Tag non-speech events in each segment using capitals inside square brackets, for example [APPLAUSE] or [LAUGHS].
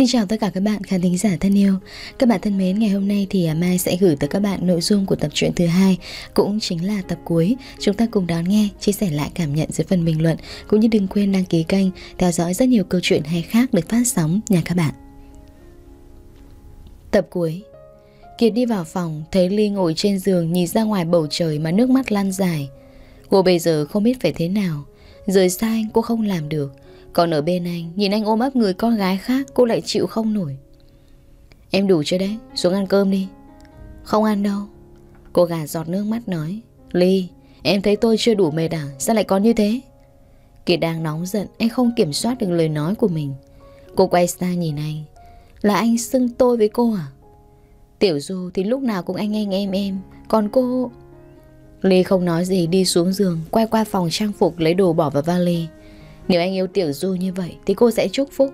Xin chào tất cả các bạn khán thính giả thân yêu. Các bạn thân mến, ngày hôm nay thì à, Mai sẽ gửi tới các bạn nội dung của tập truyện thứ hai, cũng chính là tập cuối. Chúng ta cùng đón nghe, chia sẻ lại cảm nhận dưới phần bình luận cũng như đừng quên đăng ký kênh, theo dõi rất nhiều câu chuyện hay khác được phát sóng nha các bạn. Tập cuối Kiệt đi vào phòng, thấy Ly ngồi trên giường nhìn ra ngoài bầu trời mà nước mắt lan dài. Cô bây giờ không biết phải thế nào, rời xa anh cô không làm được. Còn ở bên anh Nhìn anh ôm ấp người con gái khác Cô lại chịu không nổi Em đủ chưa đấy Xuống ăn cơm đi Không ăn đâu Cô gà giọt nước mắt nói Ly Em thấy tôi chưa đủ mệt à Sao lại còn như thế kỳ đang nóng giận Anh không kiểm soát được lời nói của mình Cô quay sang nhìn anh Là anh xưng tôi với cô à Tiểu Du thì lúc nào cũng anh anh em em Còn cô Ly không nói gì đi xuống giường Quay qua phòng trang phục lấy đồ bỏ vào vali nếu anh yêu Tiểu Du như vậy thì cô sẽ chúc phúc.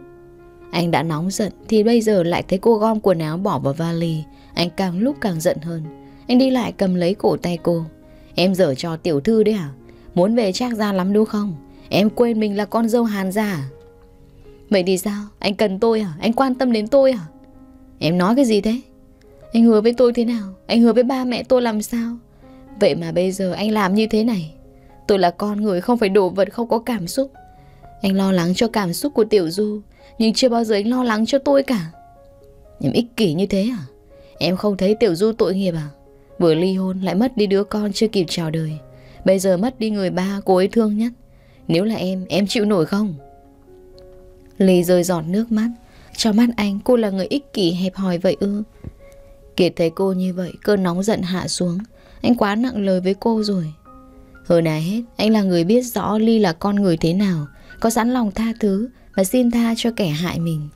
Anh đã nóng giận thì bây giờ lại thấy cô gom quần áo bỏ vào vali. Anh càng lúc càng giận hơn. Anh đi lại cầm lấy cổ tay cô. Em dở cho tiểu thư đấy à? Muốn về trác ra lắm đúng không? Em quên mình là con dâu Hàn ra à? Vậy thì sao? Anh cần tôi à? Anh quan tâm đến tôi à? Em nói cái gì thế? Anh hứa với tôi thế nào? Anh hứa với ba mẹ tôi làm sao? Vậy mà bây giờ anh làm như thế này. Tôi là con người không phải đồ vật không có cảm xúc. Anh lo lắng cho cảm xúc của Tiểu Du Nhưng chưa bao giờ anh lo lắng cho tôi cả Em ích kỷ như thế à Em không thấy Tiểu Du tội nghiệp à Vừa ly hôn lại mất đi đứa con chưa kịp chào đời Bây giờ mất đi người ba cô ấy thương nhất Nếu là em, em chịu nổi không? Ly rơi giọt nước mắt Trong mắt anh cô là người ích kỷ hẹp hòi vậy ư Kiệt thấy cô như vậy Cơn nóng giận hạ xuống Anh quá nặng lời với cô rồi Hơn ai hết Anh là người biết rõ Ly là con người thế nào có sẵn lòng tha thứ Và xin tha cho kẻ hại mình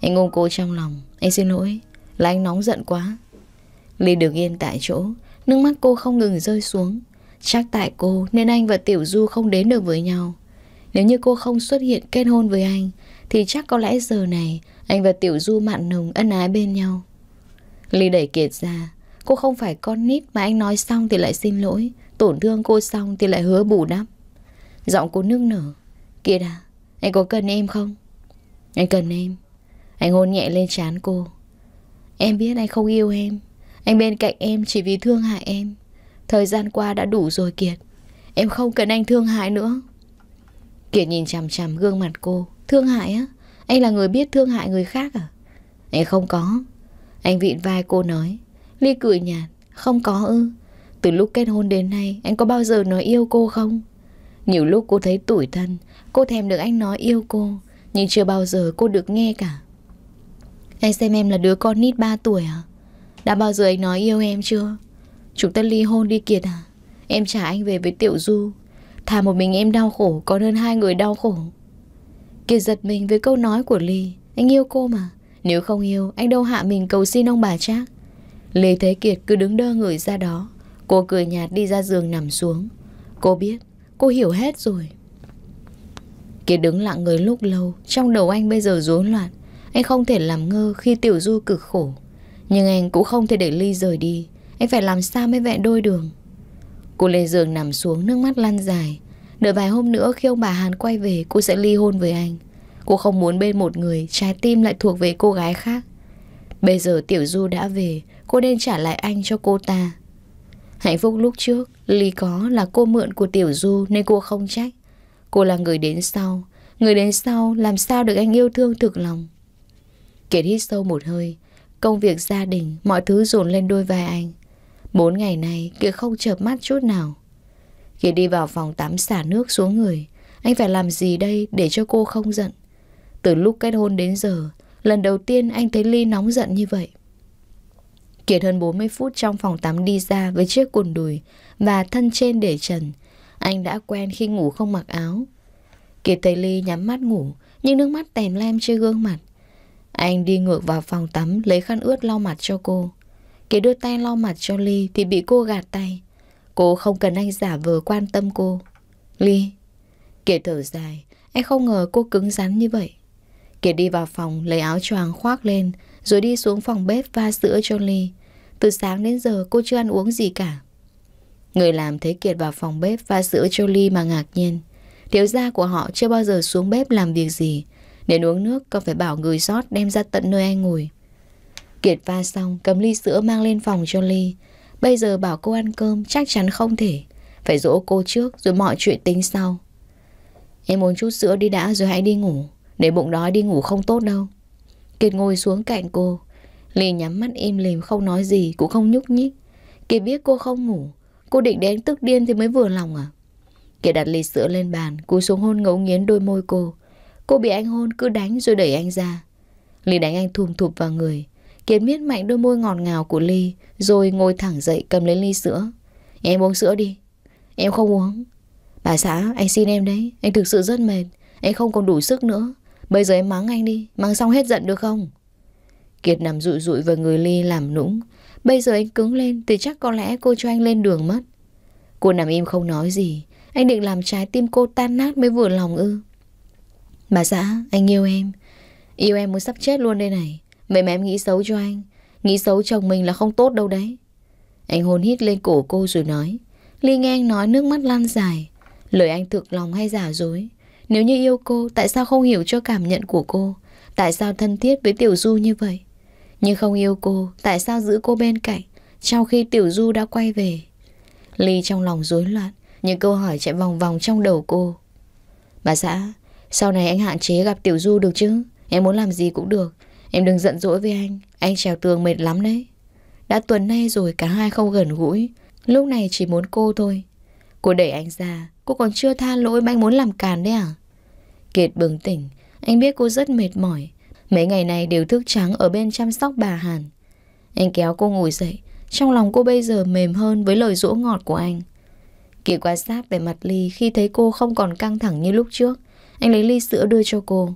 Anh ôm cô trong lòng Anh xin lỗi Là anh nóng giận quá Ly được yên tại chỗ Nước mắt cô không ngừng rơi xuống Chắc tại cô nên anh và Tiểu Du không đến được với nhau Nếu như cô không xuất hiện kết hôn với anh Thì chắc có lẽ giờ này Anh và Tiểu Du mặn nồng ân ái bên nhau Ly đẩy Kiệt ra Cô không phải con nít mà anh nói xong thì lại xin lỗi Tổn thương cô xong thì lại hứa bù đắp Giọng cô nước nở Kiệt à, Anh có cần em không Anh cần em Anh hôn nhẹ lên trán cô Em biết anh không yêu em Anh bên cạnh em chỉ vì thương hại em Thời gian qua đã đủ rồi Kiệt Em không cần anh thương hại nữa Kiệt nhìn chằm chằm gương mặt cô Thương hại á Anh là người biết thương hại người khác à Anh không có Anh vịn vai cô nói Ly cười nhạt Không có ư Từ lúc kết hôn đến nay Anh có bao giờ nói yêu cô không Nhiều lúc cô thấy tủi thân Cô thèm được anh nói yêu cô Nhưng chưa bao giờ cô được nghe cả Anh xem em là đứa con nít 3 tuổi à Đã bao giờ anh nói yêu em chưa Chúng ta ly hôn đi Kiệt à Em trả anh về với Tiểu Du Thà một mình em đau khổ Còn hơn hai người đau khổ Kiệt giật mình với câu nói của Ly Anh yêu cô mà Nếu không yêu anh đâu hạ mình cầu xin ông bà chắc Lê Thế Kiệt cứ đứng đơ người ra đó Cô cười nhạt đi ra giường nằm xuống Cô biết Cô hiểu hết rồi Kiệt đứng lặng người lúc lâu Trong đầu anh bây giờ rối loạn Anh không thể làm ngơ khi Tiểu Du cực khổ Nhưng anh cũng không thể để Ly rời đi Anh phải làm sao mới vẹn đôi đường Cô lên giường nằm xuống nước mắt lăn dài Đợi vài hôm nữa khi ông bà Hàn quay về Cô sẽ ly hôn với anh Cô không muốn bên một người Trái tim lại thuộc về cô gái khác Bây giờ Tiểu Du đã về Cô nên trả lại anh cho cô ta Hạnh phúc lúc trước Ly có là cô mượn của Tiểu Du Nên cô không trách Cô là người đến sau Người đến sau làm sao được anh yêu thương thực lòng Kiệt hít sâu một hơi Công việc gia đình Mọi thứ dồn lên đôi vai anh Bốn ngày nay Kiệt không chợp mắt chút nào Kiệt đi vào phòng tắm xả nước xuống người Anh phải làm gì đây để cho cô không giận Từ lúc kết hôn đến giờ Lần đầu tiên anh thấy Ly nóng giận như vậy Kiệt hơn 40 phút trong phòng tắm đi ra với chiếc quần đùi và thân trên để trần, anh đã quen khi ngủ không mặc áo. Kiệt Tây Ly nhắm mắt ngủ, nhưng nước mắt tèm lem trên gương mặt. Anh đi ngược vào phòng tắm lấy khăn ướt lau mặt cho cô. Kiệt đưa tay lau mặt cho Ly thì bị cô gạt tay. Cô không cần anh giả vờ quan tâm cô. Ly. Kiệt thở dài, anh không ngờ cô cứng rắn như vậy. Kiệt đi vào phòng lấy áo choàng khoác lên rồi đi xuống phòng bếp va sữa cho Ly. Từ sáng đến giờ cô chưa ăn uống gì cả. Người làm thấy Kiệt vào phòng bếp và sữa cho ly mà ngạc nhiên. Thiếu gia của họ chưa bao giờ xuống bếp làm việc gì. Để uống nước, con phải bảo người rót đem ra tận nơi anh ngồi. Kiệt pha xong, cầm ly sữa mang lên phòng cho Ly. Bây giờ bảo cô ăn cơm chắc chắn không thể. Phải dỗ cô trước rồi mọi chuyện tính sau. Em uống chút sữa đi đã rồi hãy đi ngủ. Để bụng đói đi ngủ không tốt đâu. Kiệt ngồi xuống cạnh cô. Ly nhắm mắt im lìm không nói gì cũng không nhúc nhích. Kiệt biết cô không ngủ. Cô định đến tức điên thì mới vừa lòng à Kiệt đặt ly sữa lên bàn Cú xuống hôn ngấu nghiến đôi môi cô Cô bị anh hôn cứ đánh rồi đẩy anh ra Ly đánh anh thùm thụp vào người Kiệt miết mạnh đôi môi ngọt ngào của Ly Rồi ngồi thẳng dậy cầm lấy ly sữa Em uống sữa đi Em không uống Bà xã anh xin em đấy Anh thực sự rất mệt Anh không còn đủ sức nữa Bây giờ em mắng anh đi Mắng xong hết giận được không Kiệt nằm rụi rụi vào người Ly làm nũng Bây giờ anh cứng lên thì chắc có lẽ cô cho anh lên đường mất. Cô nằm im không nói gì. Anh định làm trái tim cô tan nát mới vừa lòng ư. Bà xã, anh yêu em. Yêu em muốn sắp chết luôn đây này. Vậy mà em nghĩ xấu cho anh. Nghĩ xấu chồng mình là không tốt đâu đấy. Anh hôn hít lên cổ cô rồi nói. Ly nghe anh nói nước mắt lan dài. Lời anh thực lòng hay giả dối. Nếu như yêu cô, tại sao không hiểu cho cảm nhận của cô? Tại sao thân thiết với Tiểu Du như vậy? Nhưng không yêu cô Tại sao giữ cô bên cạnh Trong khi Tiểu Du đã quay về Ly trong lòng rối loạn Những câu hỏi chạy vòng vòng trong đầu cô Bà xã Sau này anh hạn chế gặp Tiểu Du được chứ Em muốn làm gì cũng được Em đừng giận dỗi với anh Anh trèo tường mệt lắm đấy Đã tuần nay rồi cả hai không gần gũi Lúc này chỉ muốn cô thôi Cô đẩy anh ra Cô còn chưa tha lỗi mà anh muốn làm càn đấy à Kiệt bừng tỉnh Anh biết cô rất mệt mỏi Mấy ngày này đều thức trắng ở bên chăm sóc bà Hàn. Anh kéo cô ngồi dậy, trong lòng cô bây giờ mềm hơn với lời dỗ ngọt của anh. Kỳ quan sát về mặt Ly khi thấy cô không còn căng thẳng như lúc trước. Anh lấy ly sữa đưa cho cô.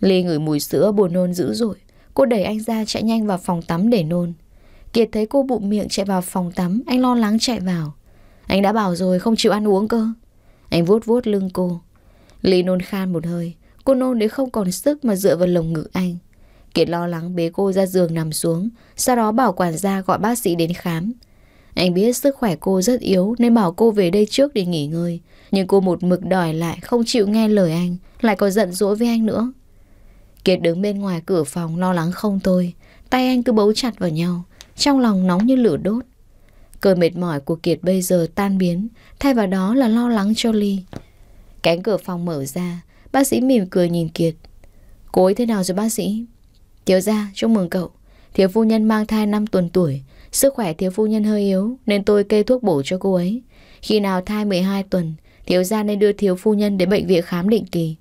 Ly ngửi mùi sữa buồn nôn dữ dội. Cô đẩy anh ra chạy nhanh vào phòng tắm để nôn. Kiệt thấy cô bụng miệng chạy vào phòng tắm, anh lo lắng chạy vào. Anh đã bảo rồi không chịu ăn uống cơ. Anh vuốt vuốt lưng cô. Ly nôn khan một hơi. Cô nôn đến không còn sức mà dựa vào lồng ngực anh. Kiệt lo lắng bế cô ra giường nằm xuống, sau đó bảo quản gia gọi bác sĩ đến khám. Anh biết sức khỏe cô rất yếu nên bảo cô về đây trước để nghỉ ngơi. Nhưng cô một mực đòi lại không chịu nghe lời anh, lại còn giận dỗi với anh nữa. Kiệt đứng bên ngoài cửa phòng lo lắng không thôi, tay anh cứ bấu chặt vào nhau, trong lòng nóng như lửa đốt. Cơn mệt mỏi của Kiệt bây giờ tan biến, thay vào đó là lo lắng cho Ly. Cánh cửa phòng mở ra, Bác sĩ mỉm cười nhìn Kiệt Cô ấy thế nào rồi bác sĩ? Thiếu ra, chúc mừng cậu Thiếu phu nhân mang thai 5 tuần tuổi Sức khỏe thiếu phu nhân hơi yếu Nên tôi kê thuốc bổ cho cô ấy Khi nào thai 12 tuần Thiếu gia nên đưa thiếu phu nhân đến bệnh viện khám định kỳ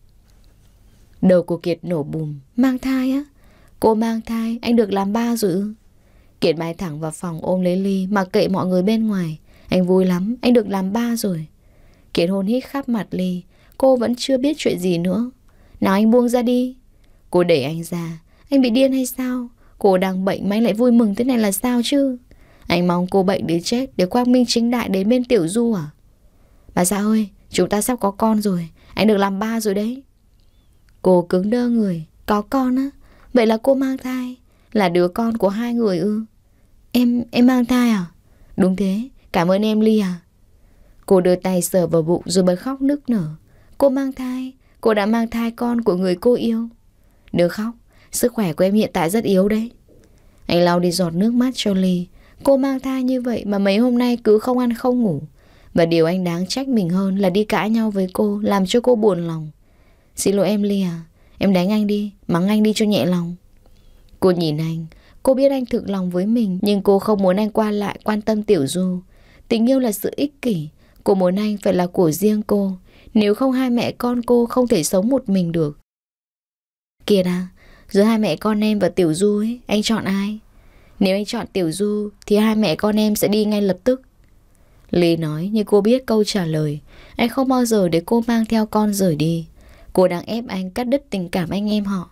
Đầu của Kiệt nổ bùm Mang thai á Cô mang thai, anh được làm ba rồi Kiệt bay thẳng vào phòng ôm lấy Ly Mặc kệ mọi người bên ngoài Anh vui lắm, anh được làm ba rồi Kiệt hôn hít khắp mặt Ly cô vẫn chưa biết chuyện gì nữa. Nào anh buông ra đi. Cô đẩy anh ra. Anh bị điên hay sao? Cô đang bệnh mà anh lại vui mừng thế này là sao chứ? Anh mong cô bệnh đến chết để quang minh chính đại đến bên tiểu du à? Bà xã ơi, chúng ta sắp có con rồi. Anh được làm ba rồi đấy. Cô cứng đơ người. Có con á? Vậy là cô mang thai. Là đứa con của hai người ư? Em, em mang thai à? Đúng thế. Cảm ơn em Ly à? Cô đưa tay sờ vào bụng rồi bật khóc nức nở. Cô mang thai, cô đã mang thai con của người cô yêu. Đừng khóc, sức khỏe của em hiện tại rất yếu đấy. Anh lau đi giọt nước mắt cho Ly. Cô mang thai như vậy mà mấy hôm nay cứ không ăn không ngủ. Và điều anh đáng trách mình hơn là đi cãi nhau với cô, làm cho cô buồn lòng. Xin lỗi em Ly à, em đánh anh đi, mắng anh đi cho nhẹ lòng. Cô nhìn anh, cô biết anh thực lòng với mình nhưng cô không muốn anh qua lại quan tâm Tiểu Du. Tình yêu là sự ích kỷ, cô muốn anh phải là của riêng cô, nếu không hai mẹ con cô không thể sống một mình được Kiệt à Giữa hai mẹ con em và Tiểu Du ấy Anh chọn ai Nếu anh chọn Tiểu Du Thì hai mẹ con em sẽ đi ngay lập tức Lý nói như cô biết câu trả lời Anh không bao giờ để cô mang theo con rời đi Cô đang ép anh cắt đứt tình cảm anh em họ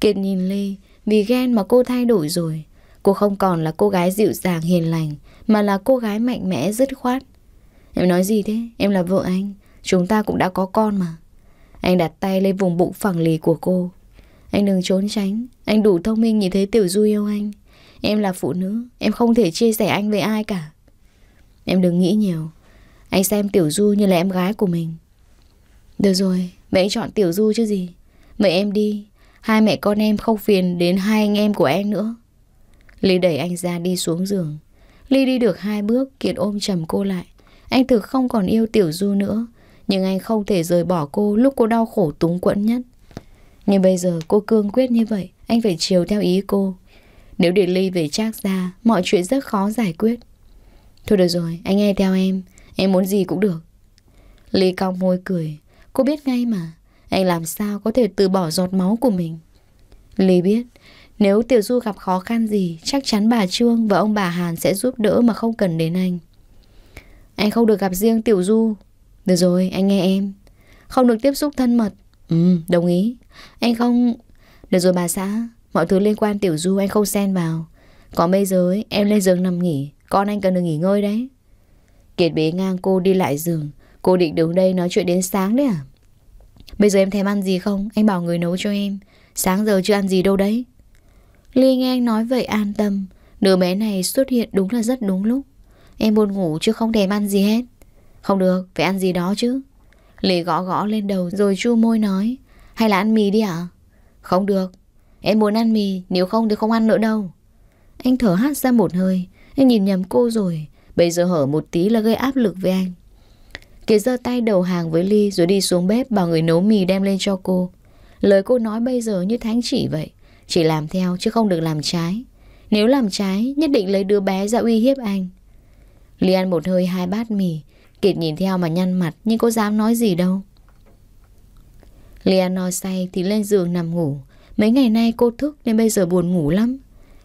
Kiệt nhìn Lê, Vì ghen mà cô thay đổi rồi Cô không còn là cô gái dịu dàng hiền lành Mà là cô gái mạnh mẽ dứt khoát Em nói gì thế? Em là vợ anh Chúng ta cũng đã có con mà Anh đặt tay lên vùng bụng phẳng lì của cô Anh đừng trốn tránh Anh đủ thông minh nhìn thấy Tiểu Du yêu anh Em là phụ nữ Em không thể chia sẻ anh với ai cả Em đừng nghĩ nhiều Anh xem Tiểu Du như là em gái của mình Được rồi Mẹ chọn Tiểu Du chứ gì Mẹ em đi Hai mẹ con em không phiền đến hai anh em của em nữa Ly đẩy anh ra đi xuống giường Ly đi được hai bước Kiệt ôm chầm cô lại Anh thực không còn yêu Tiểu Du nữa nhưng anh không thể rời bỏ cô lúc cô đau khổ túng quẫn nhất. Nhưng bây giờ cô cương quyết như vậy, anh phải chiều theo ý cô. Nếu để Ly về trác ra, mọi chuyện rất khó giải quyết. Thôi được rồi, anh nghe theo em, em muốn gì cũng được. Ly cong môi cười, cô biết ngay mà, anh làm sao có thể từ bỏ giọt máu của mình. Ly biết, nếu Tiểu Du gặp khó khăn gì, chắc chắn bà Trương và ông bà Hàn sẽ giúp đỡ mà không cần đến anh. Anh không được gặp riêng Tiểu Du, được rồi, anh nghe em. Không được tiếp xúc thân mật. Ừ, đồng ý. Anh không... Được rồi bà xã, mọi thứ liên quan Tiểu Du anh không xen vào. Còn bây giờ em lên giường nằm nghỉ, con anh cần được nghỉ ngơi đấy. Kiệt bế ngang cô đi lại giường, cô định đứng đây nói chuyện đến sáng đấy à? Bây giờ em thèm ăn gì không? Anh bảo người nấu cho em. Sáng giờ chưa ăn gì đâu đấy. Ly nghe anh nói vậy an tâm, đứa bé này xuất hiện đúng là rất đúng lúc. Em buồn ngủ chứ không thèm ăn gì hết. Không được, phải ăn gì đó chứ. Lì gõ gõ lên đầu rồi chu môi nói. Hay là ăn mì đi ạ? Không được. Em muốn ăn mì, nếu không thì không ăn nữa đâu. Anh thở hát ra một hơi. Anh nhìn nhầm cô rồi. Bây giờ hở một tí là gây áp lực với anh. Kiệt giơ tay đầu hàng với Ly rồi đi xuống bếp bảo người nấu mì đem lên cho cô. Lời cô nói bây giờ như thánh chỉ vậy. Chỉ làm theo chứ không được làm trái. Nếu làm trái, nhất định lấy đứa bé ra uy hiếp anh. Ly ăn một hơi hai bát mì, Kiệt nhìn theo mà nhăn mặt nhưng cô dám nói gì đâu. nói say thì lên giường nằm ngủ. Mấy ngày nay cô thức nên bây giờ buồn ngủ lắm.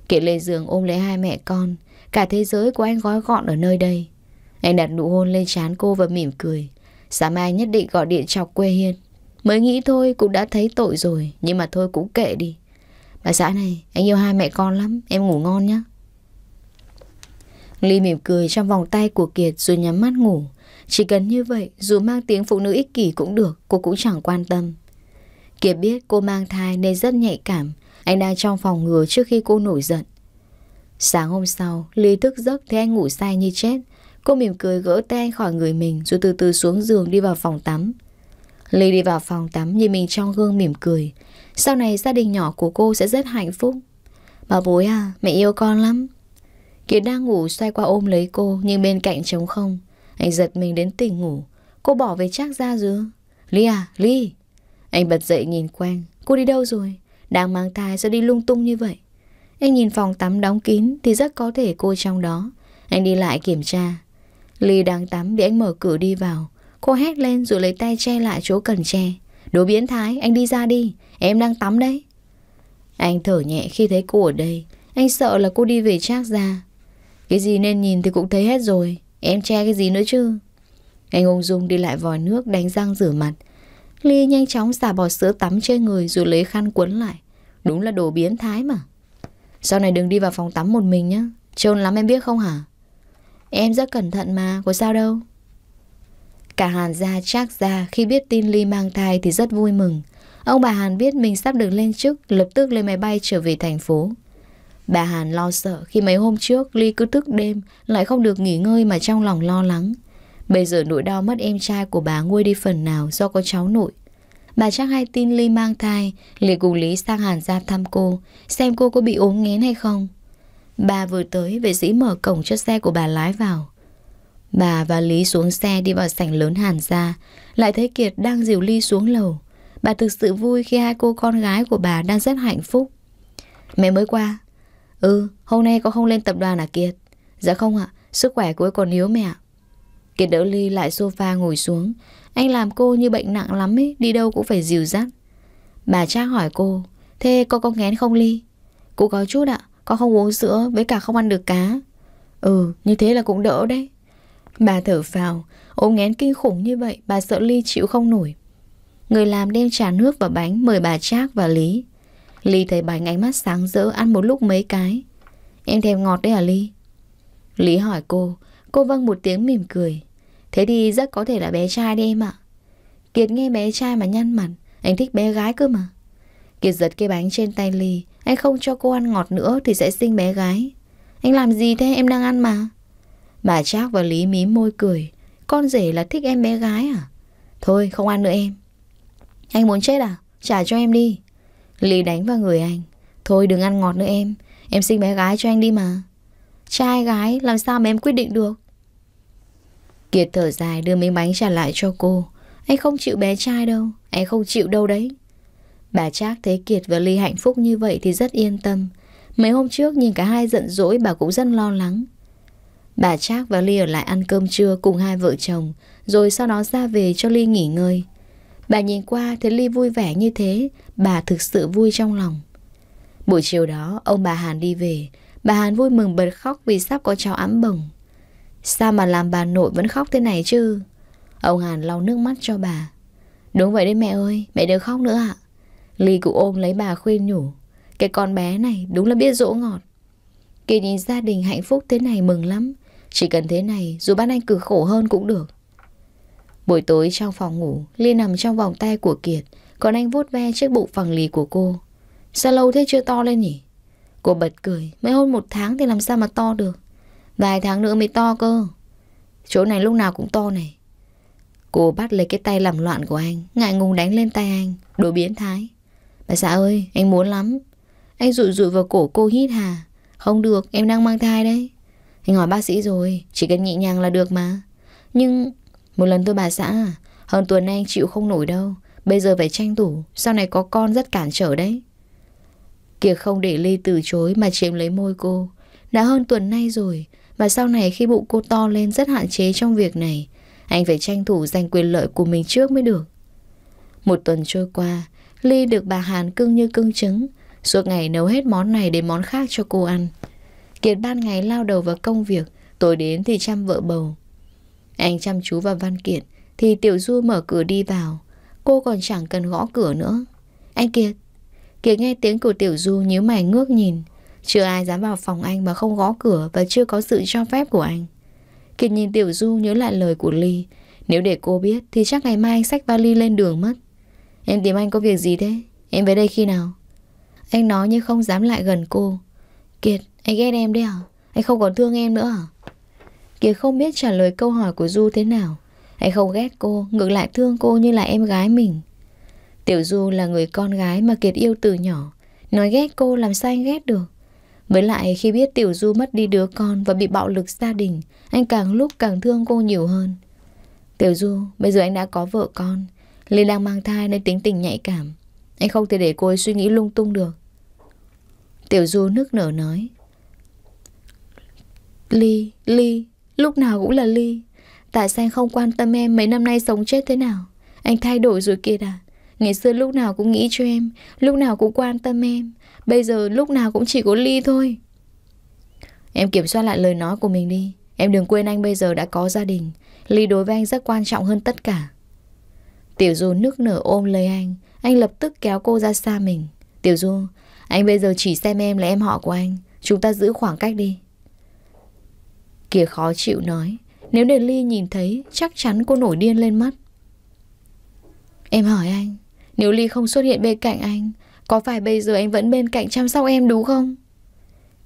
Kiệt lên giường ôm lấy hai mẹ con. Cả thế giới của anh gói gọn ở nơi đây. Anh đặt nụ hôn lên trán cô và mỉm cười. Sáng mai nhất định gọi điện chọc quê hiên. Mới nghĩ thôi cũng đã thấy tội rồi Nhưng mà thôi cũng kệ đi Bà xã này anh yêu hai mẹ con lắm Em ngủ ngon nhé Ly mỉm cười trong vòng tay của Kiệt rồi nhắm mắt ngủ chỉ cần như vậy, dù mang tiếng phụ nữ ích kỷ cũng được, cô cũng chẳng quan tâm. Kiệt biết cô mang thai nên rất nhạy cảm, anh đang trong phòng ngừa trước khi cô nổi giận. Sáng hôm sau, Ly thức giấc thấy anh ngủ say như chết. Cô mỉm cười gỡ tay anh khỏi người mình rồi từ từ xuống giường đi vào phòng tắm. Ly đi vào phòng tắm nhìn mình trong gương mỉm cười. Sau này gia đình nhỏ của cô sẽ rất hạnh phúc. Bà bối à, mẹ yêu con lắm. Kiệt đang ngủ xoay qua ôm lấy cô nhưng bên cạnh trống không. Anh giật mình đến tỉnh ngủ. Cô bỏ về chắc ra giường. Ly à, Ly. Anh bật dậy nhìn quanh. Cô đi đâu rồi? Đang mang thai sao đi lung tung như vậy? Anh nhìn phòng tắm đóng kín thì rất có thể cô trong đó. Anh đi lại kiểm tra. Ly đang tắm bị anh mở cửa đi vào. Cô hét lên rồi lấy tay che lại chỗ cần che. Đồ biến thái, anh đi ra đi. Em đang tắm đấy. Anh thở nhẹ khi thấy cô ở đây. Anh sợ là cô đi về trác ra. Cái gì nên nhìn thì cũng thấy hết rồi. Em che cái gì nữa chứ? Anh ung dung đi lại vòi nước đánh răng rửa mặt. Ly nhanh chóng xả bọt sữa tắm trên người rồi lấy khăn quấn lại. Đúng là đồ biến thái mà. Sau này đừng đi vào phòng tắm một mình nhá. Trôn lắm em biết không hả? Em rất cẩn thận mà, có sao đâu. Cả Hàn gia trác gia khi biết tin Ly mang thai thì rất vui mừng. Ông bà Hàn biết mình sắp được lên chức, lập tức lên máy bay trở về thành phố. Bà Hàn lo sợ khi mấy hôm trước Ly cứ thức đêm lại không được nghỉ ngơi mà trong lòng lo lắng. Bây giờ nỗi đau mất em trai của bà nguôi đi phần nào do có cháu nội. Bà chắc hay tin Ly mang thai, liền cùng Lý sang Hàn ra thăm cô, xem cô có bị ốm nghén hay không. Bà vừa tới, vệ sĩ mở cổng cho xe của bà lái vào. Bà và Lý xuống xe đi vào sảnh lớn Hàn ra, lại thấy Kiệt đang dìu Ly xuống lầu. Bà thực sự vui khi hai cô con gái của bà đang rất hạnh phúc. Mẹ mới qua, Ừ, hôm nay con không lên tập đoàn à Kiệt? Dạ không ạ, sức khỏe của còn yếu mẹ Kiệt đỡ ly lại sofa ngồi xuống. Anh làm cô như bệnh nặng lắm ấy, đi đâu cũng phải dìu dắt. Bà Trác hỏi cô, thế cô có ngén không Ly? Cô có chút ạ, con không uống sữa với cả không ăn được cá. Ừ, như thế là cũng đỡ đấy. Bà thở phào, ốm ngén kinh khủng như vậy, bà sợ Ly chịu không nổi. Người làm đem trà nước và bánh mời bà Trác và Lý. Ly thấy Bánh ánh mắt sáng rỡ ăn một lúc mấy cái. Em thèm ngọt đấy à Ly? Lý hỏi cô, cô vâng một tiếng mỉm cười. Thế thì rất có thể là bé trai đấy em ạ. Kiệt nghe bé trai mà nhăn mặt, anh thích bé gái cơ mà. Kiệt giật cái bánh trên tay Ly, anh không cho cô ăn ngọt nữa thì sẽ sinh bé gái. Anh làm gì thế em đang ăn mà. Bà Trác và Lý mím môi cười, con rể là thích em bé gái à? Thôi không ăn nữa em. Anh muốn chết à? Trả cho em đi. Lý đánh vào người anh Thôi đừng ăn ngọt nữa em Em xin bé gái cho anh đi mà Trai gái làm sao mà em quyết định được Kiệt thở dài đưa miếng bánh trả lại cho cô Anh không chịu bé trai đâu Anh không chịu đâu đấy Bà Trác thấy Kiệt và Ly hạnh phúc như vậy thì rất yên tâm Mấy hôm trước nhìn cả hai giận dỗi bà cũng rất lo lắng Bà Trác và Ly ở lại ăn cơm trưa cùng hai vợ chồng Rồi sau đó ra về cho Ly nghỉ ngơi Bà nhìn qua thấy Ly vui vẻ như thế, bà thực sự vui trong lòng. Buổi chiều đó, ông bà Hàn đi về, bà Hàn vui mừng bật khóc vì sắp có cháu ấm bồng. Sao mà làm bà nội vẫn khóc thế này chứ? Ông Hàn lau nước mắt cho bà. Đúng vậy đấy mẹ ơi, mẹ đừng khóc nữa ạ. Ly cụ ôm lấy bà khuyên nhủ. Cái con bé này đúng là biết dỗ ngọt. Kỳ nhìn gia đình hạnh phúc thế này mừng lắm. Chỉ cần thế này, dù ban anh cực khổ hơn cũng được. Buổi tối trong phòng ngủ, Ly nằm trong vòng tay của Kiệt, còn anh vuốt ve chiếc bụng phẳng lì của cô. Sao lâu thế chưa to lên nhỉ? Cô bật cười, mới hôn một tháng thì làm sao mà to được? Vài tháng nữa mới to cơ. Chỗ này lúc nào cũng to này. Cô bắt lấy cái tay làm loạn của anh, ngại ngùng đánh lên tay anh, đồ biến thái. Bà xã ơi, anh muốn lắm. Anh rụi rụi vào cổ cô hít hà. Không được, em đang mang thai đấy. Anh hỏi bác sĩ rồi, chỉ cần nhẹ nhàng là được mà. Nhưng một lần tôi bà xã à? Hơn tuần nay chịu không nổi đâu Bây giờ phải tranh thủ Sau này có con rất cản trở đấy Kiệt không để Ly từ chối mà chiếm lấy môi cô Đã hơn tuần nay rồi và sau này khi bụng cô to lên rất hạn chế trong việc này Anh phải tranh thủ giành quyền lợi của mình trước mới được Một tuần trôi qua Ly được bà Hàn cưng như cưng trứng Suốt ngày nấu hết món này đến món khác cho cô ăn Kiệt ban ngày lao đầu vào công việc Tối đến thì chăm vợ bầu anh chăm chú vào văn kiện Thì Tiểu Du mở cửa đi vào Cô còn chẳng cần gõ cửa nữa Anh Kiệt Kiệt nghe tiếng của Tiểu Du nhíu mày ngước nhìn Chưa ai dám vào phòng anh mà không gõ cửa Và chưa có sự cho phép của anh Kiệt nhìn Tiểu Du nhớ lại lời của Ly Nếu để cô biết thì chắc ngày mai anh xách vali lên đường mất Em tìm anh có việc gì thế? Em về đây khi nào? Anh nói nhưng không dám lại gần cô Kiệt, anh ghét em đấy à? Anh không còn thương em nữa à? Kiệt không biết trả lời câu hỏi của Du thế nào Anh không ghét cô Ngược lại thương cô như là em gái mình Tiểu Du là người con gái mà Kiệt yêu từ nhỏ Nói ghét cô làm sao anh ghét được Với lại khi biết Tiểu Du mất đi đứa con Và bị bạo lực gia đình Anh càng lúc càng thương cô nhiều hơn Tiểu Du bây giờ anh đã có vợ con Linh đang mang thai nên tính tình nhạy cảm Anh không thể để cô ấy suy nghĩ lung tung được Tiểu Du nức nở nói Ly, Ly, Lúc nào cũng là Ly Tại sao anh không quan tâm em mấy năm nay sống chết thế nào Anh thay đổi rồi kìa đã Ngày xưa lúc nào cũng nghĩ cho em Lúc nào cũng quan tâm em Bây giờ lúc nào cũng chỉ có Ly thôi Em kiểm soát lại lời nói của mình đi Em đừng quên anh bây giờ đã có gia đình Ly đối với anh rất quan trọng hơn tất cả Tiểu Du nước nở ôm lấy anh Anh lập tức kéo cô ra xa mình Tiểu Du Anh bây giờ chỉ xem em là em họ của anh Chúng ta giữ khoảng cách đi Kia khó chịu nói Nếu để Ly nhìn thấy Chắc chắn cô nổi điên lên mắt Em hỏi anh Nếu Ly không xuất hiện bên cạnh anh Có phải bây giờ anh vẫn bên cạnh chăm sóc em đúng không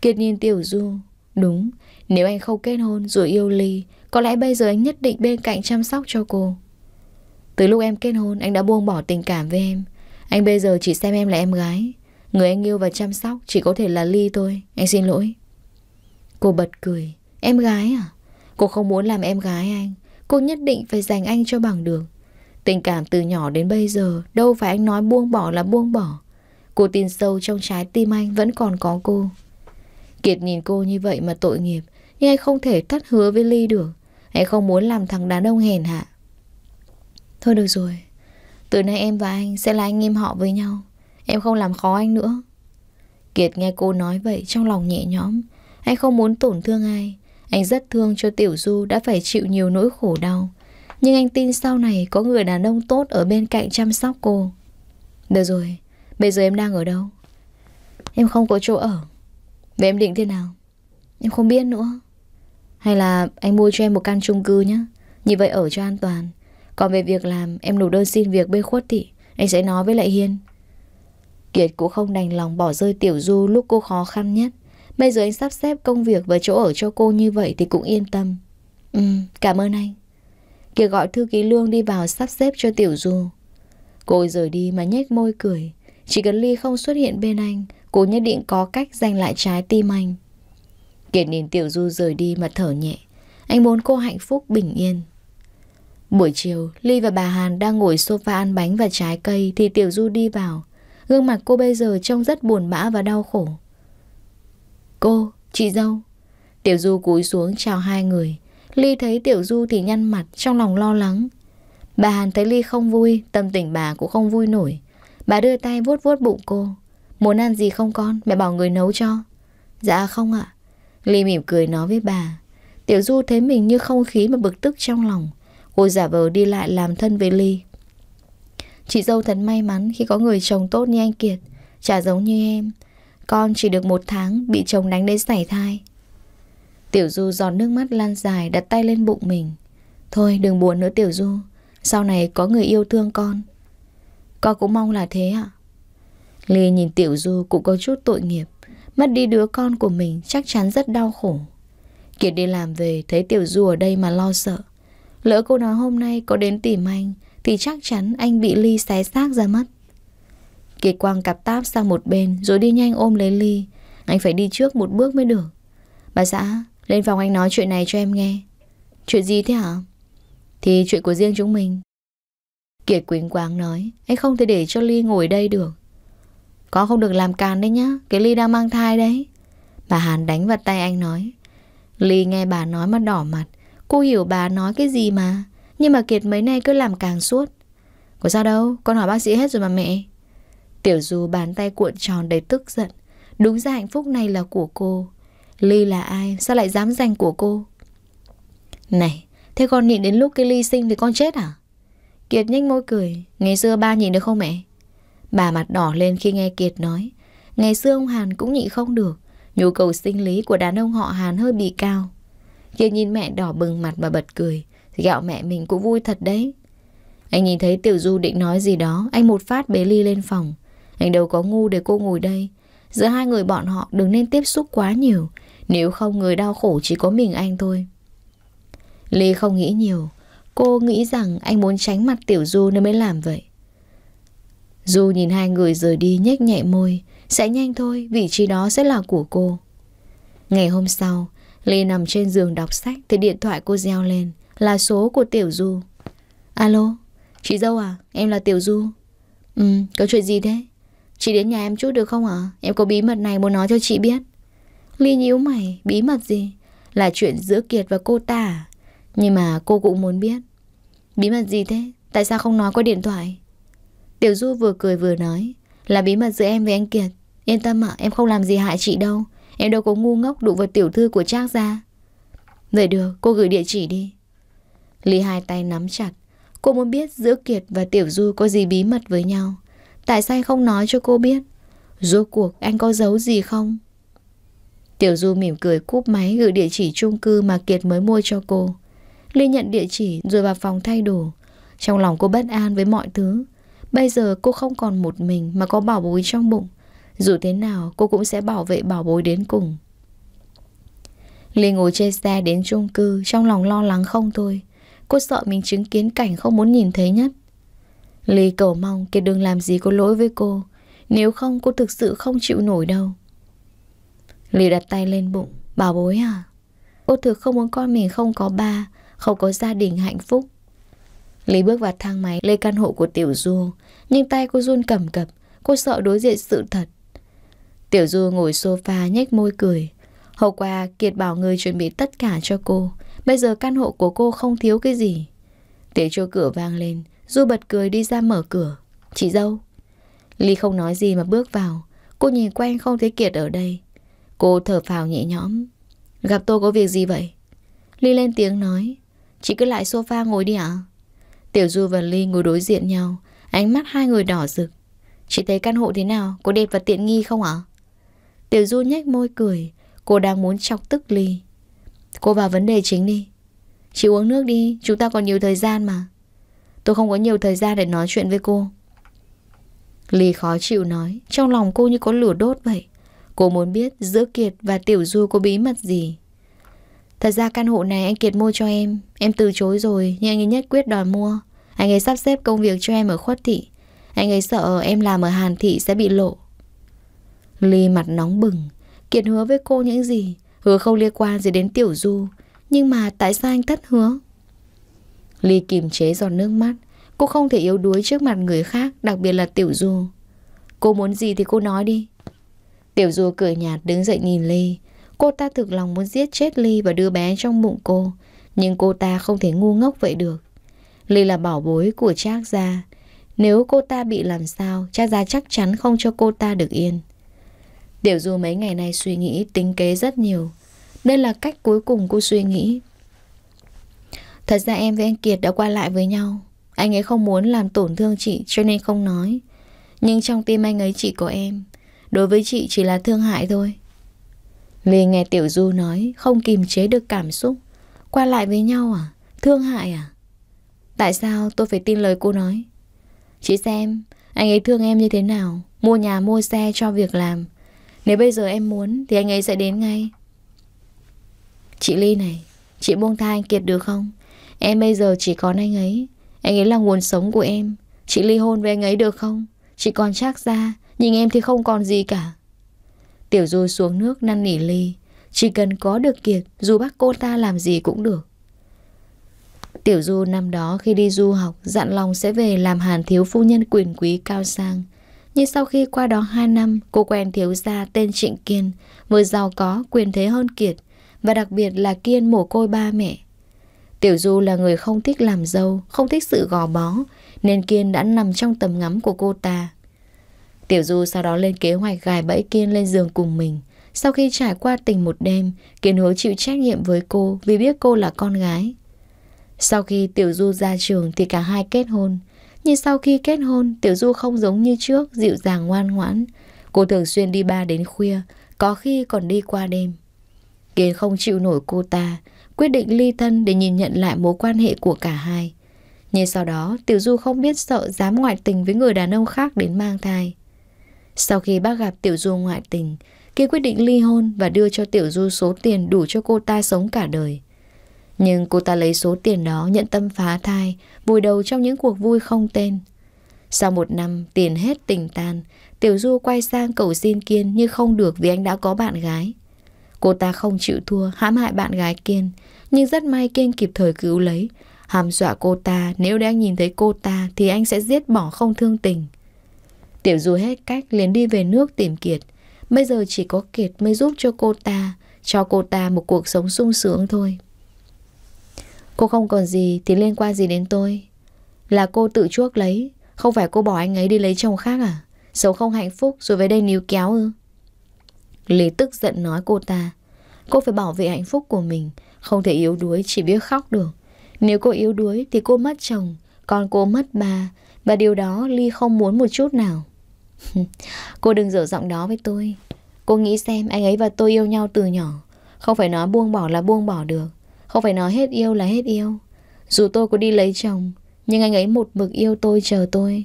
Kiệt nhìn Tiểu Du Đúng Nếu anh không kết hôn rồi yêu Ly Có lẽ bây giờ anh nhất định bên cạnh chăm sóc cho cô Từ lúc em kết hôn Anh đã buông bỏ tình cảm với em Anh bây giờ chỉ xem em là em gái Người anh yêu và chăm sóc chỉ có thể là Ly thôi Anh xin lỗi Cô bật cười Em gái à? Cô không muốn làm em gái anh Cô nhất định phải dành anh cho bằng được Tình cảm từ nhỏ đến bây giờ Đâu phải anh nói buông bỏ là buông bỏ Cô tin sâu trong trái tim anh Vẫn còn có cô Kiệt nhìn cô như vậy mà tội nghiệp Nhưng anh không thể cắt hứa với Ly được Anh không muốn làm thằng đàn ông hèn hạ Thôi được rồi Từ nay em và anh sẽ là anh em họ với nhau Em không làm khó anh nữa Kiệt nghe cô nói vậy trong lòng nhẹ nhõm Anh không muốn tổn thương ai anh rất thương cho Tiểu Du đã phải chịu nhiều nỗi khổ đau. Nhưng anh tin sau này có người đàn ông tốt ở bên cạnh chăm sóc cô. Được rồi, bây giờ em đang ở đâu? Em không có chỗ ở. Vậy em định thế nào? Em không biết nữa. Hay là anh mua cho em một căn chung cư nhé. Như vậy ở cho an toàn. Còn về việc làm, em nộp đơn xin việc bên khuất thị. Anh sẽ nói với lại Hiên. Kiệt cũng không đành lòng bỏ rơi Tiểu Du lúc cô khó khăn nhất. Bây giờ anh sắp xếp công việc và chỗ ở cho cô như vậy thì cũng yên tâm. Ừ, cảm ơn anh. Kiều gọi thư ký Lương đi vào sắp xếp cho Tiểu Du. Cô rời đi mà nhếch môi cười. Chỉ cần Ly không xuất hiện bên anh, cô nhất định có cách giành lại trái tim anh. Kiệt nhìn Tiểu Du rời đi mà thở nhẹ. Anh muốn cô hạnh phúc bình yên. Buổi chiều, Ly và bà Hàn đang ngồi sofa ăn bánh và trái cây thì Tiểu Du đi vào. Gương mặt cô bây giờ trông rất buồn bã và đau khổ. Cô, chị dâu Tiểu Du cúi xuống chào hai người Ly thấy Tiểu Du thì nhăn mặt trong lòng lo lắng Bà Hàn thấy Ly không vui Tâm tình bà cũng không vui nổi Bà đưa tay vuốt vuốt bụng cô Muốn ăn gì không con, mẹ bảo người nấu cho Dạ không ạ Ly mỉm cười nói với bà Tiểu Du thấy mình như không khí mà bực tức trong lòng Cô giả vờ đi lại làm thân với Ly Chị dâu thật may mắn khi có người chồng tốt như anh Kiệt Chả giống như em con chỉ được một tháng bị chồng đánh đến sảy thai. Tiểu Du giòn nước mắt lan dài đặt tay lên bụng mình. Thôi đừng buồn nữa Tiểu Du, sau này có người yêu thương con. Con cũng mong là thế ạ. ly nhìn Tiểu Du cũng có chút tội nghiệp, mất đi đứa con của mình chắc chắn rất đau khổ. Kiệt đi làm về thấy Tiểu Du ở đây mà lo sợ. Lỡ cô nói hôm nay có đến tìm anh thì chắc chắn anh bị Ly xé xác ra mất. Kiệt quang cặp táp sang một bên Rồi đi nhanh ôm lấy Ly Anh phải đi trước một bước mới được Bà xã, lên phòng anh nói chuyện này cho em nghe Chuyện gì thế hả? Thì chuyện của riêng chúng mình Kiệt quỳnh quáng nói Anh không thể để cho Ly ngồi đây được Có không được làm càn đấy nhá Cái Ly đang mang thai đấy Bà Hàn đánh vào tay anh nói Ly nghe bà nói mà đỏ mặt Cô hiểu bà nói cái gì mà Nhưng mà Kiệt mấy nay cứ làm càng suốt Có sao đâu, con hỏi bác sĩ hết rồi mà mẹ Tiểu Du bàn tay cuộn tròn đầy tức giận. Đúng ra hạnh phúc này là của cô. Ly là ai? Sao lại dám giành của cô? Này, thế con nhịn đến lúc cái Ly sinh thì con chết à? Kiệt nhanh môi cười. Ngày xưa ba nhịn được không mẹ? Bà mặt đỏ lên khi nghe Kiệt nói. Ngày xưa ông Hàn cũng nhịn không được. Nhu cầu sinh lý của đàn ông họ Hàn hơi bị cao. Kiệt nhìn mẹ đỏ bừng mặt mà bật cười. Gạo mẹ mình cũng vui thật đấy. Anh nhìn thấy Tiểu Du định nói gì đó, anh một phát bế Ly lên phòng. Anh đâu có ngu để cô ngồi đây Giữa hai người bọn họ đừng nên tiếp xúc quá nhiều Nếu không người đau khổ chỉ có mình anh thôi lê không nghĩ nhiều Cô nghĩ rằng anh muốn tránh mặt Tiểu Du nên mới làm vậy Du nhìn hai người rời đi nhếch nhẹ môi Sẽ nhanh thôi, vị trí đó sẽ là của cô Ngày hôm sau lê nằm trên giường đọc sách Thì điện thoại cô reo lên Là số của Tiểu Du Alo, chị dâu à, em là Tiểu Du Ừ, có chuyện gì thế? Chị đến nhà em chút được không ạ? Em có bí mật này muốn nói cho chị biết. Ly nhíu mày, bí mật gì? Là chuyện giữa Kiệt và cô ta à? Nhưng mà cô cũng muốn biết. Bí mật gì thế? Tại sao không nói qua điện thoại? Tiểu Du vừa cười vừa nói. Là bí mật giữa em với anh Kiệt. Yên tâm ạ, em không làm gì hại chị đâu. Em đâu có ngu ngốc đụng vào tiểu thư của Trác ra. Vậy được, cô gửi địa chỉ đi. Ly hai tay nắm chặt. Cô muốn biết giữa Kiệt và Tiểu Du có gì bí mật với nhau. Tại sao anh không nói cho cô biết? Rốt cuộc anh có giấu gì không? Tiểu Du mỉm cười cúp máy gửi địa chỉ chung cư mà Kiệt mới mua cho cô. Ly nhận địa chỉ rồi vào phòng thay đồ. Trong lòng cô bất an với mọi thứ. Bây giờ cô không còn một mình mà có bảo bối trong bụng. Dù thế nào cô cũng sẽ bảo vệ bảo bối đến cùng. Ly ngồi trên xe đến chung cư trong lòng lo lắng không thôi. Cô sợ mình chứng kiến cảnh không muốn nhìn thấy nhất. Ly cầu mong Kiệt đừng làm gì có lỗi với cô Nếu không cô thực sự không chịu nổi đâu Ly đặt tay lên bụng Bảo bối à Cô thực không muốn con mình không có ba Không có gia đình hạnh phúc Lý bước vào thang máy lên căn hộ của Tiểu Du Nhưng tay cô run cầm cập Cô sợ đối diện sự thật Tiểu Du ngồi sofa nhếch môi cười Hôm qua Kiệt bảo người chuẩn bị tất cả cho cô Bây giờ căn hộ của cô không thiếu cái gì Tiếng chô cửa vang lên Du bật cười đi ra mở cửa. Chị dâu. Ly không nói gì mà bước vào. Cô nhìn quanh không thấy Kiệt ở đây. Cô thở phào nhẹ nhõm. Gặp tôi có việc gì vậy? Ly lên tiếng nói. Chị cứ lại sofa ngồi đi ạ. Tiểu Du và Ly ngồi đối diện nhau. Ánh mắt hai người đỏ rực. Chị thấy căn hộ thế nào? Có đẹp và tiện nghi không ạ? Tiểu Du nhếch môi cười. Cô đang muốn chọc tức Ly. Cô vào vấn đề chính đi. Chị uống nước đi, chúng ta còn nhiều thời gian mà. Tôi không có nhiều thời gian để nói chuyện với cô Ly khó chịu nói Trong lòng cô như có lửa đốt vậy Cô muốn biết giữa Kiệt và Tiểu Du có bí mật gì Thật ra căn hộ này anh Kiệt mua cho em Em từ chối rồi Nhưng anh ấy nhất quyết đòi mua Anh ấy sắp xếp công việc cho em ở khuất thị Anh ấy sợ em làm ở Hàn Thị sẽ bị lộ Ly mặt nóng bừng Kiệt hứa với cô những gì Hứa không liên quan gì đến Tiểu Du Nhưng mà tại sao anh thất hứa Ly kìm chế giọt nước mắt Cô không thể yếu đuối trước mặt người khác Đặc biệt là Tiểu Du Cô muốn gì thì cô nói đi Tiểu Du cười nhạt đứng dậy nhìn Ly Cô ta thực lòng muốn giết chết Ly Và đưa bé trong bụng cô Nhưng cô ta không thể ngu ngốc vậy được Ly là bảo bối của Trác gia Nếu cô ta bị làm sao Trác gia chắc chắn không cho cô ta được yên Tiểu Du mấy ngày nay suy nghĩ tính kế rất nhiều Đây là cách cuối cùng cô suy nghĩ Thật ra em với anh Kiệt đã qua lại với nhau Anh ấy không muốn làm tổn thương chị cho nên không nói Nhưng trong tim anh ấy chỉ có em Đối với chị chỉ là thương hại thôi Vì nghe Tiểu Du nói Không kìm chế được cảm xúc Qua lại với nhau à? Thương hại à? Tại sao tôi phải tin lời cô nói? Chị xem Anh ấy thương em như thế nào Mua nhà mua xe cho việc làm Nếu bây giờ em muốn Thì anh ấy sẽ đến ngay Chị Ly này Chị buông tha anh Kiệt được không? Em bây giờ chỉ còn anh ấy Anh ấy là nguồn sống của em Chị ly hôn với anh ấy được không Chị còn chắc ra Nhìn em thì không còn gì cả Tiểu Du xuống nước năn nỉ ly Chỉ cần có được kiệt Dù bác cô ta làm gì cũng được Tiểu Du năm đó khi đi du học Dặn lòng sẽ về làm hàn thiếu phu nhân quyền quý cao sang Nhưng sau khi qua đó 2 năm Cô quen thiếu gia tên Trịnh Kiên Vừa giàu có quyền thế hơn Kiệt Và đặc biệt là Kiên mổ côi ba mẹ Tiểu Du là người không thích làm dâu, không thích sự gò bó, nên Kiên đã nằm trong tầm ngắm của cô ta. Tiểu Du sau đó lên kế hoạch gài bẫy Kiên lên giường cùng mình. Sau khi trải qua tình một đêm, Kiên hứa chịu trách nhiệm với cô vì biết cô là con gái. Sau khi Tiểu Du ra trường thì cả hai kết hôn. Nhưng sau khi kết hôn, Tiểu Du không giống như trước, dịu dàng ngoan ngoãn. Cô thường xuyên đi ba đến khuya, có khi còn đi qua đêm. Kiên không chịu nổi cô ta, quyết định ly thân để nhìn nhận lại mối quan hệ của cả hai. Nhưng sau đó, Tiểu Du không biết sợ dám ngoại tình với người đàn ông khác đến mang thai. Sau khi bác gặp Tiểu Du ngoại tình, kia quyết định ly hôn và đưa cho Tiểu Du số tiền đủ cho cô ta sống cả đời. Nhưng cô ta lấy số tiền đó nhận tâm phá thai, vùi đầu trong những cuộc vui không tên. Sau một năm, tiền hết tình tan, Tiểu Du quay sang cầu xin Kiên nhưng không được vì anh đã có bạn gái. Cô ta không chịu thua hãm hại bạn gái Kiên Nhưng rất may Kiên kịp thời cứu lấy Hàm dọa cô ta Nếu đang nhìn thấy cô ta Thì anh sẽ giết bỏ không thương tình Tiểu dù hết cách liền đi về nước tìm Kiệt Bây giờ chỉ có Kiệt mới giúp cho cô ta Cho cô ta một cuộc sống sung sướng thôi Cô không còn gì thì liên quan gì đến tôi Là cô tự chuốc lấy Không phải cô bỏ anh ấy đi lấy chồng khác à Sống không hạnh phúc rồi về đây níu kéo ư Lý tức giận nói cô ta Cô phải bảo vệ hạnh phúc của mình Không thể yếu đuối chỉ biết khóc được Nếu cô yếu đuối thì cô mất chồng Còn cô mất bà Và điều đó Ly không muốn một chút nào [LAUGHS] Cô đừng dở giọng đó với tôi Cô nghĩ xem anh ấy và tôi yêu nhau từ nhỏ Không phải nói buông bỏ là buông bỏ được Không phải nói hết yêu là hết yêu Dù tôi có đi lấy chồng Nhưng anh ấy một mực yêu tôi chờ tôi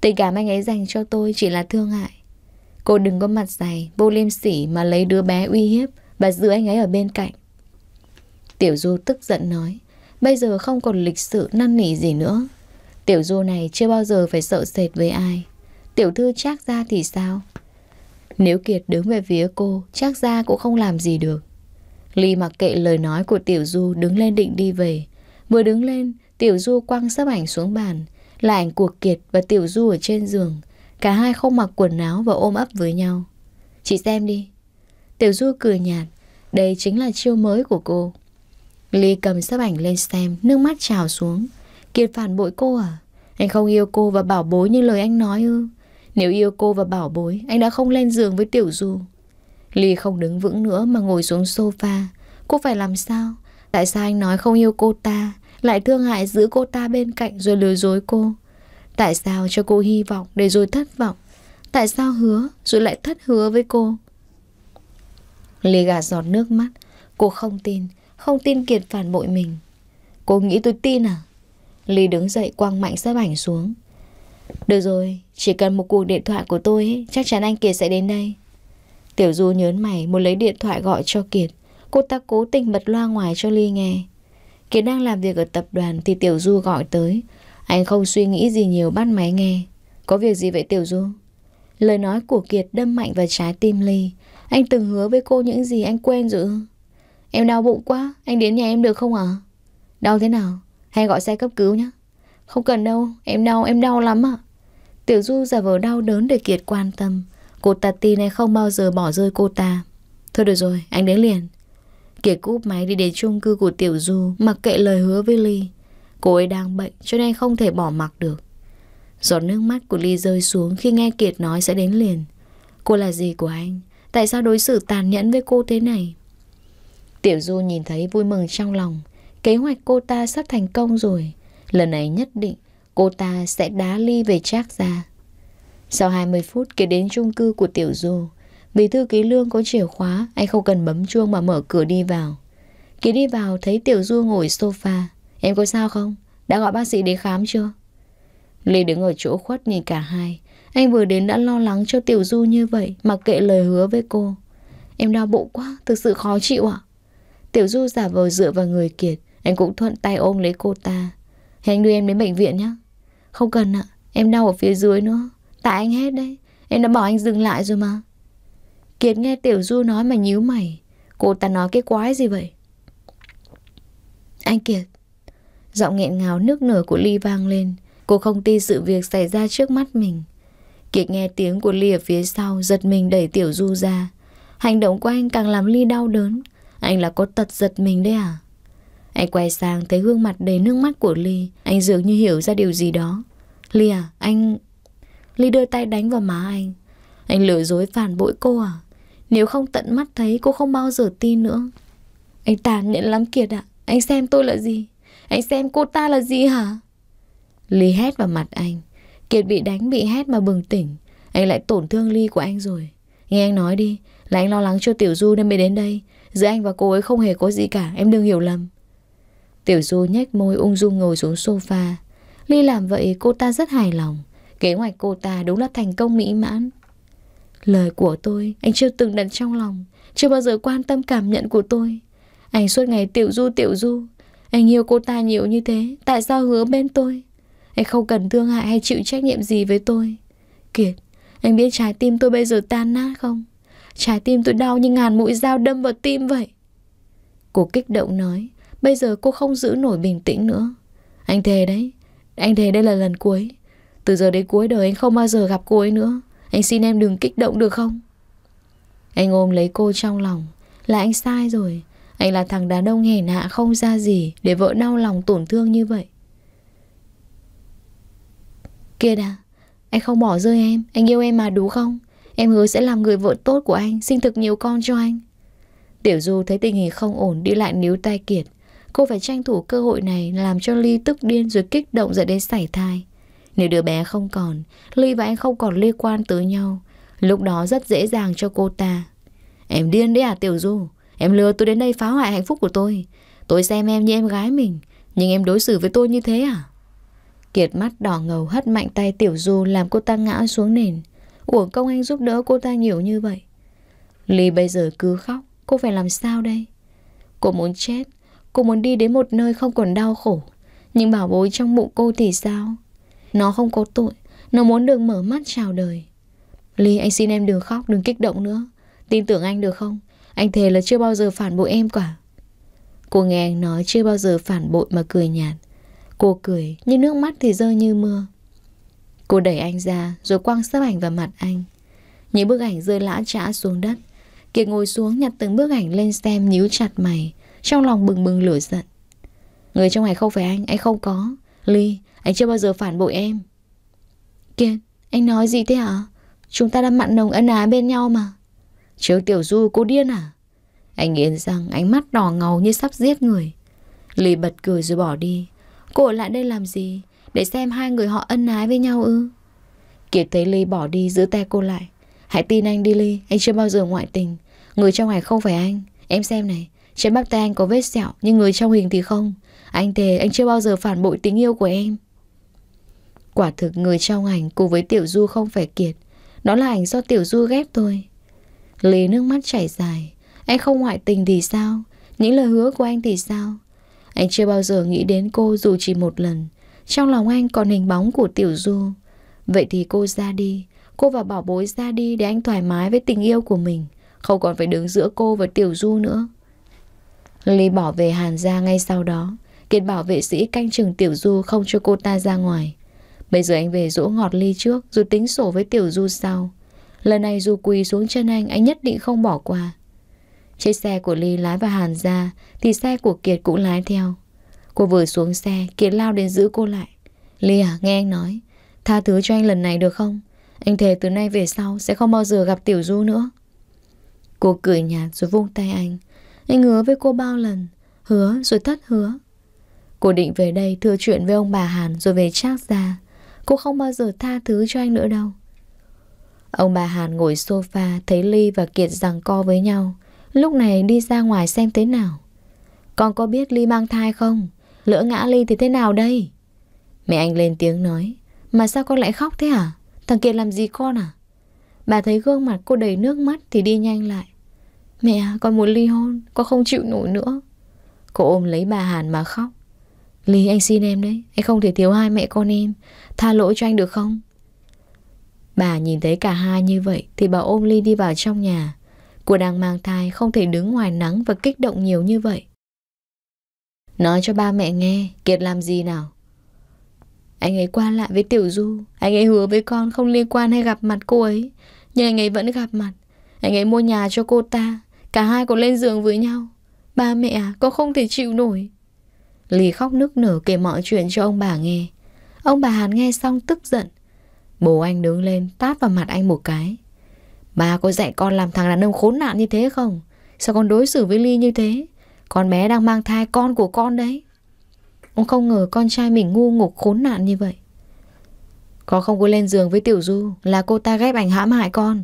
Tình cảm anh ấy dành cho tôi chỉ là thương hại Cô đừng có mặt dày, vô liêm sỉ mà lấy đứa bé uy hiếp và giữ anh ấy ở bên cạnh. Tiểu Du tức giận nói, bây giờ không còn lịch sự năn nỉ gì nữa. Tiểu Du này chưa bao giờ phải sợ sệt với ai. Tiểu thư chắc ra thì sao? Nếu Kiệt đứng về phía cô, chắc ra cũng không làm gì được. Ly mặc kệ lời nói của Tiểu Du đứng lên định đi về. Vừa đứng lên, Tiểu Du quăng sấp ảnh xuống bàn, là ảnh của Kiệt và Tiểu Du ở trên giường. Cả hai không mặc quần áo và ôm ấp với nhau Chị xem đi Tiểu Du cười nhạt Đây chính là chiêu mới của cô Ly cầm sắp ảnh lên xem Nước mắt trào xuống Kiệt phản bội cô à Anh không yêu cô và bảo bối như lời anh nói ư Nếu yêu cô và bảo bối Anh đã không lên giường với Tiểu Du Ly không đứng vững nữa mà ngồi xuống sofa Cô phải làm sao Tại sao anh nói không yêu cô ta Lại thương hại giữ cô ta bên cạnh rồi lừa dối cô Tại sao cho cô hy vọng để rồi thất vọng? Tại sao hứa rồi lại thất hứa với cô? Lê gà giọt nước mắt. Cô không tin, không tin Kiệt phản bội mình. Cô nghĩ tôi tin à? Ly đứng dậy quăng mạnh sắp ảnh xuống. Được rồi, chỉ cần một cuộc điện thoại của tôi ấy, chắc chắn anh Kiệt sẽ đến đây. Tiểu Du nhớn mày muốn lấy điện thoại gọi cho Kiệt. Cô ta cố tình bật loa ngoài cho Ly nghe. Kiệt đang làm việc ở tập đoàn thì Tiểu Du gọi tới. Anh không suy nghĩ gì nhiều bắt máy nghe Có việc gì vậy Tiểu Du? Lời nói của Kiệt đâm mạnh vào trái tim Ly Anh từng hứa với cô những gì anh quên rồi Em đau bụng quá Anh đến nhà em được không ạ? Đau thế nào? Hay gọi xe cấp cứu nhé Không cần đâu, em đau, em đau lắm ạ Tiểu Du giả vờ đau đớn để Kiệt quan tâm Cô ta tin anh không bao giờ bỏ rơi cô ta Thôi được rồi, anh đến liền Kiệt cúp máy đi đến chung cư của Tiểu Du Mặc kệ lời hứa với Ly Cô ấy đang bệnh cho nên không thể bỏ mặc được. Giọt nước mắt của Ly rơi xuống khi nghe Kiệt nói sẽ đến liền. Cô là gì của anh? Tại sao đối xử tàn nhẫn với cô thế này? Tiểu Du nhìn thấy vui mừng trong lòng. Kế hoạch cô ta sắp thành công rồi. Lần này nhất định cô ta sẽ đá Ly về trác ra. Sau hai mươi phút Kiệt đến chung cư của Tiểu Du. Bí thư ký lương có chìa khóa, anh không cần bấm chuông mà mở cửa đi vào. Kiệt đi vào thấy Tiểu Du ngồi sofa. Em có sao không? Đã gọi bác sĩ đến khám chưa? Ly đứng ở chỗ khuất nhìn cả hai. Anh vừa đến đã lo lắng cho Tiểu Du như vậy, mà kệ lời hứa với cô. Em đau bụng quá, thực sự khó chịu ạ. Tiểu Du giả vờ dựa vào người Kiệt, anh cũng thuận tay ôm lấy cô ta. Hãy anh đưa em đến bệnh viện nhé. Không cần ạ, em đau ở phía dưới nữa. Tại anh hết đấy, em đã bảo anh dừng lại rồi mà. Kiệt nghe Tiểu Du nói mà nhíu mày. Cô ta nói cái quái gì vậy? Anh Kiệt, Giọng nghẹn ngào nước nở của Ly vang lên Cô không tin sự việc xảy ra trước mắt mình Kiệt nghe tiếng của Ly ở phía sau Giật mình đẩy Tiểu Du ra Hành động của anh càng làm Ly đau đớn Anh là có tật giật mình đấy à Anh quay sang thấy gương mặt đầy nước mắt của Ly Anh dường như hiểu ra điều gì đó Ly à anh Ly đưa tay đánh vào má anh Anh lừa dối phản bội cô à Nếu không tận mắt thấy cô không bao giờ tin nữa Anh tàn nhẫn lắm Kiệt ạ à? Anh xem tôi là gì anh xem cô ta là gì hả? Ly hét vào mặt anh. Kiệt bị đánh bị hét mà bừng tỉnh. Anh lại tổn thương Ly của anh rồi. Nghe anh nói đi, là anh lo lắng cho Tiểu Du nên mới đến đây. Giữa anh và cô ấy không hề có gì cả, em đừng hiểu lầm. Tiểu Du nhếch môi ung dung ngồi xuống sofa. Ly làm vậy cô ta rất hài lòng. Kế hoạch cô ta đúng là thành công mỹ mãn. Lời của tôi, anh chưa từng đặt trong lòng, chưa bao giờ quan tâm cảm nhận của tôi. Anh suốt ngày tiểu du tiểu du, anh yêu cô ta nhiều như thế Tại sao hứa bên tôi Anh không cần thương hại hay chịu trách nhiệm gì với tôi Kiệt Anh biết trái tim tôi bây giờ tan nát không Trái tim tôi đau như ngàn mũi dao đâm vào tim vậy Cô kích động nói Bây giờ cô không giữ nổi bình tĩnh nữa Anh thề đấy Anh thề đây là lần cuối Từ giờ đến cuối đời anh không bao giờ gặp cô ấy nữa Anh xin em đừng kích động được không Anh ôm lấy cô trong lòng Là anh sai rồi anh là thằng đàn ông hèn hạ không ra gì Để vợ đau lòng tổn thương như vậy Kia đã Anh không bỏ rơi em Anh yêu em mà đúng không Em hứa sẽ làm người vợ tốt của anh Sinh thực nhiều con cho anh Tiểu Du thấy tình hình không ổn Đi lại níu tay Kiệt Cô phải tranh thủ cơ hội này Làm cho Ly tức điên rồi kích động dẫn đến sảy thai Nếu đứa bé không còn Ly và anh không còn liên quan tới nhau Lúc đó rất dễ dàng cho cô ta Em điên đấy à Tiểu Du Em lừa tôi đến đây phá hoại hạnh phúc của tôi Tôi xem em như em gái mình Nhưng em đối xử với tôi như thế à Kiệt mắt đỏ ngầu hất mạnh tay Tiểu Du Làm cô ta ngã xuống nền Uổng công anh giúp đỡ cô ta nhiều như vậy Ly bây giờ cứ khóc Cô phải làm sao đây Cô muốn chết Cô muốn đi đến một nơi không còn đau khổ Nhưng bảo bối trong bụng cô thì sao Nó không có tội Nó muốn được mở mắt chào đời Ly anh xin em đừng khóc đừng kích động nữa Tin tưởng anh được không anh thề là chưa bao giờ phản bội em cả Cô nghe anh nói chưa bao giờ phản bội mà cười nhạt Cô cười nhưng nước mắt thì rơi như mưa Cô đẩy anh ra rồi quăng sắp ảnh vào mặt anh Những bức ảnh rơi lã trã xuống đất Kiệt ngồi xuống nhặt từng bức ảnh lên xem nhíu chặt mày Trong lòng bừng bừng lửa giận Người trong này không phải anh, anh không có Ly, anh chưa bao giờ phản bội em Kiệt, anh nói gì thế hả? Chúng ta đã mặn nồng ân ái bên nhau mà Trương Tiểu Du cô điên à? Anh nghiến răng ánh mắt đỏ ngầu như sắp giết người. Lý bật cười rồi bỏ đi. Cô ở lại đây làm gì? Để xem hai người họ ân ái với nhau ư? Kiệt thấy Ly bỏ đi giữ tay cô lại. Hãy tin anh đi Ly, anh chưa bao giờ ngoại tình. Người trong này không phải anh. Em xem này, trên bắp tay anh có vết sẹo nhưng người trong hình thì không. Anh thề anh chưa bao giờ phản bội tình yêu của em. Quả thực người trong ảnh cùng với Tiểu Du không phải Kiệt. Đó là ảnh do Tiểu Du ghép thôi. Lý nước mắt chảy dài Anh không ngoại tình thì sao Những lời hứa của anh thì sao Anh chưa bao giờ nghĩ đến cô dù chỉ một lần Trong lòng anh còn hình bóng của Tiểu Du Vậy thì cô ra đi Cô và bảo bối ra đi để anh thoải mái với tình yêu của mình Không còn phải đứng giữa cô và Tiểu Du nữa Lý bỏ về Hàn ra ngay sau đó Kiệt bảo vệ sĩ canh chừng Tiểu Du không cho cô ta ra ngoài Bây giờ anh về dỗ ngọt ly trước Rồi tính sổ với Tiểu Du sau Lần này dù quỳ xuống chân anh, anh nhất định không bỏ qua. Chiếc xe của Ly lái vào Hàn ra, thì xe của Kiệt cũng lái theo. Cô vừa xuống xe, Kiệt lao đến giữ cô lại. Ly à, nghe anh nói, tha thứ cho anh lần này được không? Anh thề từ nay về sau sẽ không bao giờ gặp Tiểu Du nữa. Cô cười nhạt rồi vung tay anh. Anh hứa với cô bao lần, hứa rồi thất hứa. Cô định về đây thưa chuyện với ông bà Hàn rồi về trác ra. Cô không bao giờ tha thứ cho anh nữa đâu. Ông bà Hàn ngồi sofa thấy Ly và Kiệt rằng co với nhau. Lúc này đi ra ngoài xem thế nào. Con có biết Ly mang thai không? Lỡ ngã Ly thì thế nào đây? Mẹ anh lên tiếng nói. Mà sao con lại khóc thế hả? Thằng Kiệt làm gì con à? Bà thấy gương mặt cô đầy nước mắt thì đi nhanh lại. Mẹ, con muốn ly hôn, con không chịu nổi nữa. Cô ôm lấy bà Hàn mà khóc. Ly, anh xin em đấy, anh không thể thiếu hai mẹ con em. Tha lỗi cho anh được không? Bà nhìn thấy cả hai như vậy thì bà ôm Ly đi vào trong nhà. Cô đang mang thai không thể đứng ngoài nắng và kích động nhiều như vậy. Nói cho ba mẹ nghe, Kiệt làm gì nào? Anh ấy qua lại với Tiểu Du, anh ấy hứa với con không liên quan hay gặp mặt cô ấy. Nhưng anh ấy vẫn gặp mặt, anh ấy mua nhà cho cô ta, cả hai còn lên giường với nhau. Ba mẹ à, con không thể chịu nổi. Lý khóc nức nở kể mọi chuyện cho ông bà nghe. Ông bà Hàn nghe xong tức giận, Bố anh đứng lên tát vào mặt anh một cái Bà có dạy con làm thằng đàn ông khốn nạn như thế không? Sao con đối xử với Ly như thế? Con bé đang mang thai con của con đấy Ông không ngờ con trai mình ngu ngục khốn nạn như vậy Con không có lên giường với Tiểu Du Là cô ta ghép ảnh hãm hại con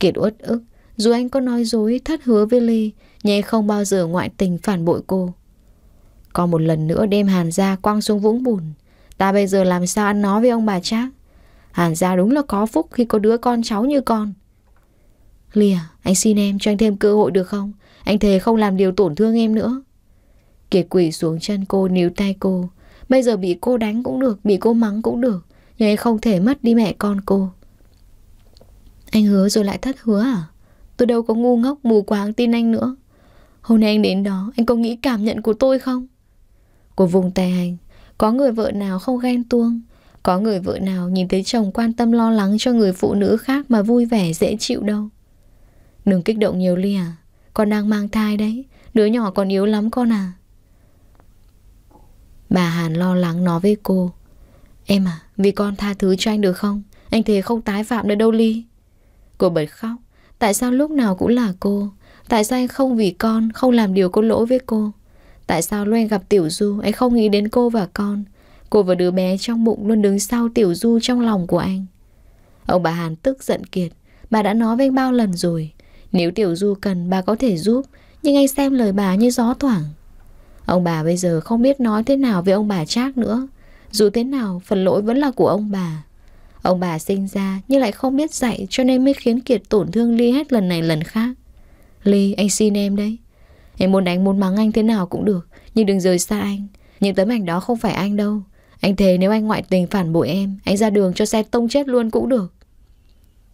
Kiệt uất ức Dù anh có nói dối thất hứa với Ly Nhưng không bao giờ ngoại tình phản bội cô còn một lần nữa đêm hàn ra quăng xuống vũng bùn Ta bây giờ làm sao ăn nói với ông bà chắc Hàn gia đúng là có phúc khi có đứa con cháu như con. Lìa, anh xin em cho anh thêm cơ hội được không? Anh thề không làm điều tổn thương em nữa. Kiệt quỷ xuống chân cô níu tay cô. Bây giờ bị cô đánh cũng được, bị cô mắng cũng được. Nhưng anh không thể mất đi mẹ con cô. Anh hứa rồi lại thất hứa à? Tôi đâu có ngu ngốc mù quáng tin anh nữa. Hôm nay anh đến đó, anh có nghĩ cảm nhận của tôi không? Cô vùng tay anh. Có người vợ nào không ghen tuông có người vợ nào nhìn thấy chồng quan tâm lo lắng cho người phụ nữ khác mà vui vẻ dễ chịu đâu. Đừng kích động nhiều Ly à, con đang mang thai đấy, đứa nhỏ còn yếu lắm con à. Bà Hàn lo lắng nói với cô, em à, vì con tha thứ cho anh được không? Anh thề không tái phạm nữa đâu Ly. Cô bật khóc, tại sao lúc nào cũng là cô? Tại sao anh không vì con, không làm điều có lỗi với cô? Tại sao lúc anh gặp Tiểu Du, anh không nghĩ đến cô và con? Cô và đứa bé trong bụng luôn đứng sau Tiểu Du trong lòng của anh. Ông bà Hàn tức giận kiệt. Bà đã nói với anh bao lần rồi. Nếu Tiểu Du cần bà có thể giúp. Nhưng anh xem lời bà như gió thoảng. Ông bà bây giờ không biết nói thế nào với ông bà Trác nữa. Dù thế nào, phần lỗi vẫn là của ông bà. Ông bà sinh ra nhưng lại không biết dạy cho nên mới khiến Kiệt tổn thương Ly hết lần này lần khác. Ly, anh xin em đấy. Em muốn đánh muốn mắng anh thế nào cũng được, nhưng đừng rời xa anh. Những tấm ảnh đó không phải anh đâu. Anh thề nếu anh ngoại tình phản bội em Anh ra đường cho xe tông chết luôn cũng được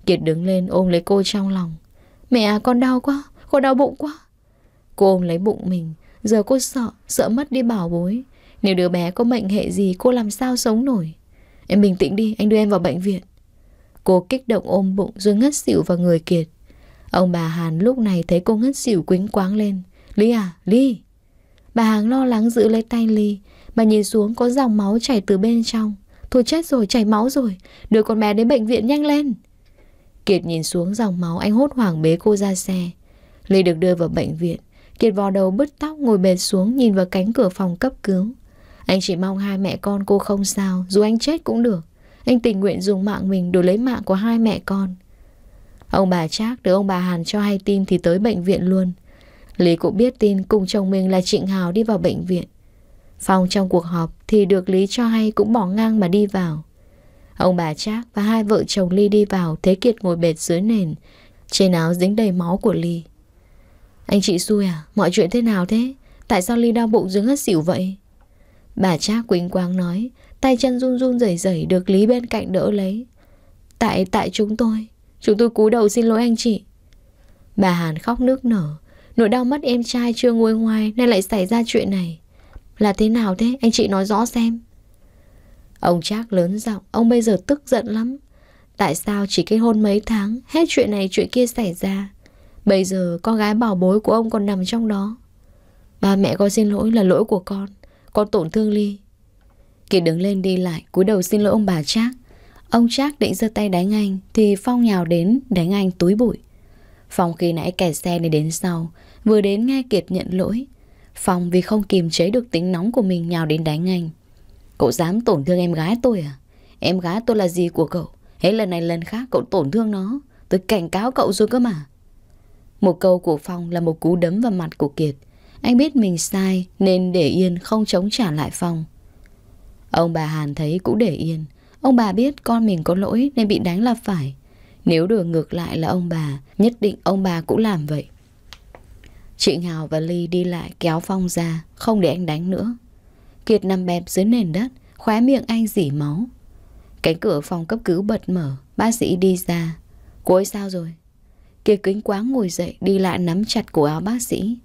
Kiệt đứng lên ôm lấy cô trong lòng Mẹ à con đau quá Con đau bụng quá Cô ôm lấy bụng mình Giờ cô sợ Sợ mất đi bảo bối Nếu đứa bé có mệnh hệ gì Cô làm sao sống nổi Em bình tĩnh đi Anh đưa em vào bệnh viện Cô kích động ôm bụng Rồi ngất xỉu vào người Kiệt Ông bà Hàn lúc này thấy cô ngất xỉu quính quáng lên Ly à Ly Bà Hằng lo lắng giữ lấy tay Ly mà nhìn xuống có dòng máu chảy từ bên trong Thôi chết rồi, chảy máu rồi Đưa con bé đến bệnh viện nhanh lên Kiệt nhìn xuống dòng máu anh hốt hoảng bế cô ra xe Ly được đưa vào bệnh viện Kiệt vò đầu bứt tóc ngồi bệt xuống nhìn vào cánh cửa phòng cấp cứu Anh chỉ mong hai mẹ con cô không sao Dù anh chết cũng được Anh tình nguyện dùng mạng mình đổi lấy mạng của hai mẹ con Ông bà chắc được ông bà Hàn cho hay tin thì tới bệnh viện luôn Lý cũng biết tin cùng chồng mình là Trịnh Hào đi vào bệnh viện Phong trong cuộc họp thì được Lý cho hay cũng bỏ ngang mà đi vào. Ông bà Trác và hai vợ chồng Ly đi vào thấy Kiệt ngồi bệt dưới nền, trên áo dính đầy máu của Ly. Anh chị xui à, mọi chuyện thế nào thế? Tại sao Ly đau bụng dứng hất xỉu vậy? Bà Trác quỳnh quang nói, tay chân run run rẩy rẩy được Lý bên cạnh đỡ lấy. Tại, tại chúng tôi, chúng tôi cúi đầu xin lỗi anh chị. Bà Hàn khóc nước nở, nỗi đau mất em trai chưa nguôi ngoài nên lại xảy ra chuyện này. Là thế nào thế? Anh chị nói rõ xem. Ông Trác lớn giọng, ông bây giờ tức giận lắm. Tại sao chỉ kết hôn mấy tháng, hết chuyện này chuyện kia xảy ra. Bây giờ con gái bảo bối của ông còn nằm trong đó. Ba mẹ con xin lỗi là lỗi của con, con tổn thương Ly. Kiệt đứng lên đi lại, cúi đầu xin lỗi ông bà Trác. Ông Trác định giơ tay đánh anh thì Phong nhào đến đánh anh túi bụi. Phong khi nãy kẻ xe đi đến sau, vừa đến nghe Kiệt nhận lỗi. Phong vì không kiềm chế được tính nóng của mình nhào đến đánh anh Cậu dám tổn thương em gái tôi à Em gái tôi là gì của cậu Hết lần này lần khác cậu tổn thương nó Tôi cảnh cáo cậu rồi cơ mà Một câu của Phong là một cú đấm vào mặt của Kiệt Anh biết mình sai Nên để yên không chống trả lại Phong Ông bà Hàn thấy cũng để yên Ông bà biết con mình có lỗi Nên bị đánh là phải Nếu được ngược lại là ông bà Nhất định ông bà cũng làm vậy Chị Ngào và Ly đi lại kéo Phong ra, không để anh đánh nữa. Kiệt nằm bẹp dưới nền đất, khóe miệng anh dỉ máu. Cánh cửa phòng cấp cứu bật mở, bác sĩ đi ra. Cô ấy sao rồi? Kiệt kính quá ngồi dậy, đi lại nắm chặt cổ áo bác sĩ.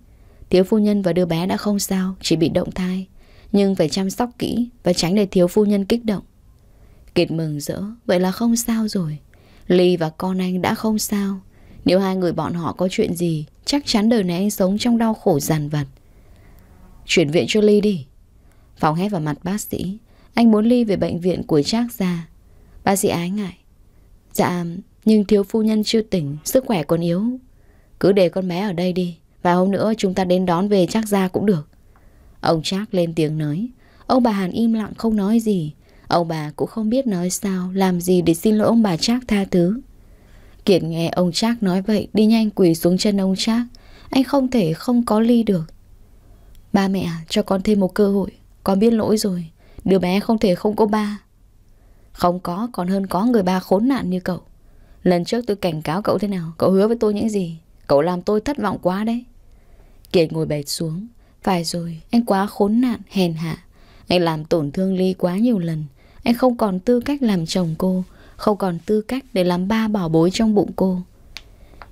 Thiếu phu nhân và đứa bé đã không sao, chỉ bị động thai. Nhưng phải chăm sóc kỹ và tránh để thiếu phu nhân kích động. Kiệt mừng rỡ, vậy là không sao rồi. Ly và con anh đã không sao. Nếu hai người bọn họ có chuyện gì Chắc chắn đời này anh sống trong đau khổ giàn vặt Chuyển viện cho Ly đi Phòng hét vào mặt bác sĩ Anh muốn Ly về bệnh viện của Trác ra Bác sĩ ái ngại Dạ nhưng thiếu phu nhân chưa tỉnh Sức khỏe còn yếu Cứ để con bé ở đây đi Và hôm nữa chúng ta đến đón về Trác ra cũng được Ông Trác lên tiếng nói Ông bà Hàn im lặng không nói gì Ông bà cũng không biết nói sao Làm gì để xin lỗi ông bà Trác tha thứ Kiệt nghe ông Trác nói vậy Đi nhanh quỳ xuống chân ông Trác Anh không thể không có ly được Ba mẹ à, cho con thêm một cơ hội Con biết lỗi rồi Đứa bé không thể không có ba Không có còn hơn có người ba khốn nạn như cậu Lần trước tôi cảnh cáo cậu thế nào Cậu hứa với tôi những gì Cậu làm tôi thất vọng quá đấy Kiệt ngồi bệt xuống Phải rồi anh quá khốn nạn hèn hạ Anh làm tổn thương Ly quá nhiều lần Anh không còn tư cách làm chồng cô không còn tư cách để làm ba bảo bối trong bụng cô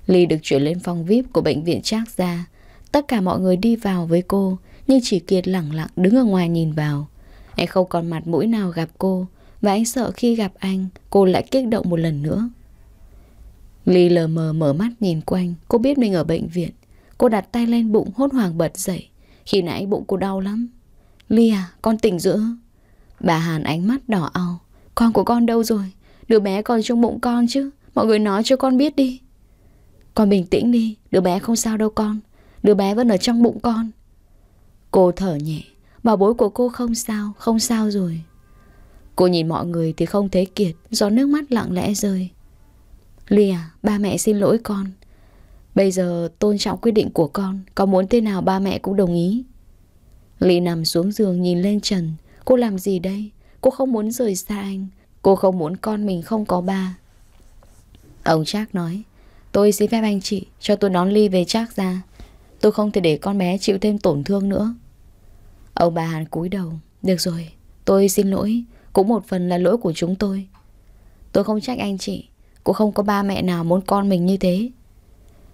Ly được chuyển lên phòng VIP của bệnh viện Trác Gia Tất cả mọi người đi vào với cô Nhưng chỉ Kiệt lẳng lặng đứng ở ngoài nhìn vào Anh không còn mặt mũi nào gặp cô Và anh sợ khi gặp anh Cô lại kích động một lần nữa Ly lờ mờ mở mắt nhìn quanh Cô biết mình ở bệnh viện Cô đặt tay lên bụng hốt hoảng bật dậy Khi nãy bụng cô đau lắm Ly à con tỉnh giữa Bà Hàn ánh mắt đỏ ao Con của con đâu rồi Đứa bé còn trong bụng con chứ Mọi người nói cho con biết đi Con bình tĩnh đi Đứa bé không sao đâu con Đứa bé vẫn ở trong bụng con Cô thở nhẹ Bảo bối của cô không sao Không sao rồi Cô nhìn mọi người thì không thấy kiệt Gió nước mắt lặng lẽ rơi Ly à ba mẹ xin lỗi con Bây giờ tôn trọng quyết định của con Có muốn thế nào ba mẹ cũng đồng ý Ly nằm xuống giường nhìn lên trần Cô làm gì đây Cô không muốn rời xa anh Cô không muốn con mình không có ba Ông Trác nói Tôi xin phép anh chị cho tôi đón Ly về Trác ra Tôi không thể để con bé chịu thêm tổn thương nữa Ông bà Hàn cúi đầu Được rồi tôi xin lỗi Cũng một phần là lỗi của chúng tôi Tôi không trách anh chị Cũng không có ba mẹ nào muốn con mình như thế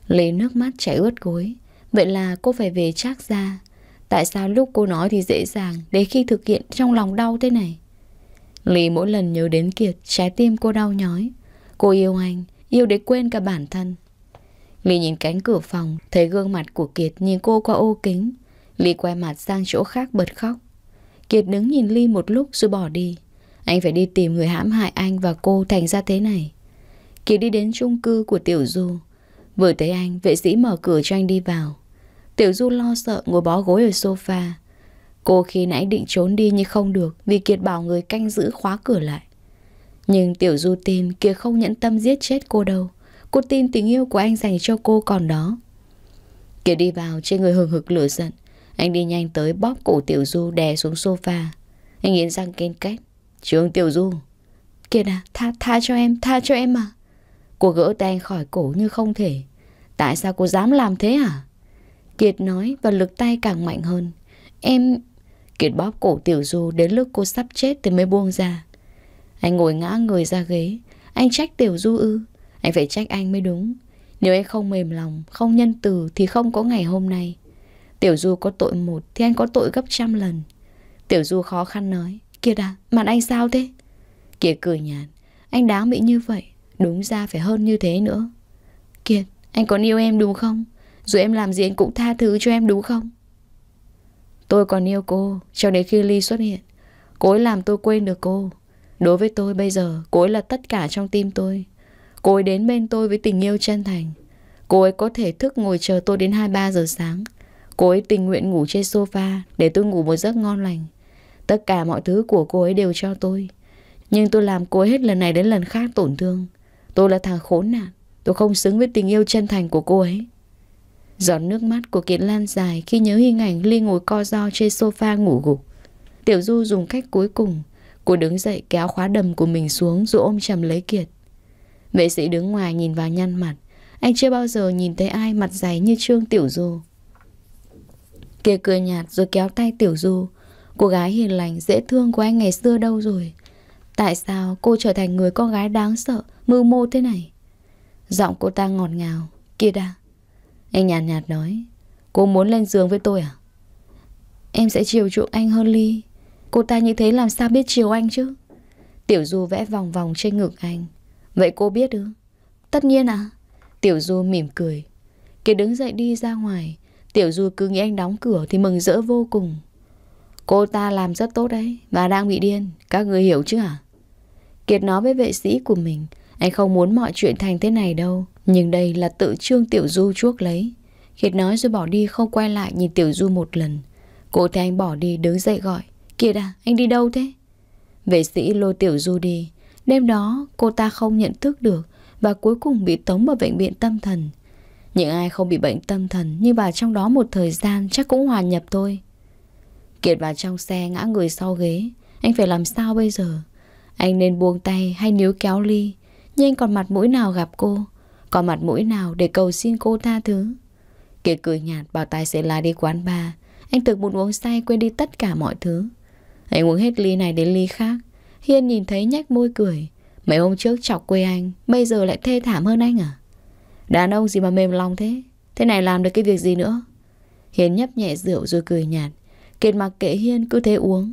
lấy nước mắt chảy ướt gối Vậy là cô phải về Trác ra Tại sao lúc cô nói thì dễ dàng để khi thực hiện trong lòng đau thế này Lý mỗi lần nhớ đến Kiệt, trái tim cô đau nhói. Cô yêu anh, yêu để quên cả bản thân. Lý nhìn cánh cửa phòng, thấy gương mặt của Kiệt nhìn cô qua ô kính. Lý quay mặt sang chỗ khác bật khóc. Kiệt đứng nhìn Ly một lúc rồi bỏ đi. Anh phải đi tìm người hãm hại anh và cô thành ra thế này. Kiệt đi đến chung cư của Tiểu Du. Vừa thấy anh, vệ sĩ mở cửa cho anh đi vào. Tiểu Du lo sợ ngồi bó gối ở sofa. Cô khi nãy định trốn đi nhưng không được vì Kiệt bảo người canh giữ khóa cửa lại. Nhưng Tiểu Du tin Kiệt không nhẫn tâm giết chết cô đâu. Cô tin tình yêu của anh dành cho cô còn đó. Kiệt đi vào trên người hừng hực lửa giận. Anh đi nhanh tới bóp cổ Tiểu Du đè xuống sofa. Anh nghiến răng kên két. Trương Tiểu Du. Kiệt à, tha, tha cho em, tha cho em mà. Cô gỡ tay anh khỏi cổ như không thể. Tại sao cô dám làm thế à? Kiệt nói và lực tay càng mạnh hơn. Em, Kiệt bóp cổ Tiểu Du đến lúc cô sắp chết thì mới buông ra. Anh ngồi ngã người ra ghế. Anh trách Tiểu Du ư. Anh phải trách anh mới đúng. Nếu anh không mềm lòng, không nhân từ thì không có ngày hôm nay. Tiểu Du có tội một thì anh có tội gấp trăm lần. Tiểu Du khó khăn nói. Kiệt à, mặt anh sao thế? Kiệt cười nhạt. Anh đáng bị như vậy. Đúng ra phải hơn như thế nữa. Kiệt, anh còn yêu em đúng không? Dù em làm gì anh cũng tha thứ cho em đúng không? Tôi còn yêu cô Cho đến khi Ly xuất hiện Cô ấy làm tôi quên được cô Đối với tôi bây giờ Cô ấy là tất cả trong tim tôi Cô ấy đến bên tôi với tình yêu chân thành Cô ấy có thể thức ngồi chờ tôi đến 23 giờ sáng Cô ấy tình nguyện ngủ trên sofa Để tôi ngủ một giấc ngon lành Tất cả mọi thứ của cô ấy đều cho tôi Nhưng tôi làm cô ấy hết lần này đến lần khác tổn thương Tôi là thằng khốn nạn Tôi không xứng với tình yêu chân thành của cô ấy Giọt nước mắt của Kiệt lan dài khi nhớ hình ảnh Ly ngồi co do trên sofa ngủ gục. Tiểu Du dùng cách cuối cùng. Cô đứng dậy kéo khóa đầm của mình xuống rồi ôm chầm lấy Kiệt. Vệ sĩ đứng ngoài nhìn vào nhăn mặt. Anh chưa bao giờ nhìn thấy ai mặt dày như Trương Tiểu Du. Kiệt cười nhạt rồi kéo tay Tiểu Du. Cô gái hiền lành, dễ thương của anh ngày xưa đâu rồi? Tại sao cô trở thành người con gái đáng sợ, mưu mô thế này? Giọng cô ta ngọt ngào. kia à, anh nhàn nhạt, nhạt nói Cô muốn lên giường với tôi à Em sẽ chiều chuộng anh hơn Ly Cô ta như thế làm sao biết chiều anh chứ Tiểu Du vẽ vòng vòng trên ngực anh Vậy cô biết ư Tất nhiên à? Tiểu Du mỉm cười Kiệt đứng dậy đi ra ngoài Tiểu Du cứ nghĩ anh đóng cửa thì mừng rỡ vô cùng Cô ta làm rất tốt đấy Và đang bị điên Các người hiểu chứ hả à? Kiệt nói với vệ sĩ của mình Anh không muốn mọi chuyện thành thế này đâu nhưng đây là tự trương Tiểu Du chuốc lấy Khiết nói rồi bỏ đi không quay lại nhìn Tiểu Du một lần Cô thấy anh bỏ đi đứng dậy gọi Kiệt à anh đi đâu thế Vệ sĩ lôi Tiểu Du đi Đêm đó cô ta không nhận thức được Và cuối cùng bị tống vào bệnh viện tâm thần Những ai không bị bệnh tâm thần Nhưng bà trong đó một thời gian chắc cũng hòa nhập thôi Kiệt vào trong xe ngã người sau ghế Anh phải làm sao bây giờ Anh nên buông tay hay níu kéo ly Nhưng anh còn mặt mũi nào gặp cô Cô có mặt mũi nào để cầu xin cô tha thứ Kiệt cười nhạt bảo tài xế lái đi quán bar Anh thực một uống say quên đi tất cả mọi thứ Anh uống hết ly này đến ly khác Hiên nhìn thấy nhách môi cười Mấy hôm trước chọc quê anh Bây giờ lại thê thảm hơn anh à Đàn ông gì mà mềm lòng thế Thế này làm được cái việc gì nữa Hiên nhấp nhẹ rượu rồi cười nhạt Kiệt mặc kệ Hiên cứ thế uống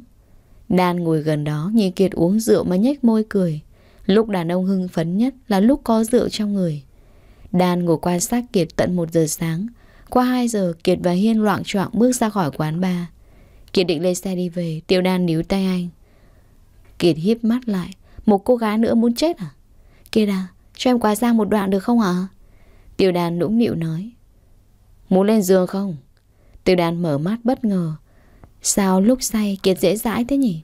Đan ngồi gần đó nhìn Kiệt uống rượu mà nhếch môi cười Lúc đàn ông hưng phấn nhất là lúc có rượu trong người Đan ngồi quan sát Kiệt tận 1 giờ sáng. Qua 2 giờ, Kiệt và Hiên loạn choạng bước ra khỏi quán bar. Kiệt định lên xe đi về, Tiêu Đan níu tay anh. Kiệt hiếp mắt lại. Một cô gái nữa muốn chết à? Kiệt à, cho em qua ra một đoạn được không ạ? À? Tiêu Đan nũng nịu nói. Muốn lên giường không? Tiêu Đan mở mắt bất ngờ. Sao lúc say Kiệt dễ dãi thế nhỉ?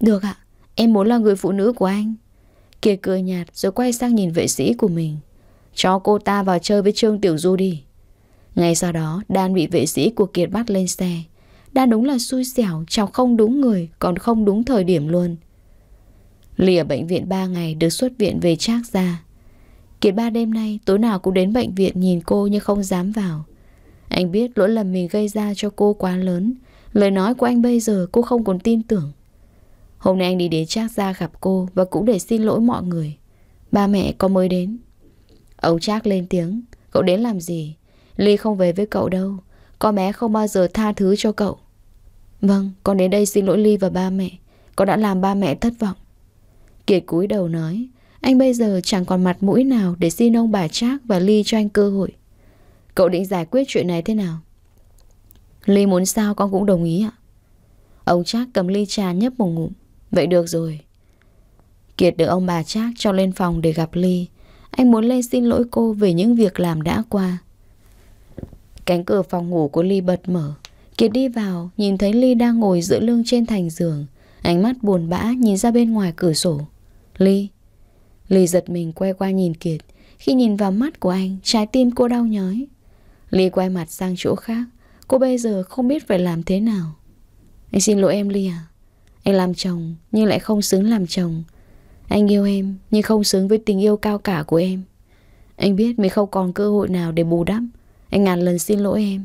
Được ạ, em muốn là người phụ nữ của anh. Kiệt cười nhạt rồi quay sang nhìn vệ sĩ của mình. Cho cô ta vào chơi với Trương Tiểu Du đi Ngay sau đó Đan bị vệ sĩ của Kiệt bắt lên xe Đan đúng là xui xẻo Chào không đúng người Còn không đúng thời điểm luôn Lì ở bệnh viện 3 ngày Được xuất viện về trác ra Kiệt ba đêm nay tối nào cũng đến bệnh viện Nhìn cô nhưng không dám vào Anh biết lỗi lầm mình gây ra cho cô quá lớn Lời nói của anh bây giờ cô không còn tin tưởng Hôm nay anh đi đến trác ra gặp cô Và cũng để xin lỗi mọi người Ba mẹ có mới đến Ông Trác lên tiếng Cậu đến làm gì Ly không về với cậu đâu Con bé không bao giờ tha thứ cho cậu Vâng con đến đây xin lỗi Ly và ba mẹ Con đã làm ba mẹ thất vọng Kiệt cúi đầu nói Anh bây giờ chẳng còn mặt mũi nào Để xin ông bà Trác và Ly cho anh cơ hội Cậu định giải quyết chuyện này thế nào Ly muốn sao con cũng đồng ý ạ Ông Trác cầm ly trà nhấp một ngụm Vậy được rồi Kiệt được ông bà Trác cho lên phòng để gặp Ly anh muốn lên xin lỗi cô về những việc làm đã qua. Cánh cửa phòng ngủ của Ly bật mở. Kiệt đi vào, nhìn thấy Ly đang ngồi giữa lưng trên thành giường. Ánh mắt buồn bã nhìn ra bên ngoài cửa sổ. Ly. Ly giật mình quay qua nhìn Kiệt. Khi nhìn vào mắt của anh, trái tim cô đau nhói. Ly quay mặt sang chỗ khác. Cô bây giờ không biết phải làm thế nào. Anh xin lỗi em Ly à. Anh làm chồng nhưng lại không xứng làm chồng. Anh yêu em nhưng không xứng với tình yêu cao cả của em. Anh biết mình không còn cơ hội nào để bù đắp. Anh ngàn lần xin lỗi em.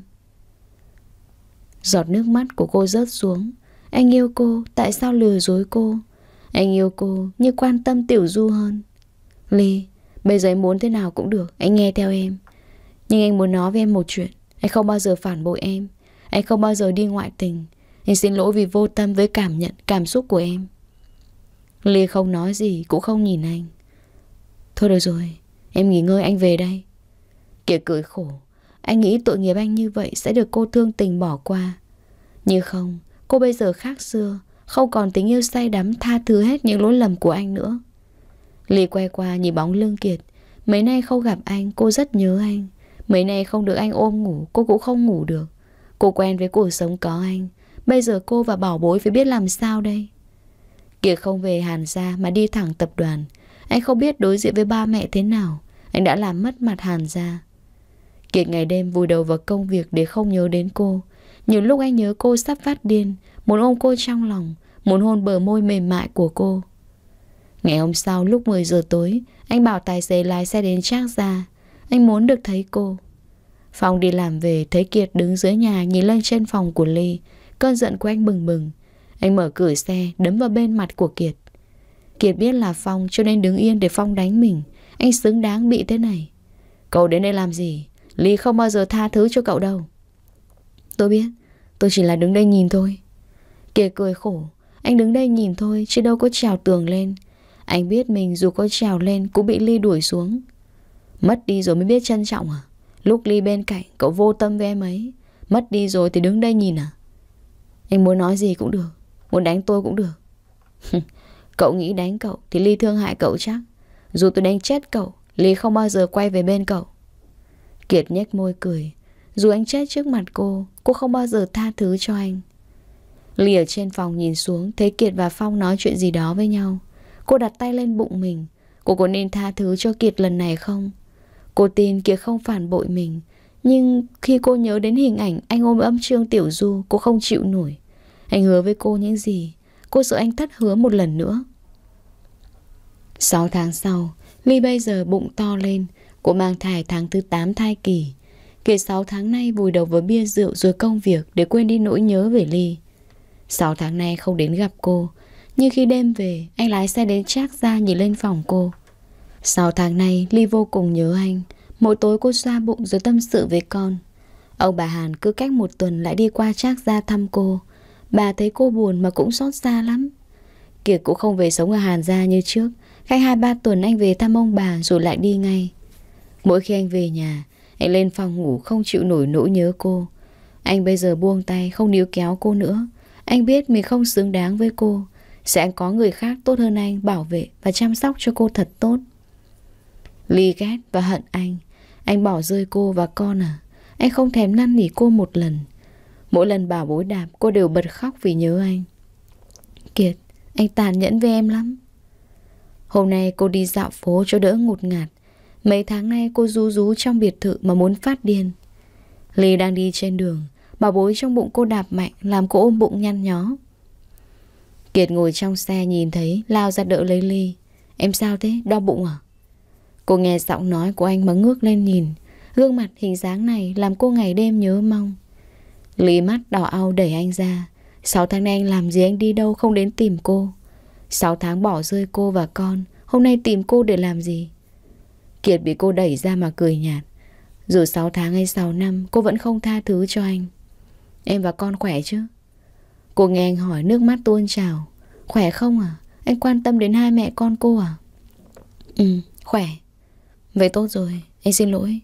Giọt nước mắt của cô rớt xuống. Anh yêu cô, tại sao lừa dối cô? Anh yêu cô như quan tâm Tiểu Du hơn. Ly, bây giờ em muốn thế nào cũng được, anh nghe theo em. Nhưng anh muốn nói với em một chuyện, anh không bao giờ phản bội em. Anh không bao giờ đi ngoại tình. Anh xin lỗi vì vô tâm với cảm nhận, cảm xúc của em. Ly không nói gì cũng không nhìn anh Thôi được rồi Em nghỉ ngơi anh về đây Kiệt cười khổ Anh nghĩ tội nghiệp anh như vậy sẽ được cô thương tình bỏ qua Nhưng không Cô bây giờ khác xưa Không còn tình yêu say đắm tha thứ hết những lỗi lầm của anh nữa Ly quay qua nhìn bóng lưng Kiệt Mấy nay không gặp anh cô rất nhớ anh Mấy nay không được anh ôm ngủ Cô cũng không ngủ được Cô quen với cuộc sống có anh Bây giờ cô và bảo bối phải biết làm sao đây Kiệt không về Hàn gia mà đi thẳng tập đoàn. Anh không biết đối diện với ba mẹ thế nào. Anh đã làm mất mặt Hàn gia. Kiệt ngày đêm vùi đầu vào công việc để không nhớ đến cô. Nhiều lúc anh nhớ cô sắp phát điên, muốn ôm cô trong lòng, muốn hôn bờ môi mềm mại của cô. Ngày hôm sau lúc 10 giờ tối, anh bảo tài xế lái xe đến Trác Gia. Anh muốn được thấy cô. Phong đi làm về thấy Kiệt đứng dưới nhà nhìn lên trên phòng của Ly. Cơn giận của anh bừng bừng. Anh mở cửa xe đấm vào bên mặt của Kiệt Kiệt biết là Phong cho nên đứng yên để Phong đánh mình Anh xứng đáng bị thế này Cậu đến đây làm gì ly không bao giờ tha thứ cho cậu đâu Tôi biết Tôi chỉ là đứng đây nhìn thôi Kiệt cười khổ Anh đứng đây nhìn thôi chứ đâu có trèo tường lên Anh biết mình dù có trèo lên cũng bị Ly đuổi xuống Mất đi rồi mới biết trân trọng à Lúc Ly bên cạnh cậu vô tâm với em ấy Mất đi rồi thì đứng đây nhìn à Anh muốn nói gì cũng được Muốn đánh tôi cũng được [LAUGHS] Cậu nghĩ đánh cậu Thì Ly thương hại cậu chắc Dù tôi đánh chết cậu Ly không bao giờ quay về bên cậu Kiệt nhếch môi cười Dù anh chết trước mặt cô Cô không bao giờ tha thứ cho anh Ly ở trên phòng nhìn xuống Thấy Kiệt và Phong nói chuyện gì đó với nhau Cô đặt tay lên bụng mình Cô có nên tha thứ cho Kiệt lần này không Cô tin Kiệt không phản bội mình Nhưng khi cô nhớ đến hình ảnh Anh ôm âm trương Tiểu Du Cô không chịu nổi anh hứa với cô những gì Cô sợ anh thất hứa một lần nữa 6 tháng sau Ly bây giờ bụng to lên Cô mang thai tháng thứ 8 thai kỳ Kể 6 tháng nay vùi đầu với bia rượu rồi công việc Để quên đi nỗi nhớ về Ly 6 tháng nay không đến gặp cô Nhưng khi đêm về Anh lái xe đến trác ra nhìn lên phòng cô 6 tháng nay Ly vô cùng nhớ anh Mỗi tối cô xoa bụng rồi tâm sự với con Ông bà Hàn cứ cách một tuần lại đi qua trác ra thăm cô Bà thấy cô buồn mà cũng xót xa lắm Kiệt cũng không về sống ở Hàn gia như trước Cách hai ba tuần anh về thăm ông bà rồi lại đi ngay Mỗi khi anh về nhà Anh lên phòng ngủ không chịu nổi nỗi nhớ cô Anh bây giờ buông tay không níu kéo cô nữa Anh biết mình không xứng đáng với cô Sẽ có người khác tốt hơn anh bảo vệ và chăm sóc cho cô thật tốt Ly ghét và hận anh Anh bỏ rơi cô và con à Anh không thèm năn nỉ cô một lần Mỗi lần bảo bối đạp cô đều bật khóc vì nhớ anh Kiệt, anh tàn nhẫn với em lắm Hôm nay cô đi dạo phố cho đỡ ngột ngạt Mấy tháng nay cô rú rú trong biệt thự mà muốn phát điên Ly đang đi trên đường Bảo bối trong bụng cô đạp mạnh Làm cô ôm bụng nhăn nhó Kiệt ngồi trong xe nhìn thấy Lao ra đỡ lấy Ly Em sao thế? Đo bụng à? Cô nghe giọng nói của anh mà ngước lên nhìn Gương mặt hình dáng này Làm cô ngày đêm nhớ mong Lý mắt đỏ ao đẩy anh ra sáu tháng nay anh làm gì anh đi đâu không đến tìm cô sáu tháng bỏ rơi cô và con Hôm nay tìm cô để làm gì Kiệt bị cô đẩy ra mà cười nhạt Dù sáu tháng hay sáu năm Cô vẫn không tha thứ cho anh Em và con khỏe chứ Cô nghe anh hỏi nước mắt tuôn trào Khỏe không à Anh quan tâm đến hai mẹ con cô à Ừ khỏe Vậy tốt rồi anh xin lỗi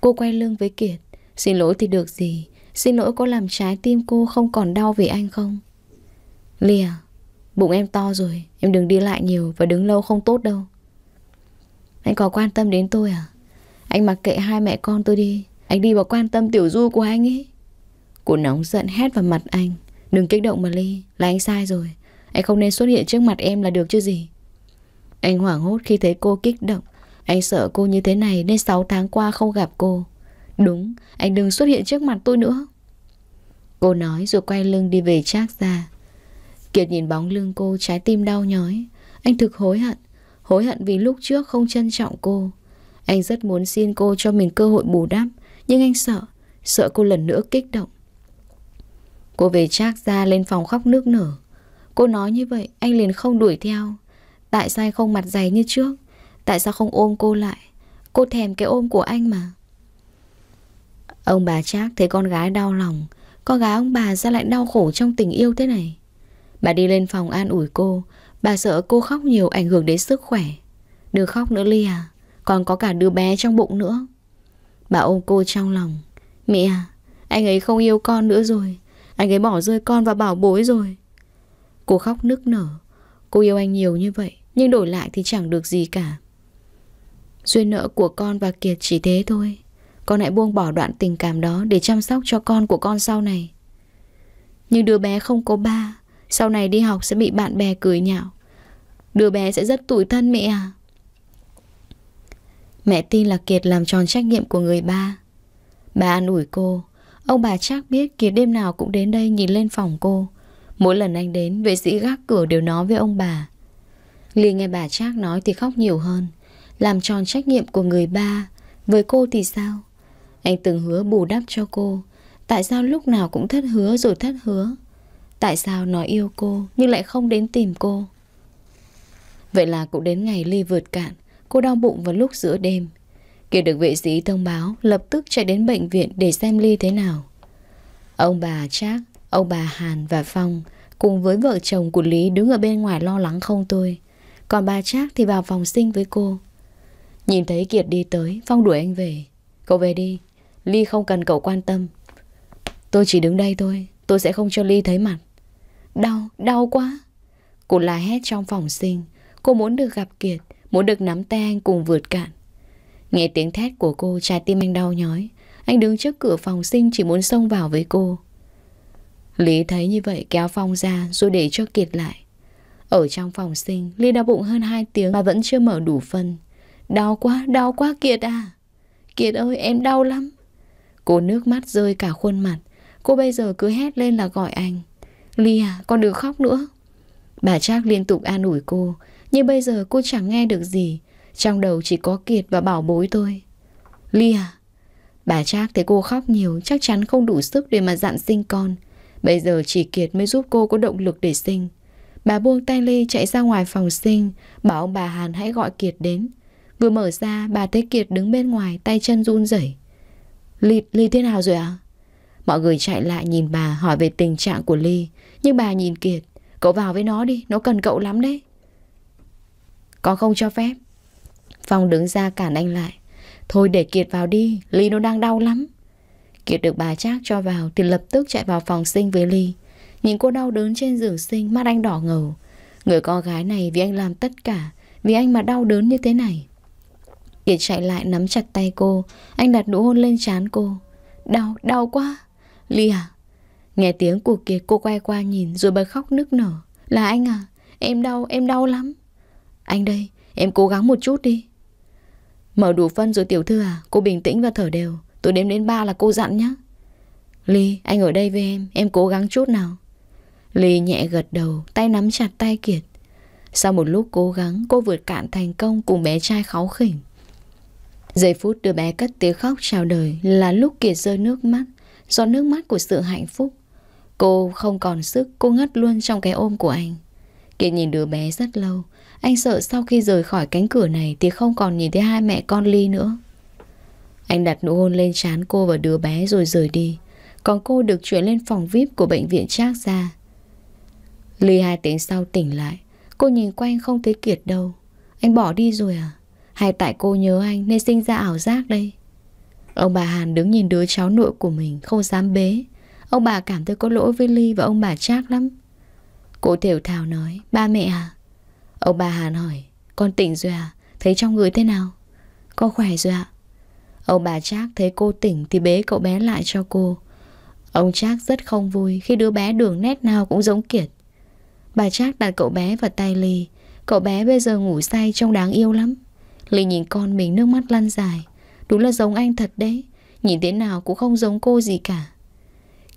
Cô quay lưng với Kiệt Xin lỗi thì được gì Xin lỗi có làm trái tim cô không còn đau vì anh không? Ly bụng em to rồi, em đừng đi lại nhiều và đứng lâu không tốt đâu. Anh có quan tâm đến tôi à? Anh mặc kệ hai mẹ con tôi đi, anh đi vào quan tâm tiểu du của anh ấy. Cô nóng giận hét vào mặt anh, đừng kích động mà Ly, là anh sai rồi. Anh không nên xuất hiện trước mặt em là được chứ gì. Anh hoảng hốt khi thấy cô kích động. Anh sợ cô như thế này nên 6 tháng qua không gặp cô. Đúng, anh đừng xuất hiện trước mặt tôi nữa. Cô nói rồi quay lưng đi về trác ra. Kiệt nhìn bóng lưng cô trái tim đau nhói. Anh thực hối hận, hối hận vì lúc trước không trân trọng cô. Anh rất muốn xin cô cho mình cơ hội bù đắp, nhưng anh sợ, sợ cô lần nữa kích động. Cô về trác ra lên phòng khóc nước nở. Cô nói như vậy, anh liền không đuổi theo. Tại sao không mặt dày như trước? Tại sao không ôm cô lại? Cô thèm cái ôm của anh mà. Ông bà chắc thấy con gái đau lòng Con gái ông bà ra lại đau khổ trong tình yêu thế này Bà đi lên phòng an ủi cô Bà sợ cô khóc nhiều ảnh hưởng đến sức khỏe Đừng khóc nữa Ly à Còn có cả đứa bé trong bụng nữa Bà ôm cô trong lòng Mẹ à Anh ấy không yêu con nữa rồi Anh ấy bỏ rơi con và bảo bối rồi Cô khóc nức nở Cô yêu anh nhiều như vậy Nhưng đổi lại thì chẳng được gì cả Duyên nợ của con và Kiệt chỉ thế thôi con hãy buông bỏ đoạn tình cảm đó Để chăm sóc cho con của con sau này Nhưng đứa bé không có ba Sau này đi học sẽ bị bạn bè cười nhạo Đứa bé sẽ rất tủi thân mẹ à Mẹ tin là Kiệt làm tròn trách nhiệm của người ba Bà an ủi cô Ông bà chắc biết Kiệt đêm nào cũng đến đây nhìn lên phòng cô Mỗi lần anh đến Vệ sĩ gác cửa đều nói với ông bà Ly nghe bà Trác nói thì khóc nhiều hơn Làm tròn trách nhiệm của người ba Với cô thì sao anh từng hứa bù đắp cho cô Tại sao lúc nào cũng thất hứa rồi thất hứa Tại sao nói yêu cô Nhưng lại không đến tìm cô Vậy là cũng đến ngày ly vượt cạn Cô đau bụng vào lúc giữa đêm Kiều được vệ sĩ thông báo Lập tức chạy đến bệnh viện để xem ly thế nào Ông bà Trác Ông bà Hàn và Phong Cùng với vợ chồng của Lý đứng ở bên ngoài lo lắng không tôi Còn bà Trác thì vào phòng sinh với cô Nhìn thấy Kiệt đi tới Phong đuổi anh về Cậu về đi Ly không cần cậu quan tâm Tôi chỉ đứng đây thôi Tôi sẽ không cho Ly thấy mặt Đau, đau quá Cô la hét trong phòng sinh Cô muốn được gặp Kiệt Muốn được nắm tay anh cùng vượt cạn Nghe tiếng thét của cô trái tim anh đau nhói Anh đứng trước cửa phòng sinh chỉ muốn xông vào với cô Lý thấy như vậy kéo Phong ra rồi để cho Kiệt lại Ở trong phòng sinh Lý đau bụng hơn 2 tiếng mà vẫn chưa mở đủ phân Đau quá, đau quá Kiệt à Kiệt ơi em đau lắm Cô nước mắt rơi cả khuôn mặt Cô bây giờ cứ hét lên là gọi anh Ly à con đừng khóc nữa Bà Trác liên tục an ủi cô Nhưng bây giờ cô chẳng nghe được gì Trong đầu chỉ có Kiệt và bảo bối thôi. Ly à Bà Trác thấy cô khóc nhiều Chắc chắn không đủ sức để mà dặn sinh con Bây giờ chỉ Kiệt mới giúp cô có động lực để sinh Bà buông tay Ly chạy ra ngoài phòng sinh Bảo ông bà Hàn hãy gọi Kiệt đến Vừa mở ra bà thấy Kiệt đứng bên ngoài Tay chân run rẩy Ly, Ly thế nào rồi ạ? À? Mọi người chạy lại nhìn bà hỏi về tình trạng của Ly. Nhưng bà nhìn Kiệt. Cậu vào với nó đi, nó cần cậu lắm đấy. Con không cho phép. Phong đứng ra cản anh lại. Thôi để Kiệt vào đi, Ly nó đang đau lắm. Kiệt được bà Trác cho vào thì lập tức chạy vào phòng sinh với Ly. Nhìn cô đau đớn trên giường sinh, mắt anh đỏ ngầu. Người con gái này vì anh làm tất cả, vì anh mà đau đớn như thế này. Kiệt chạy lại nắm chặt tay cô Anh đặt nụ hôn lên trán cô Đau, đau quá Ly à Nghe tiếng của Kiệt cô quay qua nhìn rồi bật khóc nức nở Là anh à Em đau, em đau lắm Anh đây, em cố gắng một chút đi Mở đủ phân rồi tiểu thư à Cô bình tĩnh và thở đều Tôi đếm đến ba là cô dặn nhé Ly, anh ở đây với em, em cố gắng chút nào Ly nhẹ gật đầu, tay nắm chặt tay Kiệt Sau một lúc cố gắng, cô vượt cạn thành công cùng bé trai kháu khỉnh Giây phút đứa bé cất tiếng khóc chào đời là lúc Kiệt rơi nước mắt, do nước mắt của sự hạnh phúc. Cô không còn sức, cô ngất luôn trong cái ôm của anh. Kiệt nhìn đứa bé rất lâu, anh sợ sau khi rời khỏi cánh cửa này thì không còn nhìn thấy hai mẹ con Ly nữa. Anh đặt nụ hôn lên trán cô và đứa bé rồi rời đi, còn cô được chuyển lên phòng VIP của bệnh viện Trác ra. Ly hai tiếng sau tỉnh lại, cô nhìn quanh không thấy Kiệt đâu. Anh bỏ đi rồi à? Hay tại cô nhớ anh nên sinh ra ảo giác đây Ông bà Hàn đứng nhìn đứa cháu nội của mình Không dám bế Ông bà cảm thấy có lỗi với Ly và ông bà Trác lắm Cô tiểu thảo nói Ba mẹ à Ông bà Hàn hỏi Con tỉnh rồi à Thấy trong người thế nào Con khỏe rồi ạ à? Ông bà Trác thấy cô tỉnh thì bế cậu bé lại cho cô Ông Trác rất không vui khi đứa bé đường nét nào cũng giống Kiệt Bà Trác đặt cậu bé vào tay Ly Cậu bé bây giờ ngủ say trông đáng yêu lắm Linh nhìn con mình nước mắt lăn dài Đúng là giống anh thật đấy Nhìn thế nào cũng không giống cô gì cả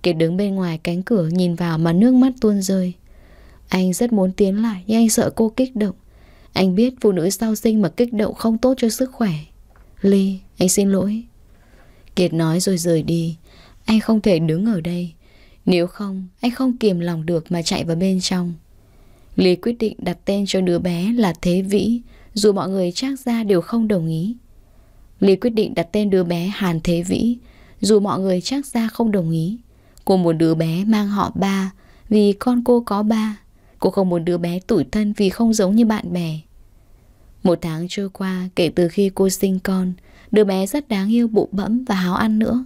Kiệt đứng bên ngoài cánh cửa Nhìn vào mà nước mắt tuôn rơi Anh rất muốn tiến lại Nhưng anh sợ cô kích động Anh biết phụ nữ sau sinh mà kích động không tốt cho sức khỏe Ly, anh xin lỗi Kiệt nói rồi rời đi Anh không thể đứng ở đây Nếu không, anh không kiềm lòng được mà chạy vào bên trong Ly quyết định đặt tên cho đứa bé là Thế Vĩ dù mọi người trác gia đều không đồng ý. Ly quyết định đặt tên đứa bé Hàn Thế Vĩ, dù mọi người trác gia không đồng ý. Cô muốn đứa bé mang họ ba vì con cô có ba. Cô không muốn đứa bé tủi thân vì không giống như bạn bè. Một tháng trôi qua kể từ khi cô sinh con, đứa bé rất đáng yêu bụng bẫm và háo ăn nữa.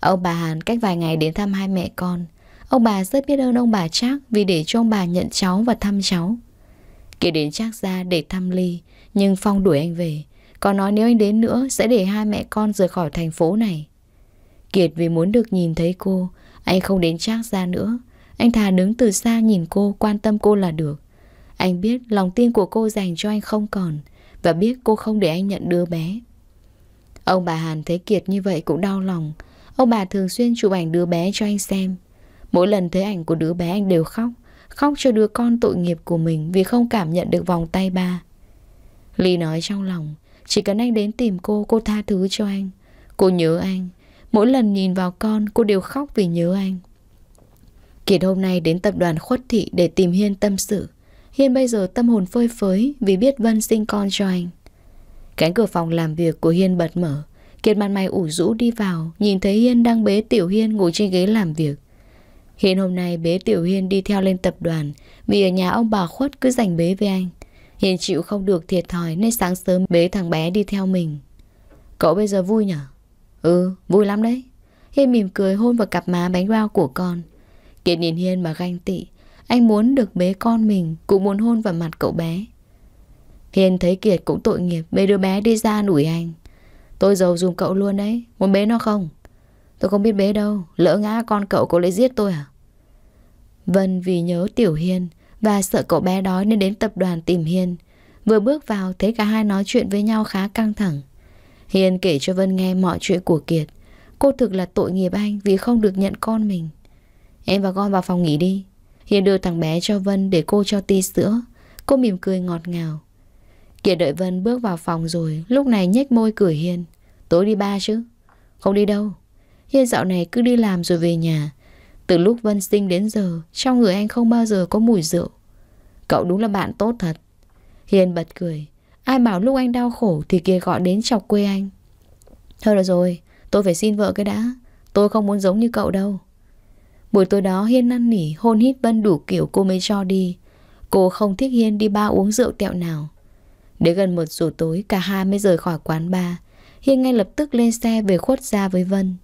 Ông bà Hàn cách vài ngày đến thăm hai mẹ con. Ông bà rất biết ơn ông bà Trác vì để cho ông bà nhận cháu và thăm cháu. Kể đến Trác ra để thăm Ly, nhưng Phong đuổi anh về còn nói nếu anh đến nữa sẽ để hai mẹ con rời khỏi thành phố này Kiệt vì muốn được nhìn thấy cô Anh không đến trác ra nữa Anh thà đứng từ xa nhìn cô Quan tâm cô là được Anh biết lòng tin của cô dành cho anh không còn Và biết cô không để anh nhận đứa bé Ông bà Hàn thấy Kiệt như vậy cũng đau lòng Ông bà thường xuyên chụp ảnh đứa bé cho anh xem Mỗi lần thấy ảnh của đứa bé anh đều khóc Khóc cho đứa con tội nghiệp của mình Vì không cảm nhận được vòng tay ba Ly nói trong lòng Chỉ cần anh đến tìm cô cô tha thứ cho anh Cô nhớ anh Mỗi lần nhìn vào con cô đều khóc vì nhớ anh Kiệt hôm nay đến tập đoàn khuất thị để tìm Hiên tâm sự Hiên bây giờ tâm hồn phơi phới vì biết Vân sinh con cho anh Cánh cửa phòng làm việc của Hiên bật mở Kiệt mặt mày ủ rũ đi vào Nhìn thấy Hiên đang bế Tiểu Hiên ngồi trên ghế làm việc Hiên hôm nay bế Tiểu Hiên đi theo lên tập đoàn Vì ở nhà ông bà khuất cứ giành bế với anh Hiền chịu không được thiệt thòi nên sáng sớm bế thằng bé đi theo mình. Cậu bây giờ vui nhở? Ừ, vui lắm đấy. Hiền mỉm cười hôn vào cặp má bánh bao của con. Kiệt nhìn Hiền mà ganh tị. Anh muốn được bế con mình, cũng muốn hôn vào mặt cậu bé. Hiền thấy Kiệt cũng tội nghiệp, bế đứa bé đi ra đuổi anh. Tôi giàu dùng cậu luôn đấy, muốn bế nó không? Tôi không biết bế đâu, lỡ ngã con cậu có lại giết tôi à? Vân vì nhớ Tiểu Hiên và sợ cậu bé đói nên đến tập đoàn tìm Hiền Vừa bước vào thấy cả hai nói chuyện với nhau khá căng thẳng Hiền kể cho Vân nghe mọi chuyện của Kiệt Cô thực là tội nghiệp anh vì không được nhận con mình Em và con vào phòng nghỉ đi Hiền đưa thằng bé cho Vân để cô cho ti sữa Cô mỉm cười ngọt ngào Kiệt đợi Vân bước vào phòng rồi Lúc này nhếch môi cười Hiền Tối đi ba chứ Không đi đâu Hiền dạo này cứ đi làm rồi về nhà từ lúc Vân sinh đến giờ, trong người anh không bao giờ có mùi rượu. Cậu đúng là bạn tốt thật. Hiền bật cười. Ai bảo lúc anh đau khổ thì kia gọi đến chọc quê anh. Thôi được rồi, tôi phải xin vợ cái đã. Tôi không muốn giống như cậu đâu. Buổi tối đó Hiên năn nỉ, hôn hít Vân đủ kiểu cô mới cho đi. Cô không thích Hiên đi ba uống rượu tẹo nào. Đến gần một giờ tối, cả hai mới rời khỏi quán bar. Hiên ngay lập tức lên xe về khuất ra với Vân.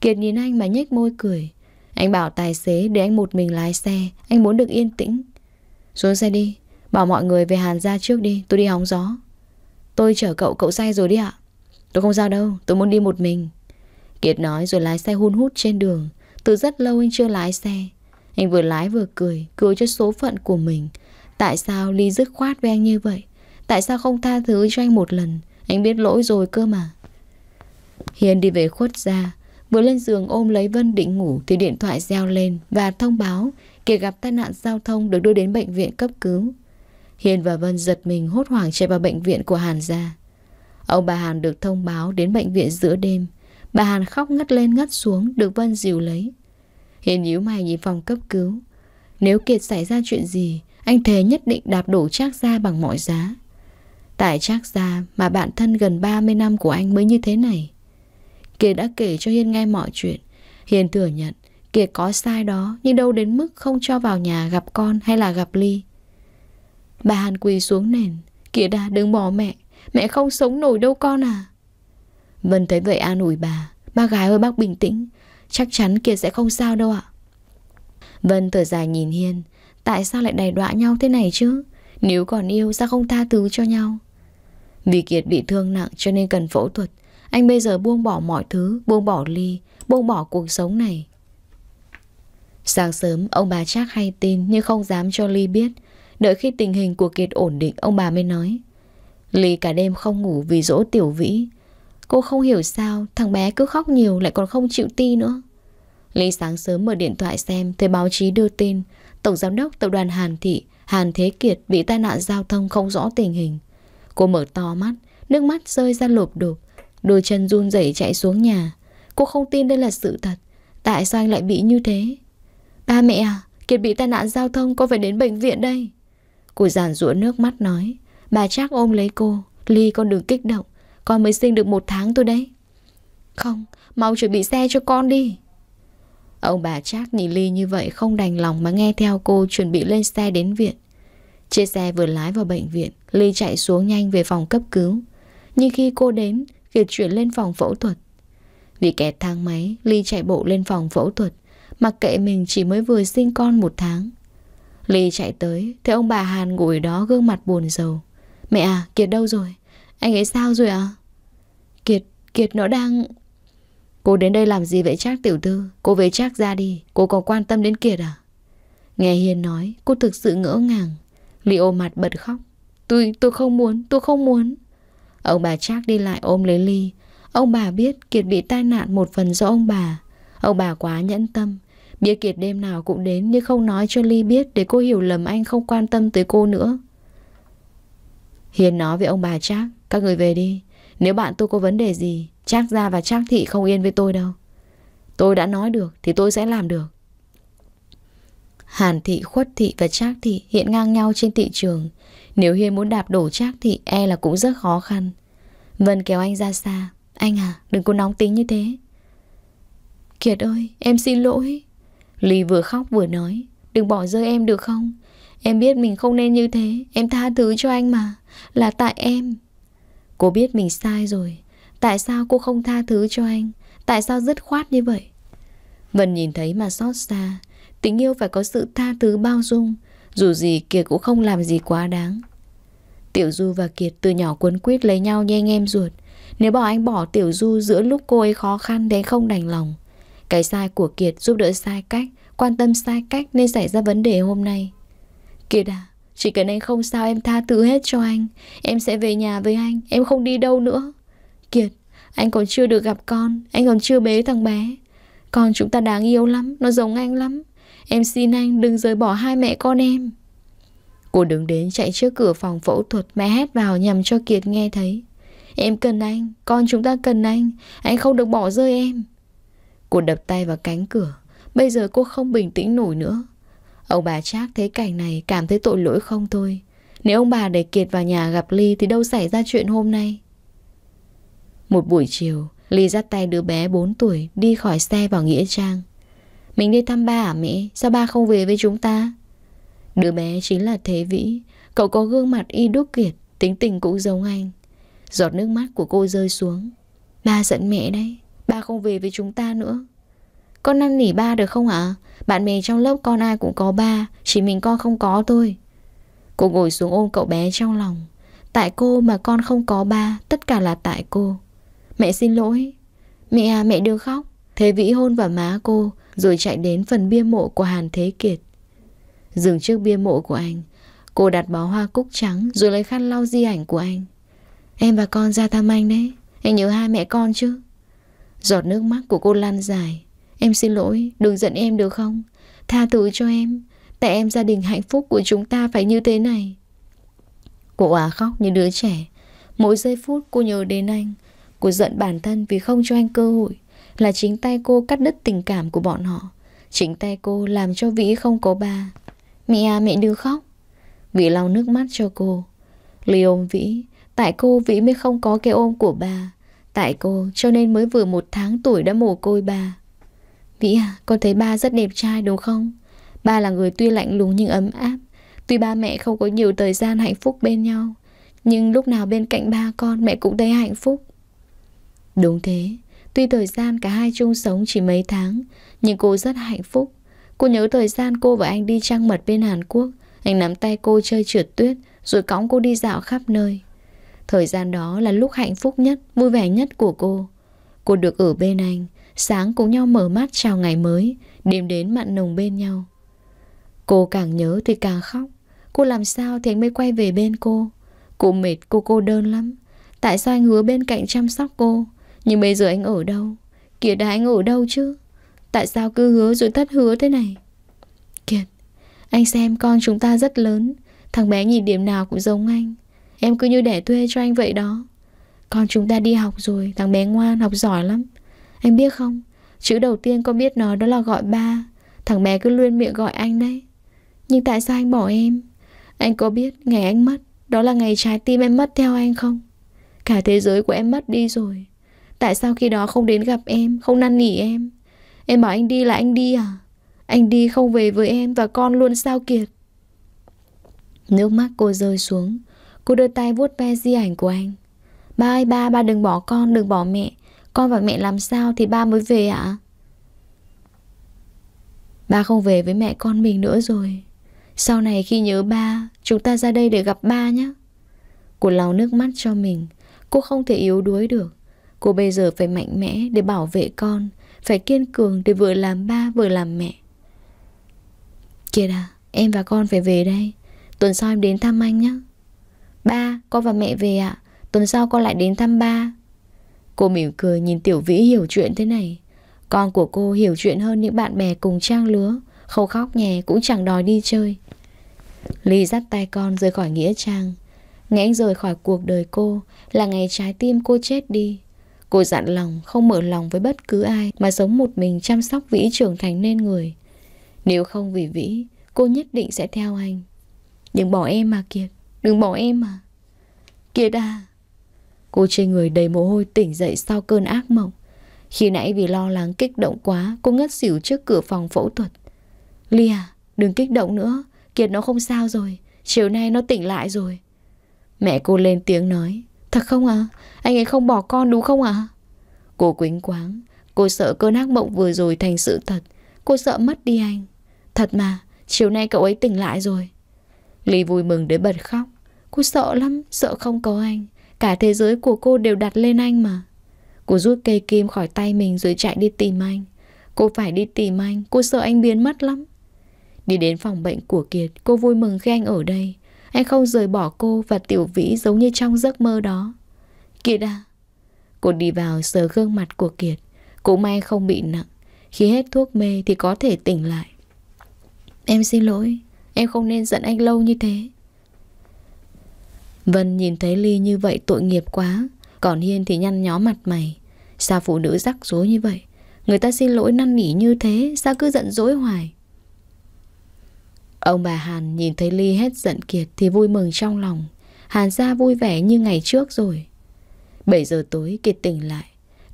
Kiệt nhìn anh mà nhếch môi cười. Anh bảo tài xế để anh một mình lái xe Anh muốn được yên tĩnh Xuống xe đi Bảo mọi người về Hàn ra trước đi Tôi đi hóng gió Tôi chở cậu cậu say rồi đi ạ Tôi không sao đâu Tôi muốn đi một mình Kiệt nói rồi lái xe hun hút trên đường Từ rất lâu anh chưa lái xe Anh vừa lái vừa cười Cười cho số phận của mình Tại sao Ly dứt khoát với anh như vậy Tại sao không tha thứ cho anh một lần Anh biết lỗi rồi cơ mà Hiền đi về khuất ra Vừa lên giường ôm lấy Vân định ngủ thì điện thoại reo lên và thông báo Kiệt gặp tai nạn giao thông được đưa đến bệnh viện cấp cứu. Hiền và Vân giật mình hốt hoảng chạy vào bệnh viện của Hàn ra. Ông bà Hàn được thông báo đến bệnh viện giữa đêm. Bà Hàn khóc ngất lên ngất xuống được Vân dìu lấy. Hiền nhíu mày nhìn phòng cấp cứu. Nếu Kiệt xảy ra chuyện gì, anh thề nhất định đạp đổ Trác Gia bằng mọi giá. Tại Trác Gia mà bạn thân gần 30 năm của anh mới như thế này. Kiệt đã kể cho Hiên nghe mọi chuyện. Hiền thừa nhận, Kiệt có sai đó, nhưng đâu đến mức không cho vào nhà gặp con hay là gặp Ly. Bà Hàn quỳ xuống nền, Kiệt à đừng bỏ mẹ, mẹ không sống nổi đâu con à. Vân thấy vậy an ủi bà, ba gái ơi bác bình tĩnh, chắc chắn Kiệt sẽ không sao đâu ạ. Vân thở dài nhìn Hiên, tại sao lại đày đọa nhau thế này chứ? Nếu còn yêu sao không tha thứ cho nhau? Vì Kiệt bị thương nặng cho nên cần phẫu thuật anh bây giờ buông bỏ mọi thứ, buông bỏ ly, buông bỏ cuộc sống này. Sáng sớm, ông bà chắc hay tin nhưng không dám cho Ly biết. Đợi khi tình hình của Kiệt ổn định, ông bà mới nói. Ly cả đêm không ngủ vì dỗ tiểu vĩ. Cô không hiểu sao, thằng bé cứ khóc nhiều lại còn không chịu ti nữa. Ly sáng sớm mở điện thoại xem, thấy báo chí đưa tin. Tổng giám đốc tập đoàn Hàn Thị, Hàn Thế Kiệt bị tai nạn giao thông không rõ tình hình. Cô mở to mắt, nước mắt rơi ra lộp đột. Đôi chân run rẩy chạy xuống nhà Cô không tin đây là sự thật Tại sao anh lại bị như thế Ba mẹ à Kiệt bị tai nạn giao thông Con phải đến bệnh viện đây Cô giàn rũa nước mắt nói Bà chắc ôm lấy cô Ly con đừng kích động Con mới sinh được một tháng thôi đấy Không Mau chuẩn bị xe cho con đi Ông bà Trác nhìn Ly như vậy không đành lòng mà nghe theo cô chuẩn bị lên xe đến viện. Chiếc xe vừa lái vào bệnh viện, Ly chạy xuống nhanh về phòng cấp cứu. Nhưng khi cô đến, Kiệt chuyển lên phòng phẫu thuật Vì kẹt thang máy Ly chạy bộ lên phòng phẫu thuật Mặc kệ mình chỉ mới vừa sinh con một tháng Ly chạy tới Thấy ông bà Hàn ngồi đó gương mặt buồn rầu Mẹ à Kiệt đâu rồi Anh ấy sao rồi à Kiệt, Kiệt nó đang Cô đến đây làm gì vậy Trác tiểu thư Cô về Trác ra đi Cô có quan tâm đến Kiệt à Nghe Hiền nói Cô thực sự ngỡ ngàng Ly ôm mặt bật khóc Tôi, tôi không muốn, tôi không muốn Ông bà Trác đi lại ôm lấy Ly. Ông bà biết Kiệt bị tai nạn một phần do ông bà. Ông bà quá nhẫn tâm. Biết Kiệt đêm nào cũng đến nhưng không nói cho Ly biết để cô hiểu lầm anh không quan tâm tới cô nữa. Hiền nói với ông bà Trác, các người về đi. Nếu bạn tôi có vấn đề gì, Trác ra và Trác thị không yên với tôi đâu. Tôi đã nói được thì tôi sẽ làm được. Hàn thị, khuất thị và trác thị hiện ngang nhau trên thị trường. Nếu Hiên muốn đạp đổ chắc thì e là cũng rất khó khăn. Vân kéo anh ra xa. Anh à, đừng có nóng tính như thế. Kiệt ơi, em xin lỗi. Ly vừa khóc vừa nói. Đừng bỏ rơi em được không? Em biết mình không nên như thế. Em tha thứ cho anh mà. Là tại em. Cô biết mình sai rồi. Tại sao cô không tha thứ cho anh? Tại sao dứt khoát như vậy? Vân nhìn thấy mà xót xa. Tình yêu phải có sự tha thứ bao dung. Dù gì Kiệt cũng không làm gì quá đáng Tiểu Du và Kiệt từ nhỏ quấn quýt lấy nhau như anh em ruột Nếu bảo anh bỏ Tiểu Du giữa lúc cô ấy khó khăn đến không đành lòng Cái sai của Kiệt giúp đỡ sai cách Quan tâm sai cách nên xảy ra vấn đề hôm nay Kiệt à Chỉ cần anh không sao em tha thứ hết cho anh Em sẽ về nhà với anh Em không đi đâu nữa Kiệt Anh còn chưa được gặp con Anh còn chưa bế thằng bé Con chúng ta đáng yêu lắm Nó giống anh lắm Em xin anh đừng rời bỏ hai mẹ con em. Cô đứng đến chạy trước cửa phòng phẫu thuật mẹ hét vào nhằm cho Kiệt nghe thấy. Em cần anh, con chúng ta cần anh, anh không được bỏ rơi em. Cô đập tay vào cánh cửa, bây giờ cô không bình tĩnh nổi nữa. Ông bà Trác thấy cảnh này cảm thấy tội lỗi không thôi. Nếu ông bà để Kiệt vào nhà gặp Ly thì đâu xảy ra chuyện hôm nay. Một buổi chiều, Ly dắt tay đứa bé 4 tuổi đi khỏi xe vào Nghĩa Trang. Mình đi thăm ba à mẹ Sao ba không về với chúng ta Đứa bé chính là Thế Vĩ Cậu có gương mặt y đúc kiệt Tính tình cũng giống anh Giọt nước mắt của cô rơi xuống Ba giận mẹ đấy Ba không về với chúng ta nữa Con năn nỉ ba được không ạ à? Bạn bè trong lớp con ai cũng có ba Chỉ mình con không có thôi Cô ngồi xuống ôm cậu bé trong lòng Tại cô mà con không có ba Tất cả là tại cô Mẹ xin lỗi Mẹ à mẹ đừng khóc Thế Vĩ hôn vào má cô rồi chạy đến phần bia mộ của Hàn Thế Kiệt. Dừng trước bia mộ của anh, cô đặt bó hoa cúc trắng rồi lấy khăn lau di ảnh của anh. Em và con ra thăm anh đấy, anh nhớ hai mẹ con chứ? Giọt nước mắt của cô lan dài. Em xin lỗi, đừng giận em được không? Tha thứ cho em, tại em gia đình hạnh phúc của chúng ta phải như thế này. Cô à khóc như đứa trẻ. Mỗi giây phút cô nhớ đến anh, cô giận bản thân vì không cho anh cơ hội. Là chính tay cô cắt đứt tình cảm của bọn họ Chính tay cô làm cho Vĩ không có ba Mẹ à mẹ đưa khóc Vĩ lau nước mắt cho cô Ly ôm Vĩ Tại cô Vĩ mới không có cái ôm của ba Tại cô cho nên mới vừa một tháng tuổi đã mồ côi ba Vĩ à con thấy ba rất đẹp trai đúng không Ba là người tuy lạnh lùng nhưng ấm áp Tuy ba mẹ không có nhiều thời gian hạnh phúc bên nhau Nhưng lúc nào bên cạnh ba con mẹ cũng thấy hạnh phúc Đúng thế Tuy thời gian cả hai chung sống chỉ mấy tháng, nhưng cô rất hạnh phúc. Cô nhớ thời gian cô và anh đi trăng mật bên Hàn Quốc, anh nắm tay cô chơi trượt tuyết, rồi cõng cô đi dạo khắp nơi. Thời gian đó là lúc hạnh phúc nhất, vui vẻ nhất của cô. Cô được ở bên anh, sáng cùng nhau mở mắt chào ngày mới, đêm đến mặn nồng bên nhau. Cô càng nhớ thì càng khóc. Cô làm sao thì anh mới quay về bên cô. Cô mệt, cô cô đơn lắm. Tại sao anh hứa bên cạnh chăm sóc cô? Nhưng bây giờ anh ở đâu Kiệt đã anh ở đâu chứ Tại sao cứ hứa rồi thất hứa thế này Kiệt Anh xem con chúng ta rất lớn Thằng bé nhìn điểm nào cũng giống anh Em cứ như đẻ thuê cho anh vậy đó Con chúng ta đi học rồi Thằng bé ngoan học giỏi lắm Anh biết không Chữ đầu tiên con biết nó đó là gọi ba Thằng bé cứ luôn miệng gọi anh đấy Nhưng tại sao anh bỏ em Anh có biết ngày anh mất Đó là ngày trái tim em mất theo anh không Cả thế giới của em mất đi rồi Tại sao khi đó không đến gặp em Không năn nỉ em Em bảo anh đi là anh đi à Anh đi không về với em và con luôn sao kiệt Nước mắt cô rơi xuống Cô đưa tay vuốt ve di ảnh của anh Ba ơi ba, ba đừng bỏ con, đừng bỏ mẹ Con và mẹ làm sao thì ba mới về ạ à? Ba không về với mẹ con mình nữa rồi Sau này khi nhớ ba Chúng ta ra đây để gặp ba nhé Cô lau nước mắt cho mình Cô không thể yếu đuối được Cô bây giờ phải mạnh mẽ để bảo vệ con Phải kiên cường để vừa làm ba vừa làm mẹ Kiệt à, em và con phải về đây Tuần sau em đến thăm anh nhé Ba, con và mẹ về ạ Tuần sau con lại đến thăm ba Cô mỉm cười nhìn Tiểu Vĩ hiểu chuyện thế này Con của cô hiểu chuyện hơn những bạn bè cùng trang lứa Khâu khóc nhè cũng chẳng đòi đi chơi Ly dắt tay con rời khỏi nghĩa trang Ngày anh rời khỏi cuộc đời cô Là ngày trái tim cô chết đi Cô dặn lòng không mở lòng với bất cứ ai mà sống một mình chăm sóc Vĩ trưởng thành nên người. Nếu không vì Vĩ, cô nhất định sẽ theo anh. Đừng bỏ em mà Kiệt, đừng bỏ em mà. Kiệt à! Cô trên người đầy mồ hôi tỉnh dậy sau cơn ác mộng. Khi nãy vì lo lắng kích động quá, cô ngất xỉu trước cửa phòng phẫu thuật. Ly à, đừng kích động nữa, Kiệt nó không sao rồi, chiều nay nó tỉnh lại rồi. Mẹ cô lên tiếng nói. Thật không à? Anh ấy không bỏ con đúng không à? Cô quính quáng. Cô sợ cơn ác mộng vừa rồi thành sự thật. Cô sợ mất đi anh. Thật mà, chiều nay cậu ấy tỉnh lại rồi. Ly vui mừng đến bật khóc. Cô sợ lắm, sợ không có anh. Cả thế giới của cô đều đặt lên anh mà. Cô rút cây kim khỏi tay mình rồi chạy đi tìm anh. Cô phải đi tìm anh, cô sợ anh biến mất lắm. Đi đến phòng bệnh của Kiệt, cô vui mừng khi anh ở đây. Anh không rời bỏ cô và tiểu vĩ giống như trong giấc mơ đó Kiệt à Cô đi vào sờ gương mặt của Kiệt Cũng may không bị nặng Khi hết thuốc mê thì có thể tỉnh lại Em xin lỗi Em không nên giận anh lâu như thế Vân nhìn thấy Ly như vậy tội nghiệp quá Còn Hiên thì nhăn nhó mặt mày Sao phụ nữ rắc rối như vậy Người ta xin lỗi năn nỉ như thế Sao cứ giận dỗi hoài Ông bà Hàn nhìn thấy Ly hết giận kiệt thì vui mừng trong lòng. Hàn ra vui vẻ như ngày trước rồi. 7 giờ tối Kiệt tỉnh lại.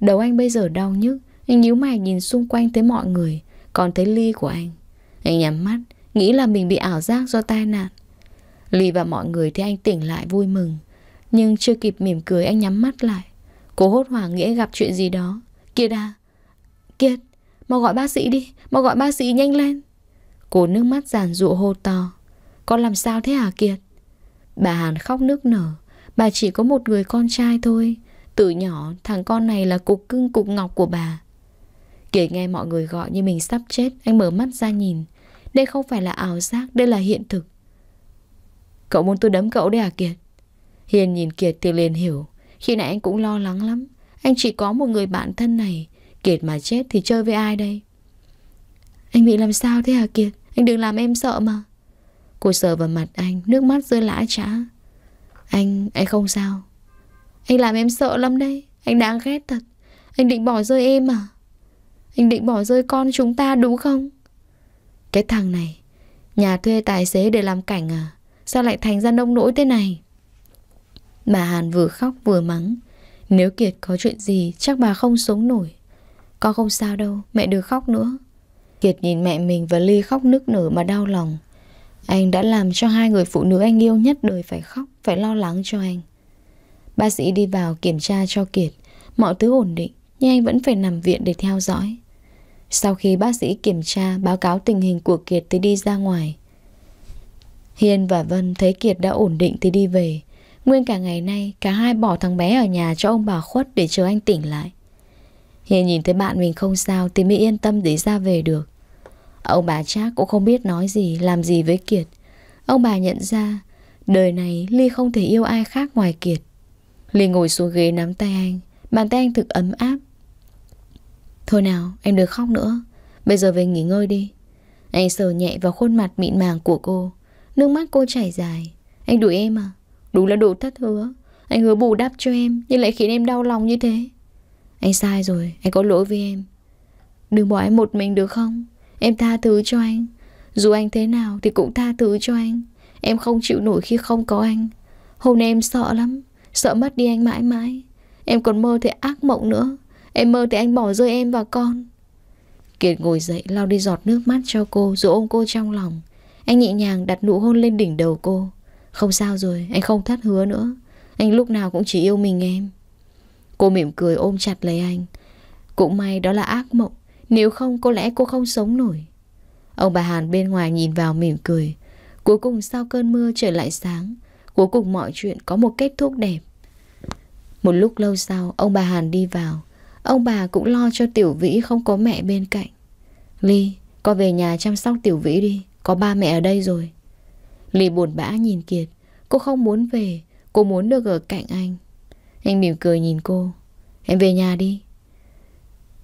Đầu anh bây giờ đau nhức. Anh nhíu mày nhìn xung quanh thấy mọi người. Còn thấy Ly của anh. Anh nhắm mắt. Nghĩ là mình bị ảo giác do tai nạn. Ly và mọi người thấy anh tỉnh lại vui mừng. Nhưng chưa kịp mỉm cười anh nhắm mắt lại. Cô hốt hoảng nghĩ gặp chuyện gì đó. Kiệt à? Kiệt, mau gọi bác sĩ đi. Mau gọi bác sĩ nhanh lên. Cô nước mắt giàn rụa hô to Con làm sao thế hả Kiệt Bà Hàn khóc nước nở Bà chỉ có một người con trai thôi Từ nhỏ thằng con này là cục cưng cục ngọc của bà Kiệt nghe mọi người gọi như mình sắp chết Anh mở mắt ra nhìn Đây không phải là ảo giác Đây là hiện thực Cậu muốn tôi đấm cậu đấy hả Kiệt Hiền nhìn Kiệt thì liền hiểu Khi nãy anh cũng lo lắng lắm Anh chỉ có một người bạn thân này Kiệt mà chết thì chơi với ai đây Anh bị làm sao thế hả Kiệt anh đừng làm em sợ mà Cô sờ vào mặt anh Nước mắt rơi lã trã Anh, anh không sao Anh làm em sợ lắm đấy Anh đáng ghét thật Anh định bỏ rơi em à Anh định bỏ rơi con chúng ta đúng không Cái thằng này Nhà thuê tài xế để làm cảnh à Sao lại thành ra nông nỗi thế này Bà Hàn vừa khóc vừa mắng Nếu Kiệt có chuyện gì Chắc bà không sống nổi Con không sao đâu Mẹ đừng khóc nữa Kiệt nhìn mẹ mình và Ly khóc nức nở mà đau lòng. Anh đã làm cho hai người phụ nữ anh yêu nhất đời phải khóc, phải lo lắng cho anh. Bác sĩ đi vào kiểm tra cho Kiệt. Mọi thứ ổn định, nhưng anh vẫn phải nằm viện để theo dõi. Sau khi bác sĩ kiểm tra báo cáo tình hình của Kiệt thì đi ra ngoài. Hiên và Vân thấy Kiệt đã ổn định thì đi về. Nguyên cả ngày nay, cả hai bỏ thằng bé ở nhà cho ông bà khuất để chờ anh tỉnh lại. Hiên nhìn thấy bạn mình không sao thì mới yên tâm để ra về được. Ông bà Trác cũng không biết nói gì, làm gì với Kiệt. Ông bà nhận ra, đời này Ly không thể yêu ai khác ngoài Kiệt. Ly ngồi xuống ghế nắm tay anh, bàn tay anh thực ấm áp. Thôi nào, em đừng khóc nữa, bây giờ về nghỉ ngơi đi. Anh sờ nhẹ vào khuôn mặt mịn màng của cô, nước mắt cô chảy dài. Anh đuổi em à? Đúng là đủ thất hứa. Anh hứa bù đắp cho em, nhưng lại khiến em đau lòng như thế. Anh sai rồi, anh có lỗi với em. Đừng bỏ em một mình được không? Em tha thứ cho anh Dù anh thế nào thì cũng tha thứ cho anh Em không chịu nổi khi không có anh Hôm nay em sợ lắm Sợ mất đi anh mãi mãi Em còn mơ thấy ác mộng nữa Em mơ thấy anh bỏ rơi em và con Kiệt ngồi dậy lau đi giọt nước mắt cho cô Rồi ôm cô trong lòng Anh nhẹ nhàng đặt nụ hôn lên đỉnh đầu cô Không sao rồi, anh không thất hứa nữa Anh lúc nào cũng chỉ yêu mình em Cô mỉm cười ôm chặt lấy anh Cũng may đó là ác mộng nếu không có lẽ cô không sống nổi Ông bà Hàn bên ngoài nhìn vào mỉm cười Cuối cùng sau cơn mưa trở lại sáng Cuối cùng mọi chuyện có một kết thúc đẹp Một lúc lâu sau Ông bà Hàn đi vào Ông bà cũng lo cho Tiểu Vĩ không có mẹ bên cạnh Ly Con về nhà chăm sóc Tiểu Vĩ đi Có ba mẹ ở đây rồi Ly buồn bã nhìn Kiệt Cô không muốn về Cô muốn được ở cạnh anh Anh mỉm cười nhìn cô Em về nhà đi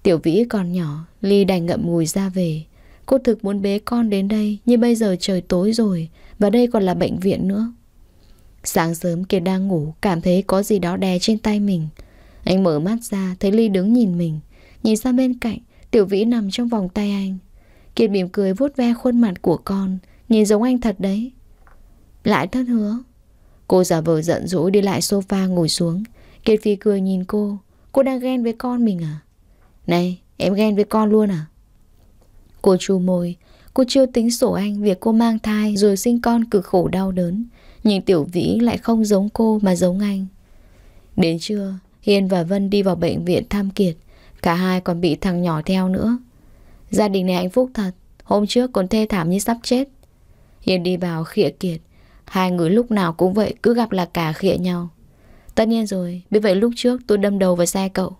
Tiểu vĩ còn nhỏ, Ly đành ngậm ngùi ra về. Cô thực muốn bế con đến đây, nhưng bây giờ trời tối rồi, và đây còn là bệnh viện nữa. Sáng sớm Kiệt đang ngủ, cảm thấy có gì đó đè trên tay mình. Anh mở mắt ra, thấy Ly đứng nhìn mình. Nhìn sang bên cạnh, Tiểu vĩ nằm trong vòng tay anh. Kiệt mỉm cười vuốt ve khuôn mặt của con, nhìn giống anh thật đấy. Lại thất hứa. Cô giả vờ giận dỗi đi lại sofa ngồi xuống. Kiệt phi cười nhìn cô. Cô đang ghen với con mình à? Này, em ghen với con luôn à? Cô chu môi, cô chưa tính sổ anh việc cô mang thai rồi sinh con cực khổ đau đớn. Nhưng Tiểu Vĩ lại không giống cô mà giống anh. Đến trưa, Hiên và Vân đi vào bệnh viện thăm Kiệt. Cả hai còn bị thằng nhỏ theo nữa. Gia đình này hạnh phúc thật. Hôm trước còn thê thảm như sắp chết. Hiền đi vào khịa Kiệt. Hai người lúc nào cũng vậy cứ gặp là cả khịa nhau. Tất nhiên rồi, biết vậy lúc trước tôi đâm đầu vào xe cậu.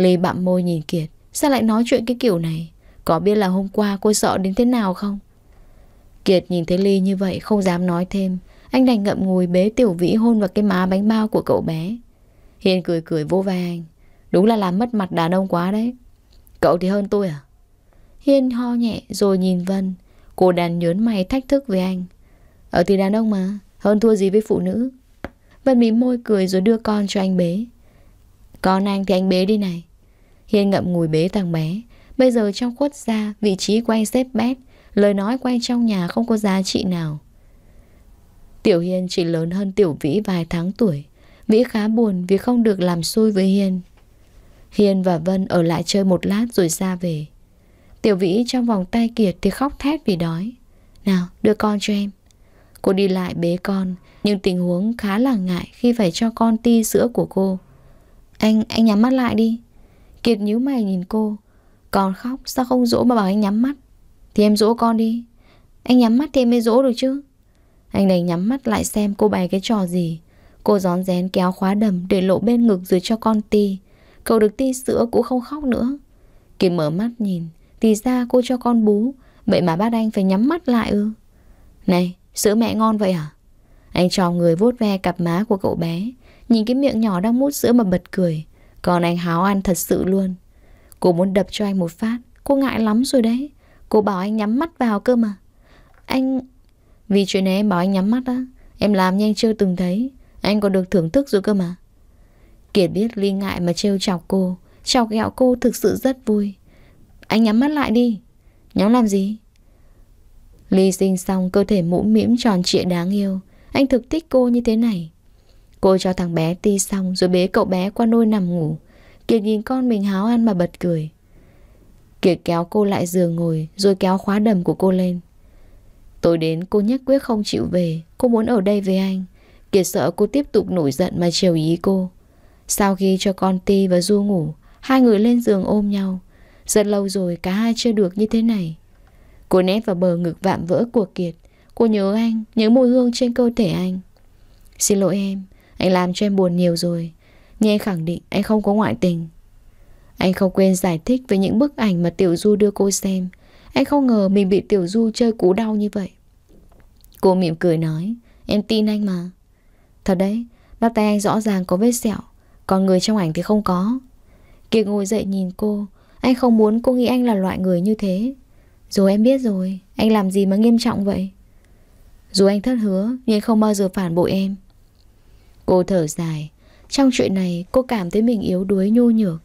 Ly bặm môi nhìn Kiệt Sao lại nói chuyện cái kiểu này Có biết là hôm qua cô sợ đến thế nào không Kiệt nhìn thấy Ly như vậy Không dám nói thêm Anh đành ngậm ngùi bế tiểu vĩ hôn vào cái má bánh bao của cậu bé Hiền cười cười vô vai anh Đúng là làm mất mặt đàn ông quá đấy Cậu thì hơn tôi à Hiên ho nhẹ rồi nhìn Vân Cô đàn nhớn mày thách thức với anh Ở thì đàn ông mà Hơn thua gì với phụ nữ Vân mỉm môi cười rồi đưa con cho anh bế Con anh thì anh bế đi này Hiên ngậm ngùi bế thằng bé. Bây giờ trong khuất ra, vị trí quay xếp bét, lời nói quay trong nhà không có giá trị nào. Tiểu Hiên chỉ lớn hơn Tiểu Vĩ vài tháng tuổi. Vĩ khá buồn vì không được làm xui với Hiên. Hiên và Vân ở lại chơi một lát rồi ra về. Tiểu Vĩ trong vòng tay Kiệt thì khóc thét vì đói. Nào, đưa con cho em. Cô đi lại bế con, nhưng tình huống khá là ngại khi phải cho con ti sữa của cô. Anh, anh nhắm mắt lại đi. Kiệt nhíu mày nhìn cô Còn khóc sao không dỗ mà bảo anh nhắm mắt Thì em dỗ con đi Anh nhắm mắt thì em mới dỗ được chứ Anh đành nhắm mắt lại xem cô bày cái trò gì Cô gión rén kéo khóa đầm Để lộ bên ngực dưới cho con ti Cậu được ti sữa cũng không khóc nữa Kiệt mở mắt nhìn Thì ra cô cho con bú Vậy mà bác anh phải nhắm mắt lại ư Này sữa mẹ ngon vậy à Anh trò người vuốt ve cặp má của cậu bé Nhìn cái miệng nhỏ đang mút sữa mà bật cười còn anh háo ăn thật sự luôn Cô muốn đập cho anh một phát Cô ngại lắm rồi đấy Cô bảo anh nhắm mắt vào cơ mà Anh... Vì chuyện này em bảo anh nhắm mắt á Em làm nhanh chưa từng thấy Anh còn được thưởng thức rồi cơ mà Kiệt biết Ly ngại mà trêu chọc cô Chọc ghẹo cô thực sự rất vui Anh nhắm mắt lại đi Nhắm làm gì Ly sinh xong cơ thể mũ mĩm tròn trịa đáng yêu Anh thực thích cô như thế này Cô cho thằng bé ti xong rồi bế cậu bé qua nôi nằm ngủ. Kiệt nhìn con mình háo ăn mà bật cười. Kiệt kéo cô lại giường ngồi rồi kéo khóa đầm của cô lên. Tối đến cô nhất quyết không chịu về, cô muốn ở đây với anh. Kiệt sợ cô tiếp tục nổi giận mà chiều ý cô. Sau khi cho con ti và Du ngủ, hai người lên giường ôm nhau. Rất lâu rồi cả hai chưa được như thế này. Cô nét vào bờ ngực vạm vỡ của Kiệt. Cô nhớ anh, nhớ mùi hương trên cơ thể anh. Xin lỗi em, anh làm cho em buồn nhiều rồi Nhưng anh khẳng định anh không có ngoại tình Anh không quên giải thích về những bức ảnh mà Tiểu Du đưa cô xem Anh không ngờ mình bị Tiểu Du chơi cú đau như vậy Cô mỉm cười nói Em tin anh mà Thật đấy Bắp tay anh rõ ràng có vết sẹo Còn người trong ảnh thì không có Kiệt ngồi dậy nhìn cô Anh không muốn cô nghĩ anh là loại người như thế Rồi em biết rồi Anh làm gì mà nghiêm trọng vậy Dù anh thất hứa Nhưng không bao giờ phản bội em Cô thở dài. Trong chuyện này cô cảm thấy mình yếu đuối nhu nhược.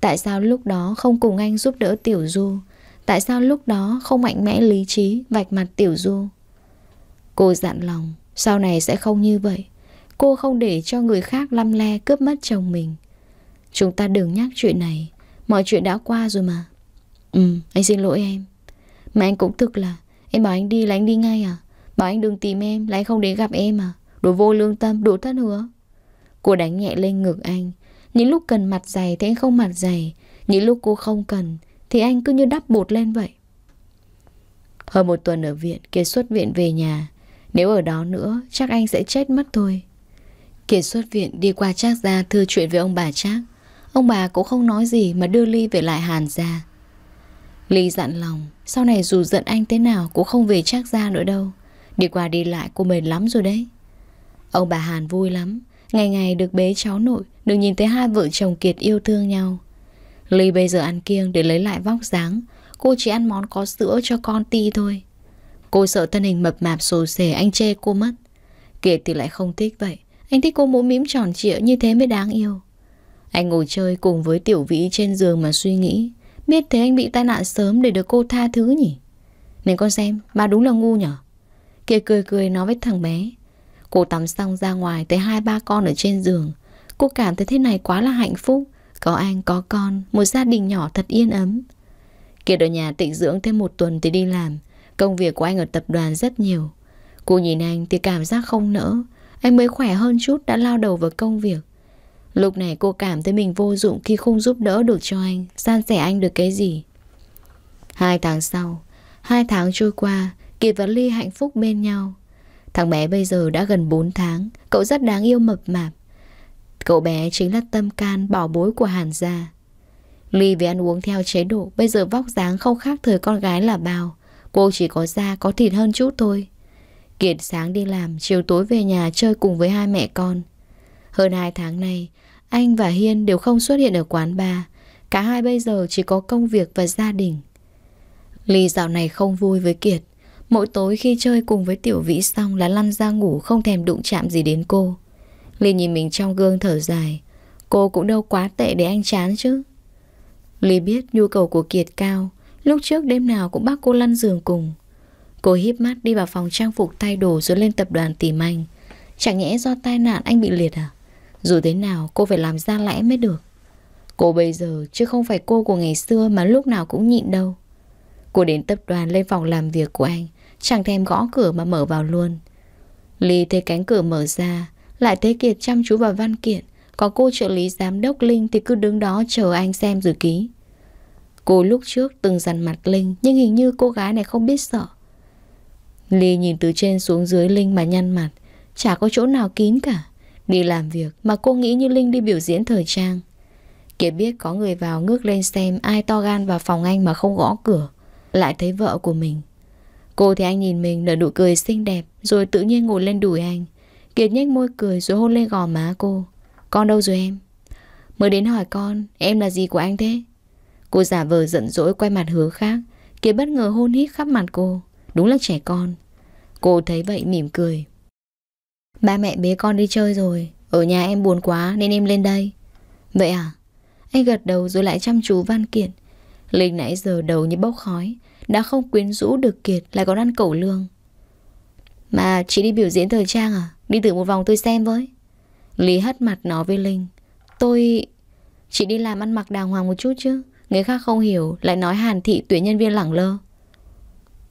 Tại sao lúc đó không cùng anh giúp đỡ Tiểu Du? Tại sao lúc đó không mạnh mẽ lý trí vạch mặt Tiểu Du? Cô dặn lòng, sau này sẽ không như vậy. Cô không để cho người khác lăm le cướp mất chồng mình. Chúng ta đừng nhắc chuyện này, mọi chuyện đã qua rồi mà. Ừ, anh xin lỗi em. Mà anh cũng thực là, em bảo anh đi là anh đi ngay à? Bảo anh đừng tìm em là anh không đến gặp em à? Đồ vô lương tâm, đồ thất hứa Cô đánh nhẹ lên ngực anh Những lúc cần mặt dày thì anh không mặt dày Những lúc cô không cần Thì anh cứ như đắp bột lên vậy Hơn một tuần ở viện Kiệt xuất viện về nhà Nếu ở đó nữa chắc anh sẽ chết mất thôi Kiệt xuất viện đi qua Trác ra Thưa chuyện với ông bà Trác Ông bà cũng không nói gì mà đưa Ly về lại Hàn ra Ly dặn lòng Sau này dù giận anh thế nào Cũng không về Trác ra nữa đâu Đi qua đi lại cô mệt lắm rồi đấy Ông bà Hàn vui lắm Ngày ngày được bế cháu nội Được nhìn thấy hai vợ chồng Kiệt yêu thương nhau Ly bây giờ ăn kiêng để lấy lại vóc dáng Cô chỉ ăn món có sữa cho con ti thôi Cô sợ thân hình mập mạp sồ sề anh chê cô mất Kiệt thì lại không thích vậy Anh thích cô mũ mím tròn trịa như thế mới đáng yêu Anh ngồi chơi cùng với tiểu vĩ trên giường mà suy nghĩ Biết thế anh bị tai nạn sớm để được cô tha thứ nhỉ Mình con xem, bà đúng là ngu nhở Kiệt cười cười nói với thằng bé Cô tắm xong ra ngoài thấy hai ba con ở trên giường Cô cảm thấy thế này quá là hạnh phúc Có anh có con Một gia đình nhỏ thật yên ấm Kiệt ở nhà tịnh dưỡng thêm một tuần thì đi làm Công việc của anh ở tập đoàn rất nhiều Cô nhìn anh thì cảm giác không nỡ Anh mới khỏe hơn chút đã lao đầu vào công việc Lúc này cô cảm thấy mình vô dụng khi không giúp đỡ được cho anh San sẻ anh được cái gì Hai tháng sau Hai tháng trôi qua Kiệt và Ly hạnh phúc bên nhau Thằng bé bây giờ đã gần 4 tháng, cậu rất đáng yêu mập mạp. Cậu bé chính là tâm can bảo bối của Hàn gia. Ly vì ăn uống theo chế độ, bây giờ vóc dáng không khác thời con gái là bao. Cô chỉ có da có thịt hơn chút thôi. Kiệt sáng đi làm, chiều tối về nhà chơi cùng với hai mẹ con. Hơn hai tháng nay, anh và Hiên đều không xuất hiện ở quán bar. Cả hai bây giờ chỉ có công việc và gia đình. Ly dạo này không vui với Kiệt. Mỗi tối khi chơi cùng với tiểu vĩ xong là lăn ra ngủ không thèm đụng chạm gì đến cô. Liên nhìn mình trong gương thở dài. Cô cũng đâu quá tệ để anh chán chứ. Lý biết nhu cầu của Kiệt cao. Lúc trước đêm nào cũng bắt cô lăn giường cùng. Cô híp mắt đi vào phòng trang phục thay đồ rồi lên tập đoàn tìm anh. Chẳng nhẽ do tai nạn anh bị liệt à? Dù thế nào cô phải làm ra lẽ mới được. Cô bây giờ chứ không phải cô của ngày xưa mà lúc nào cũng nhịn đâu. Cô đến tập đoàn lên phòng làm việc của anh. Chẳng thèm gõ cửa mà mở vào luôn Ly thấy cánh cửa mở ra Lại thấy Kiệt chăm chú vào văn kiện Có cô trợ lý giám đốc Linh Thì cứ đứng đó chờ anh xem rồi ký Cô lúc trước từng dằn mặt Linh Nhưng hình như cô gái này không biết sợ Ly nhìn từ trên xuống dưới Linh mà nhăn mặt Chả có chỗ nào kín cả Đi làm việc mà cô nghĩ như Linh đi biểu diễn thời trang Kiệt biết có người vào ngước lên xem ai to gan vào phòng anh mà không gõ cửa Lại thấy vợ của mình Cô thì anh nhìn mình nở nụ cười xinh đẹp Rồi tự nhiên ngồi lên đùi anh Kiệt nhếch môi cười rồi hôn lên gò má cô Con đâu rồi em Mới đến hỏi con Em là gì của anh thế Cô giả vờ giận dỗi quay mặt hứa khác Kiệt bất ngờ hôn hít khắp mặt cô Đúng là trẻ con Cô thấy vậy mỉm cười Ba mẹ bế con đi chơi rồi Ở nhà em buồn quá nên em lên đây Vậy à Anh gật đầu rồi lại chăm chú văn kiện Linh nãy giờ đầu như bốc khói đã không quyến rũ được Kiệt Lại còn ăn cẩu lương Mà chị đi biểu diễn thời trang à Đi thử một vòng tôi xem với Lý hất mặt nói với Linh Tôi... Chị đi làm ăn mặc đàng hoàng một chút chứ Người khác không hiểu Lại nói hàn thị tuyển nhân viên lẳng lơ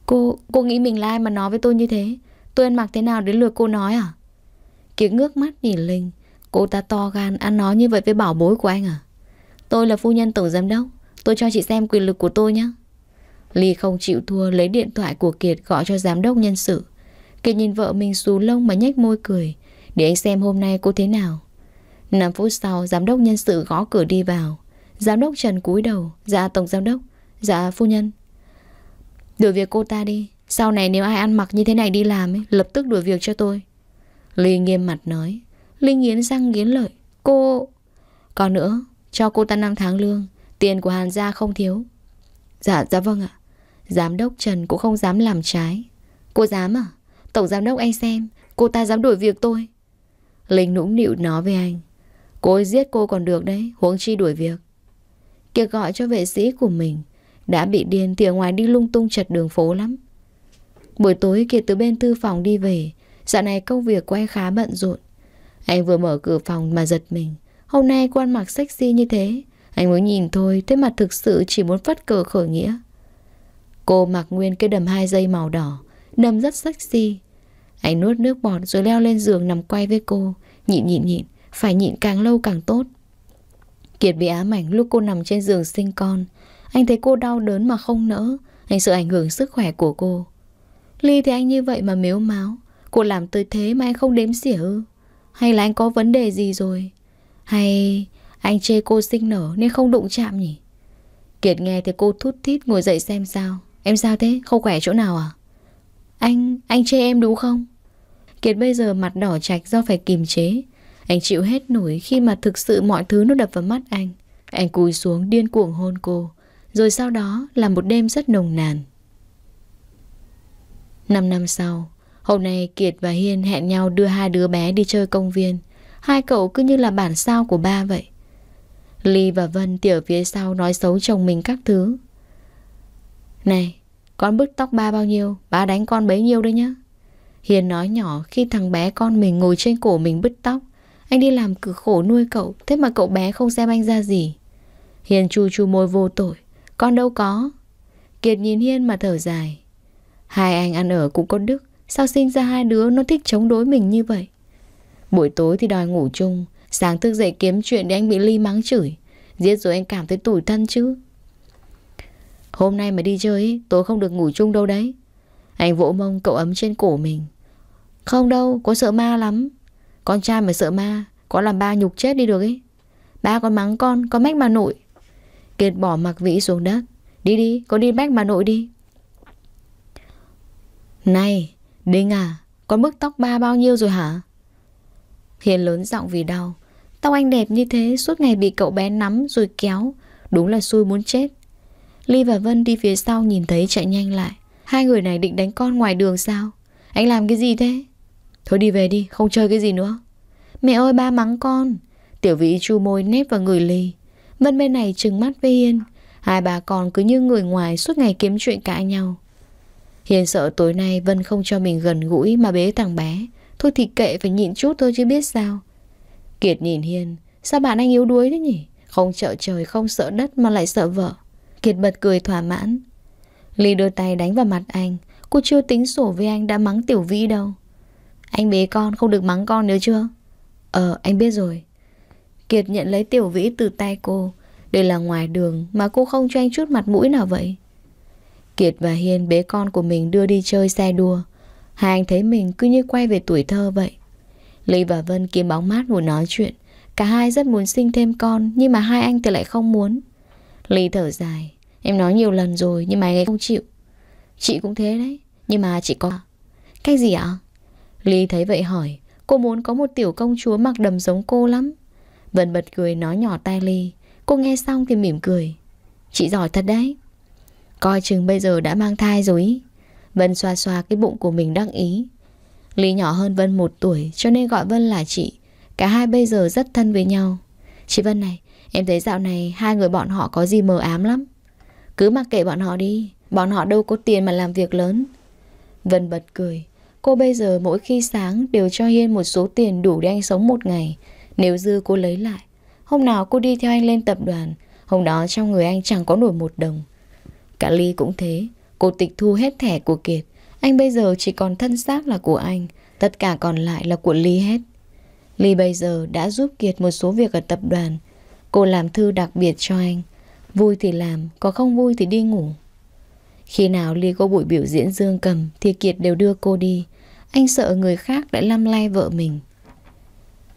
Cô... cô nghĩ mình là ai mà nói với tôi như thế Tôi ăn mặc thế nào đến lượt cô nói à Kiệt ngước mắt nhìn Linh Cô ta to gan ăn nói như vậy với bảo bối của anh à Tôi là phu nhân tổng giám đốc Tôi cho chị xem quyền lực của tôi nhé Ly không chịu thua lấy điện thoại của Kiệt gọi cho giám đốc nhân sự. Kiệt nhìn vợ mình xù lông mà nhếch môi cười. Để anh xem hôm nay cô thế nào. 5 phút sau, giám đốc nhân sự gõ cửa đi vào. Giám đốc Trần cúi đầu. Dạ tổng giám đốc. Dạ phu nhân. Đuổi việc cô ta đi. Sau này nếu ai ăn mặc như thế này đi làm, ấy, lập tức đuổi việc cho tôi. Ly nghiêm mặt nói. Ly nghiến răng nghiến lợi. Cô... Còn nữa, cho cô ta 5 tháng lương. Tiền của Hàn gia không thiếu. Dạ, dạ vâng ạ. Giám đốc Trần cũng không dám làm trái Cô dám à? Tổng giám đốc anh xem Cô ta dám đuổi việc tôi Linh nũng nịu nói với anh Cô ấy giết cô còn được đấy Huống chi đuổi việc Kiệt gọi cho vệ sĩ của mình Đã bị điên thì ở ngoài đi lung tung chật đường phố lắm Buổi tối Kiệt từ bên thư phòng đi về Dạo này công việc của anh khá bận rộn Anh vừa mở cửa phòng mà giật mình Hôm nay quan mặc sexy như thế Anh mới nhìn thôi Thế mà thực sự chỉ muốn phất cờ khởi nghĩa Cô mặc nguyên cái đầm hai dây màu đỏ Đầm rất sexy Anh nuốt nước bọt rồi leo lên giường nằm quay với cô Nhịn nhịn nhịn Phải nhịn càng lâu càng tốt Kiệt bị ám ảnh lúc cô nằm trên giường sinh con Anh thấy cô đau đớn mà không nỡ Anh sợ ảnh hưởng sức khỏe của cô Ly thì anh như vậy mà mếu máu Cô làm tới thế mà anh không đếm xỉa ư Hay là anh có vấn đề gì rồi Hay anh chê cô sinh nở nên không đụng chạm nhỉ Kiệt nghe thì cô thút thít ngồi dậy xem sao Em sao thế? Không khỏe chỗ nào à? Anh, anh chê em đúng không? Kiệt bây giờ mặt đỏ chạch do phải kìm chế. Anh chịu hết nổi khi mà thực sự mọi thứ nó đập vào mắt anh. Anh cúi xuống điên cuồng hôn cô. Rồi sau đó là một đêm rất nồng nàn. Năm năm sau, hôm nay Kiệt và Hiên hẹn nhau đưa hai đứa bé đi chơi công viên. Hai cậu cứ như là bản sao của ba vậy. Ly và Vân tiểu phía sau nói xấu chồng mình các thứ này, con bứt tóc ba bao nhiêu, ba đánh con bấy nhiêu đấy nhá. Hiền nói nhỏ khi thằng bé con mình ngồi trên cổ mình bứt tóc. Anh đi làm cực khổ nuôi cậu, thế mà cậu bé không xem anh ra gì. Hiền chu chu môi vô tội, con đâu có. Kiệt nhìn Hiền mà thở dài. Hai anh ăn ở cũng có đức, sao sinh ra hai đứa nó thích chống đối mình như vậy? Buổi tối thì đòi ngủ chung, sáng thức dậy kiếm chuyện để anh bị ly mắng chửi. Giết rồi anh cảm thấy tủi thân chứ. Hôm nay mà đi chơi Tôi không được ngủ chung đâu đấy Anh vỗ mông cậu ấm trên cổ mình Không đâu Có sợ ma lắm Con trai mà sợ ma Có làm ba nhục chết đi được ấy Ba con mắng con Con mách bà nội Kiệt bỏ mặc vĩ xuống đất Đi đi Con đi mách bà nội đi Này Đinh à Con bức tóc ba bao nhiêu rồi hả Hiền lớn giọng vì đau Tóc anh đẹp như thế Suốt ngày bị cậu bé nắm rồi kéo Đúng là xui muốn chết Ly và Vân đi phía sau nhìn thấy chạy nhanh lại Hai người này định đánh con ngoài đường sao Anh làm cái gì thế Thôi đi về đi không chơi cái gì nữa Mẹ ơi ba mắng con Tiểu vĩ chu môi nép vào người Ly Vân bên này trừng mắt với Hiên Hai bà con cứ như người ngoài suốt ngày kiếm chuyện cãi nhau Hiền sợ tối nay Vân không cho mình gần gũi mà bế thằng bé Thôi thì kệ phải nhịn chút thôi chứ biết sao Kiệt nhìn Hiền Sao bạn anh yếu đuối thế nhỉ Không sợ trời không sợ đất mà lại sợ vợ Kiệt bật cười thỏa mãn Ly đưa tay đánh vào mặt anh Cô chưa tính sổ với anh đã mắng Tiểu Vĩ đâu Anh bế con không được mắng con nữa chưa Ờ anh biết rồi Kiệt nhận lấy Tiểu Vĩ từ tay cô Đây là ngoài đường mà cô không cho anh chút mặt mũi nào vậy Kiệt và Hiên bế con của mình đưa đi chơi xe đua Hai anh thấy mình cứ như quay về tuổi thơ vậy Ly và Vân kiếm bóng mát ngồi nói chuyện Cả hai rất muốn sinh thêm con Nhưng mà hai anh thì lại không muốn Ly thở dài Em nói nhiều lần rồi nhưng mà anh ấy không chịu Chị cũng thế đấy Nhưng mà chị có Cái gì ạ? Ly thấy vậy hỏi Cô muốn có một tiểu công chúa mặc đầm giống cô lắm Vân bật cười nói nhỏ tai Ly Cô nghe xong thì mỉm cười Chị giỏi thật đấy Coi chừng bây giờ đã mang thai rồi ý. Vân xoa xoa cái bụng của mình đắc ý Ly nhỏ hơn Vân một tuổi Cho nên gọi Vân là chị Cả hai bây giờ rất thân với nhau Chị Vân này Em thấy dạo này hai người bọn họ có gì mờ ám lắm cứ mặc kệ bọn họ đi Bọn họ đâu có tiền mà làm việc lớn Vân bật cười Cô bây giờ mỗi khi sáng đều cho Hiên một số tiền đủ để anh sống một ngày Nếu dư cô lấy lại Hôm nào cô đi theo anh lên tập đoàn Hôm đó trong người anh chẳng có nổi một đồng Cả Ly cũng thế Cô tịch thu hết thẻ của Kiệt Anh bây giờ chỉ còn thân xác là của anh Tất cả còn lại là của Ly hết Ly bây giờ đã giúp Kiệt một số việc ở tập đoàn Cô làm thư đặc biệt cho anh Vui thì làm, có không vui thì đi ngủ Khi nào Ly có buổi biểu diễn dương cầm Thì Kiệt đều đưa cô đi Anh sợ người khác đã lăm lay vợ mình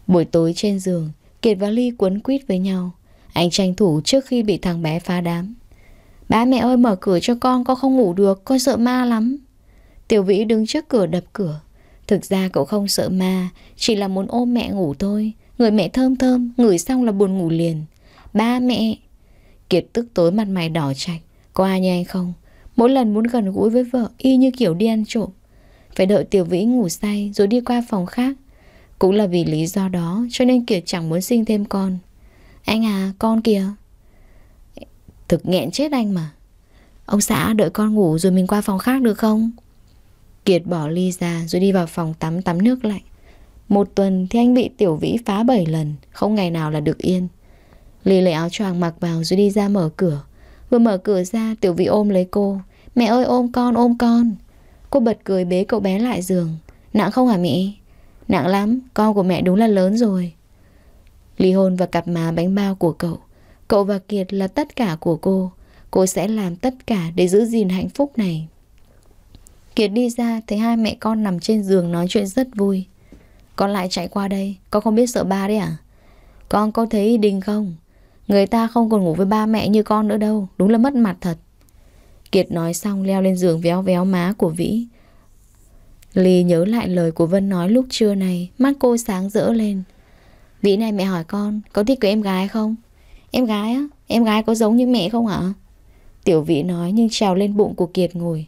Buổi tối trên giường Kiệt và Ly quấn quýt với nhau Anh tranh thủ trước khi bị thằng bé phá đám Ba mẹ ơi mở cửa cho con Con không ngủ được, con sợ ma lắm Tiểu Vĩ đứng trước cửa đập cửa Thực ra cậu không sợ ma Chỉ là muốn ôm mẹ ngủ thôi Người mẹ thơm thơm, ngửi xong là buồn ngủ liền Ba mẹ Kiệt tức tối mặt mày đỏ chạch Có ai như anh không Mỗi lần muốn gần gũi với vợ Y như kiểu đi ăn trộm Phải đợi Tiểu Vĩ ngủ say Rồi đi qua phòng khác Cũng là vì lý do đó Cho nên Kiệt chẳng muốn sinh thêm con Anh à con kìa Thực nghẹn chết anh mà Ông xã đợi con ngủ rồi mình qua phòng khác được không Kiệt bỏ ly ra Rồi đi vào phòng tắm tắm nước lạnh Một tuần thì anh bị Tiểu Vĩ phá 7 lần Không ngày nào là được yên Ly lấy áo choàng mặc vào rồi đi ra mở cửa. Vừa mở cửa ra, Tiểu Vĩ ôm lấy cô. Mẹ ơi ôm con, ôm con. Cô bật cười bế cậu bé lại giường. Nặng không hả mẹ? Nặng lắm, con của mẹ đúng là lớn rồi. Ly hôn và cặp má bánh bao của cậu. Cậu và Kiệt là tất cả của cô. Cô sẽ làm tất cả để giữ gìn hạnh phúc này. Kiệt đi ra thấy hai mẹ con nằm trên giường nói chuyện rất vui. Con lại chạy qua đây, con không biết sợ ba đấy à? Con có thấy Đình không? Người ta không còn ngủ với ba mẹ như con nữa đâu Đúng là mất mặt thật Kiệt nói xong leo lên giường véo véo má của Vĩ lì nhớ lại lời của Vân nói lúc trưa này Mắt cô sáng rỡ lên Vĩ này mẹ hỏi con Có thích cái em gái không Em gái á Em gái có giống như mẹ không ạ Tiểu Vĩ nói nhưng trào lên bụng của Kiệt ngồi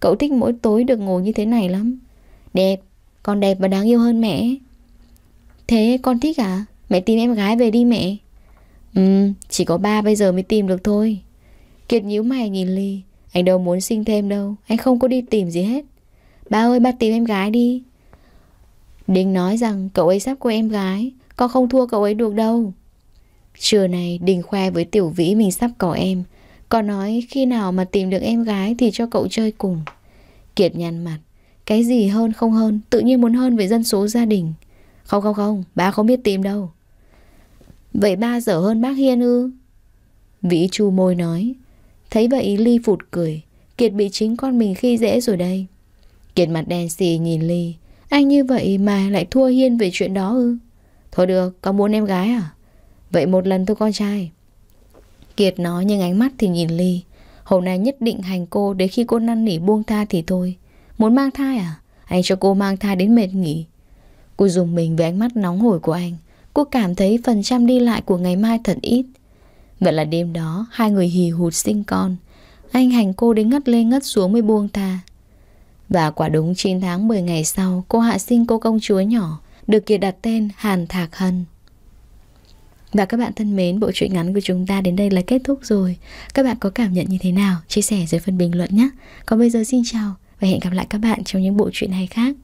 Cậu thích mỗi tối được ngồi như thế này lắm Đẹp Con đẹp và đáng yêu hơn mẹ Thế con thích à Mẹ tìm em gái về đi mẹ Ừ, chỉ có ba bây giờ mới tìm được thôi. Kiệt nhíu mày nhìn Ly. Anh đâu muốn sinh thêm đâu, anh không có đi tìm gì hết. Ba ơi, ba tìm em gái đi. đình nói rằng cậu ấy sắp có em gái, con không thua cậu ấy được đâu. Trưa này Đình khoe với Tiểu Vĩ mình sắp có em. Còn nói khi nào mà tìm được em gái thì cho cậu chơi cùng. Kiệt nhăn mặt. Cái gì hơn không hơn, tự nhiên muốn hơn về dân số gia đình. Không không không, ba không biết tìm đâu. Vậy ba dở hơn bác Hiên ư? Vĩ chu môi nói. Thấy vậy Ly phụt cười. Kiệt bị chính con mình khi dễ rồi đây. Kiệt mặt đen xì nhìn Ly. Anh như vậy mà lại thua Hiên về chuyện đó ư? Thôi được, có muốn em gái à? Vậy một lần thôi con trai. Kiệt nói nhưng ánh mắt thì nhìn Ly. Hôm nay nhất định hành cô đến khi cô năn nỉ buông tha thì thôi. Muốn mang thai à? Anh cho cô mang thai đến mệt nghỉ. Cô dùng mình với ánh mắt nóng hổi của anh. Cô cảm thấy phần trăm đi lại của ngày mai thật ít Vậy là đêm đó Hai người hì hụt sinh con Anh hành cô đến ngất lên ngất xuống mới buông ta Và quả đúng 9 tháng 10 ngày sau Cô hạ sinh cô công chúa nhỏ Được kia đặt tên Hàn Thạc Hân và các bạn thân mến, bộ truyện ngắn của chúng ta đến đây là kết thúc rồi. Các bạn có cảm nhận như thế nào? Chia sẻ dưới phần bình luận nhé. Còn bây giờ xin chào và hẹn gặp lại các bạn trong những bộ truyện hay khác.